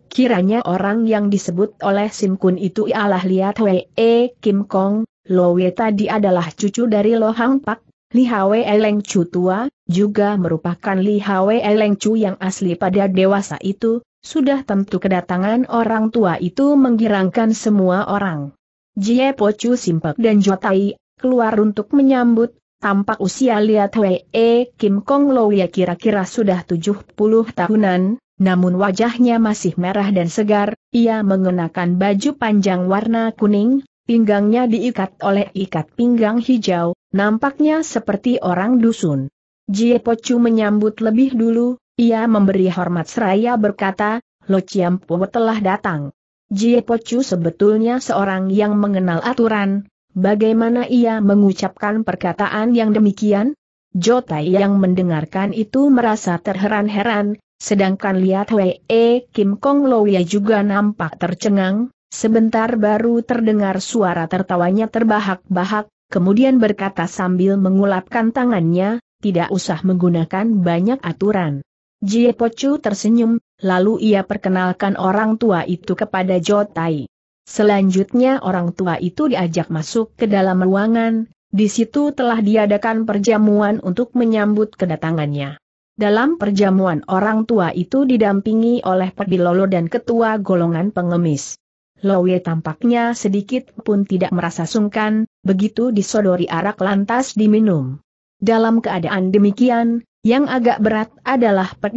Kiranya orang yang disebut oleh Sim Kun itu ialah Liat Wei e Kim Kong, Lo Wei tadi adalah cucu dari Lo Hang Pak, Li Hwe Leng Chu tua, juga merupakan Li Hwe Leng Chu yang asli pada dewasa itu, sudah tentu kedatangan orang tua itu menggirangkan semua orang. Jie Pocu Simpek dan Jotai, keluar untuk menyambut, tampak usia lihat Wei e, Kim Kong Lo ya kira-kira sudah 70 tahunan, namun wajahnya masih merah dan segar, ia mengenakan baju panjang warna kuning, pinggangnya diikat oleh ikat pinggang hijau, nampaknya seperti orang dusun. Jie Pocu menyambut lebih dulu, ia memberi hormat seraya berkata, Lo Chiam telah datang. Jie Chu sebetulnya seorang yang mengenal aturan, bagaimana ia mengucapkan perkataan yang demikian? Jotai yang mendengarkan itu merasa terheran-heran, sedangkan lihat Wei e Kim Kong Loya juga nampak tercengang, sebentar baru terdengar suara tertawanya terbahak-bahak, kemudian berkata sambil mengulapkan tangannya, tidak usah menggunakan banyak aturan. Jie Chu tersenyum, lalu ia perkenalkan orang tua itu kepada Jotai. Selanjutnya orang tua itu diajak masuk ke dalam ruangan, di situ telah diadakan perjamuan untuk menyambut kedatangannya. Dalam perjamuan orang tua itu didampingi oleh Pebilolo dan ketua golongan pengemis. Lowe tampaknya sedikit pun tidak merasa sungkan, begitu disodori arak lantas diminum. Dalam keadaan demikian, yang agak berat adalah Pet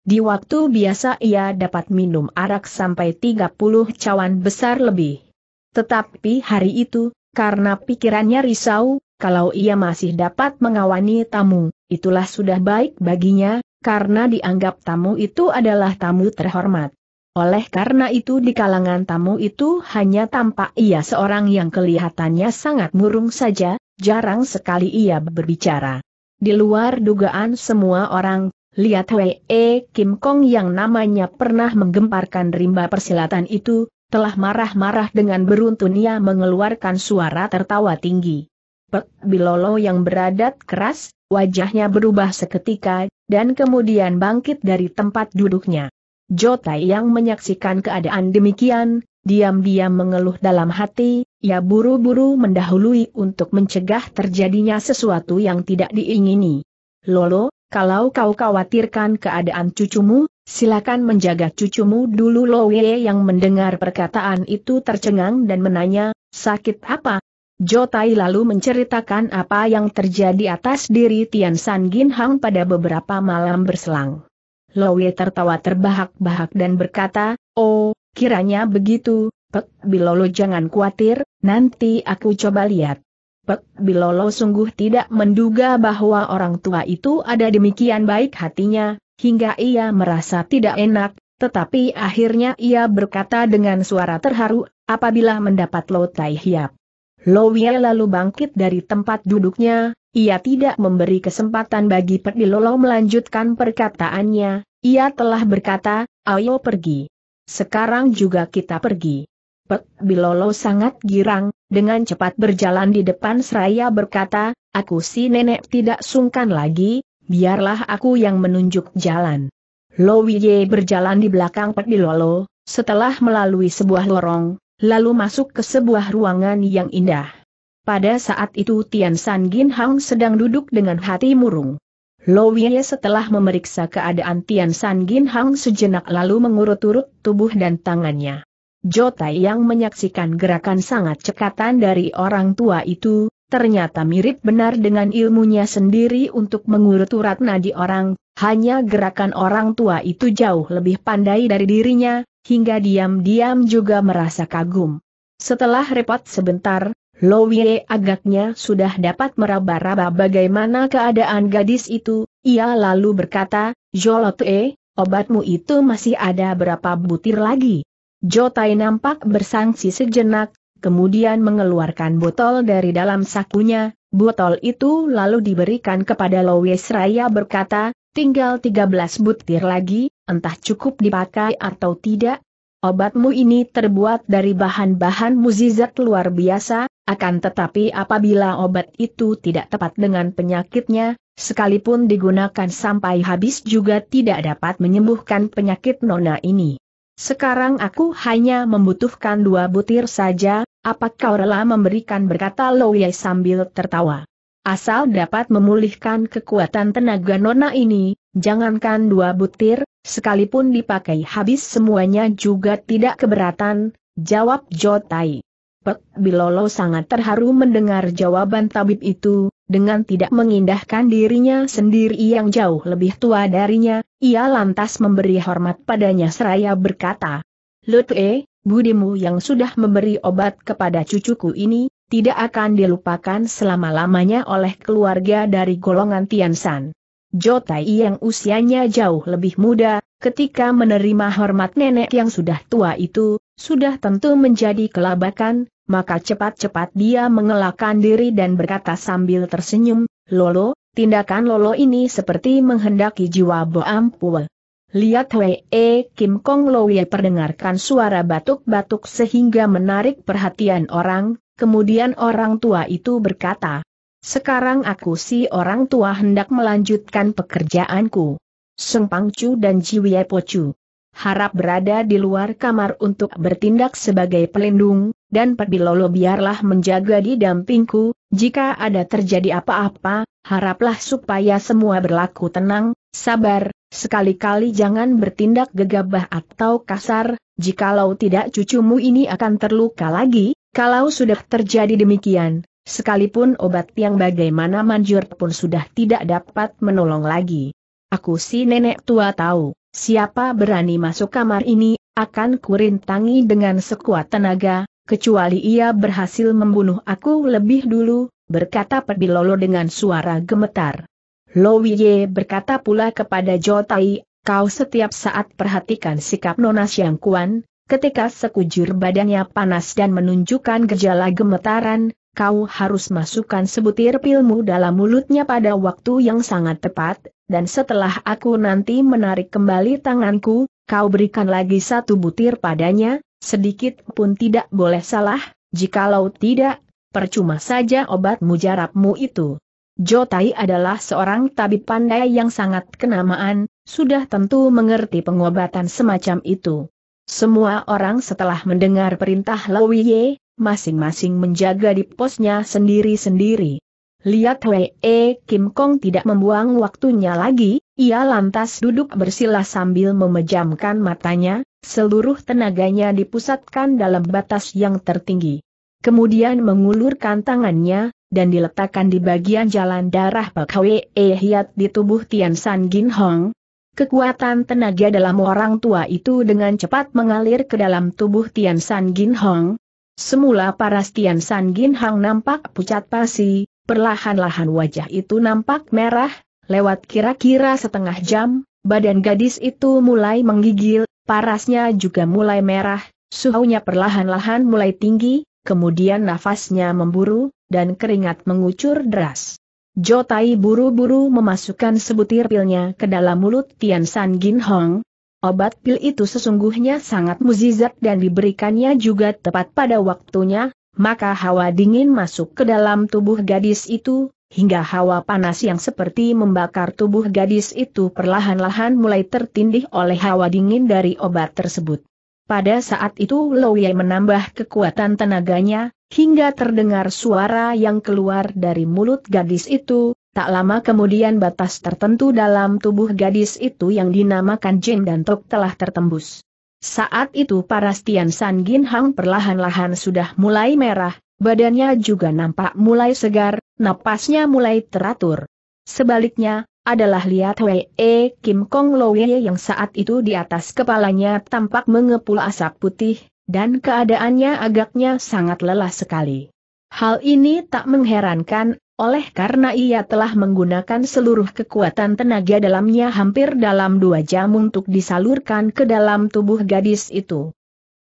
di waktu biasa ia dapat minum arak sampai 30 cawan besar lebih. Tetapi hari itu, karena pikirannya risau, kalau ia masih dapat mengawani tamu, itulah sudah baik baginya, karena dianggap tamu itu adalah tamu terhormat. Oleh karena itu di kalangan tamu itu hanya tampak ia seorang yang kelihatannya sangat murung saja, jarang sekali ia berbicara. Di luar dugaan semua orang Lihat Wei e, Kim Kong yang namanya pernah menggemparkan rimba persilatan itu, telah marah-marah dengan beruntun ia mengeluarkan suara tertawa tinggi. Pek Bilolo yang beradat keras, wajahnya berubah seketika, dan kemudian bangkit dari tempat duduknya. Jota yang menyaksikan keadaan demikian, diam-diam mengeluh dalam hati, ia buru-buru mendahului untuk mencegah terjadinya sesuatu yang tidak diingini. Lolo, kalau kau khawatirkan keadaan cucumu, silakan menjaga cucumu dulu Lowe yang mendengar perkataan itu tercengang dan menanya, sakit apa? Jotai lalu menceritakan apa yang terjadi atas diri Tian San Gin Hang pada beberapa malam berselang. Lowe tertawa terbahak-bahak dan berkata, Oh, kiranya begitu, Pek Bilolo jangan khawatir, nanti aku coba lihat. Pek Bilolo sungguh tidak menduga bahwa orang tua itu ada demikian baik hatinya, hingga ia merasa tidak enak, tetapi akhirnya ia berkata dengan suara terharu, apabila mendapat Lo Tai Hiap. Lo Wie lalu bangkit dari tempat duduknya, ia tidak memberi kesempatan bagi Pek Bilolo melanjutkan perkataannya, ia telah berkata, ayo pergi. Sekarang juga kita pergi. Pek Bilolo sangat girang, dengan cepat berjalan di depan seraya berkata, aku si nenek tidak sungkan lagi, biarlah aku yang menunjuk jalan. Wiye berjalan di belakang Pek Bilolo, setelah melalui sebuah lorong, lalu masuk ke sebuah ruangan yang indah. Pada saat itu Tian San Gin Hang sedang duduk dengan hati murung. Lowie setelah memeriksa keadaan Tian San Gin Hang sejenak lalu mengurut-urut tubuh dan tangannya. Jota yang menyaksikan gerakan sangat cekatan dari orang tua itu, ternyata mirip benar dengan ilmunya sendiri untuk mengurut urat nadi orang, hanya gerakan orang tua itu jauh lebih pandai dari dirinya, hingga diam-diam juga merasa kagum. Setelah repot sebentar, Lowie agaknya sudah dapat meraba-raba bagaimana keadaan gadis itu, ia lalu berkata, Jolote, obatmu itu masih ada berapa butir lagi? Jotai nampak bersangsi sejenak, kemudian mengeluarkan botol dari dalam sakunya, botol itu lalu diberikan kepada Lois Raya berkata, tinggal 13 butir lagi, entah cukup dipakai atau tidak. Obatmu ini terbuat dari bahan-bahan muzizat luar biasa, akan tetapi apabila obat itu tidak tepat dengan penyakitnya, sekalipun digunakan sampai habis juga tidak dapat menyembuhkan penyakit nona ini. Sekarang aku hanya membutuhkan dua butir saja, Apakah kau rela memberikan berkata Louyai sambil tertawa. Asal dapat memulihkan kekuatan tenaga nona ini, jangankan dua butir, sekalipun dipakai habis semuanya juga tidak keberatan, jawab Jotai. Pek Bilolo sangat terharu mendengar jawaban tabib itu, dengan tidak mengindahkan dirinya sendiri yang jauh lebih tua darinya, ia lantas memberi hormat padanya seraya berkata, Lutwe, budimu yang sudah memberi obat kepada cucuku ini, tidak akan dilupakan selama-lamanya oleh keluarga dari golongan Tiansan. Jotai yang usianya jauh lebih muda, ketika menerima hormat nenek yang sudah tua itu, sudah tentu menjadi kelabakan, maka cepat-cepat dia mengelakkan diri dan berkata sambil tersenyum, Lolo, tindakan Lolo ini seperti menghendaki jiwa Boam Lihat Wei e Kim Kong Loye perdengarkan suara batuk-batuk sehingga menarik perhatian orang, kemudian orang tua itu berkata, Sekarang aku si orang tua hendak melanjutkan pekerjaanku. Seng Pangcu dan Po Pocu. Harap berada di luar kamar untuk bertindak sebagai pelindung, dan Perbilolo biarlah menjaga di dampingku, jika ada terjadi apa-apa, haraplah supaya semua berlaku tenang, sabar, sekali-kali jangan bertindak gegabah atau kasar, jikalau tidak cucumu ini akan terluka lagi, kalau sudah terjadi demikian, sekalipun obat yang bagaimana manjur pun sudah tidak dapat menolong lagi. Aku si nenek tua tahu, siapa berani masuk kamar ini, akan kurintangi dengan sekuat tenaga, kecuali ia berhasil membunuh aku lebih dulu, berkata Pebilolo dengan suara gemetar. Lowie berkata pula kepada Jotai, kau setiap saat perhatikan sikap Nona Siang Kuan, ketika sekujur badannya panas dan menunjukkan gejala gemetaran, kau harus masukkan sebutir pilmu dalam mulutnya pada waktu yang sangat tepat, dan setelah aku nanti menarik kembali tanganku, kau berikan lagi satu butir padanya, Sedikit pun tidak boleh salah, jikalau tidak, percuma saja obat mujarabmu itu. Jotai adalah seorang tabib pandai yang sangat kenamaan, sudah tentu mengerti pengobatan semacam itu. Semua orang setelah mendengar perintah Lowiye, masing-masing menjaga di posnya sendiri-sendiri. Lihat Wei e Kim Kong tidak membuang waktunya lagi, ia lantas duduk bersila sambil memejamkan matanya, seluruh tenaganya dipusatkan dalam batas yang tertinggi. Kemudian mengulurkan tangannya, dan diletakkan di bagian jalan darah Pak Wei e Hiat di tubuh Tian San Gin Hong, Kekuatan tenaga dalam orang tua itu dengan cepat mengalir ke dalam tubuh Tian San Gin Hong. Semula paras Tian San Gin Hong nampak pucat pasi, Perlahan-lahan wajah itu nampak merah, lewat kira-kira setengah jam, badan gadis itu mulai menggigil, parasnya juga mulai merah, suhunya perlahan-lahan mulai tinggi, kemudian nafasnya memburu, dan keringat mengucur deras. Jotai buru-buru memasukkan sebutir pilnya ke dalam mulut Tian San Gin Hong. Obat pil itu sesungguhnya sangat muzizat dan diberikannya juga tepat pada waktunya, maka hawa dingin masuk ke dalam tubuh gadis itu, hingga hawa panas yang seperti membakar tubuh gadis itu perlahan-lahan mulai tertindih oleh hawa dingin dari obat tersebut. Pada saat itu Louie menambah kekuatan tenaganya, hingga terdengar suara yang keluar dari mulut gadis itu, tak lama kemudian batas tertentu dalam tubuh gadis itu yang dinamakan Jin dan Tok telah tertembus. Saat itu Parastian San Gin Hang perlahan-lahan sudah mulai merah, badannya juga nampak mulai segar, napasnya mulai teratur. Sebaliknya, adalah lihat Wei e Kim Kong Loe yang saat itu di atas kepalanya tampak mengepul asap putih, dan keadaannya agaknya sangat lelah sekali. Hal ini tak mengherankan, oleh karena ia telah menggunakan seluruh kekuatan tenaga dalamnya hampir dalam dua jam untuk disalurkan ke dalam tubuh gadis itu.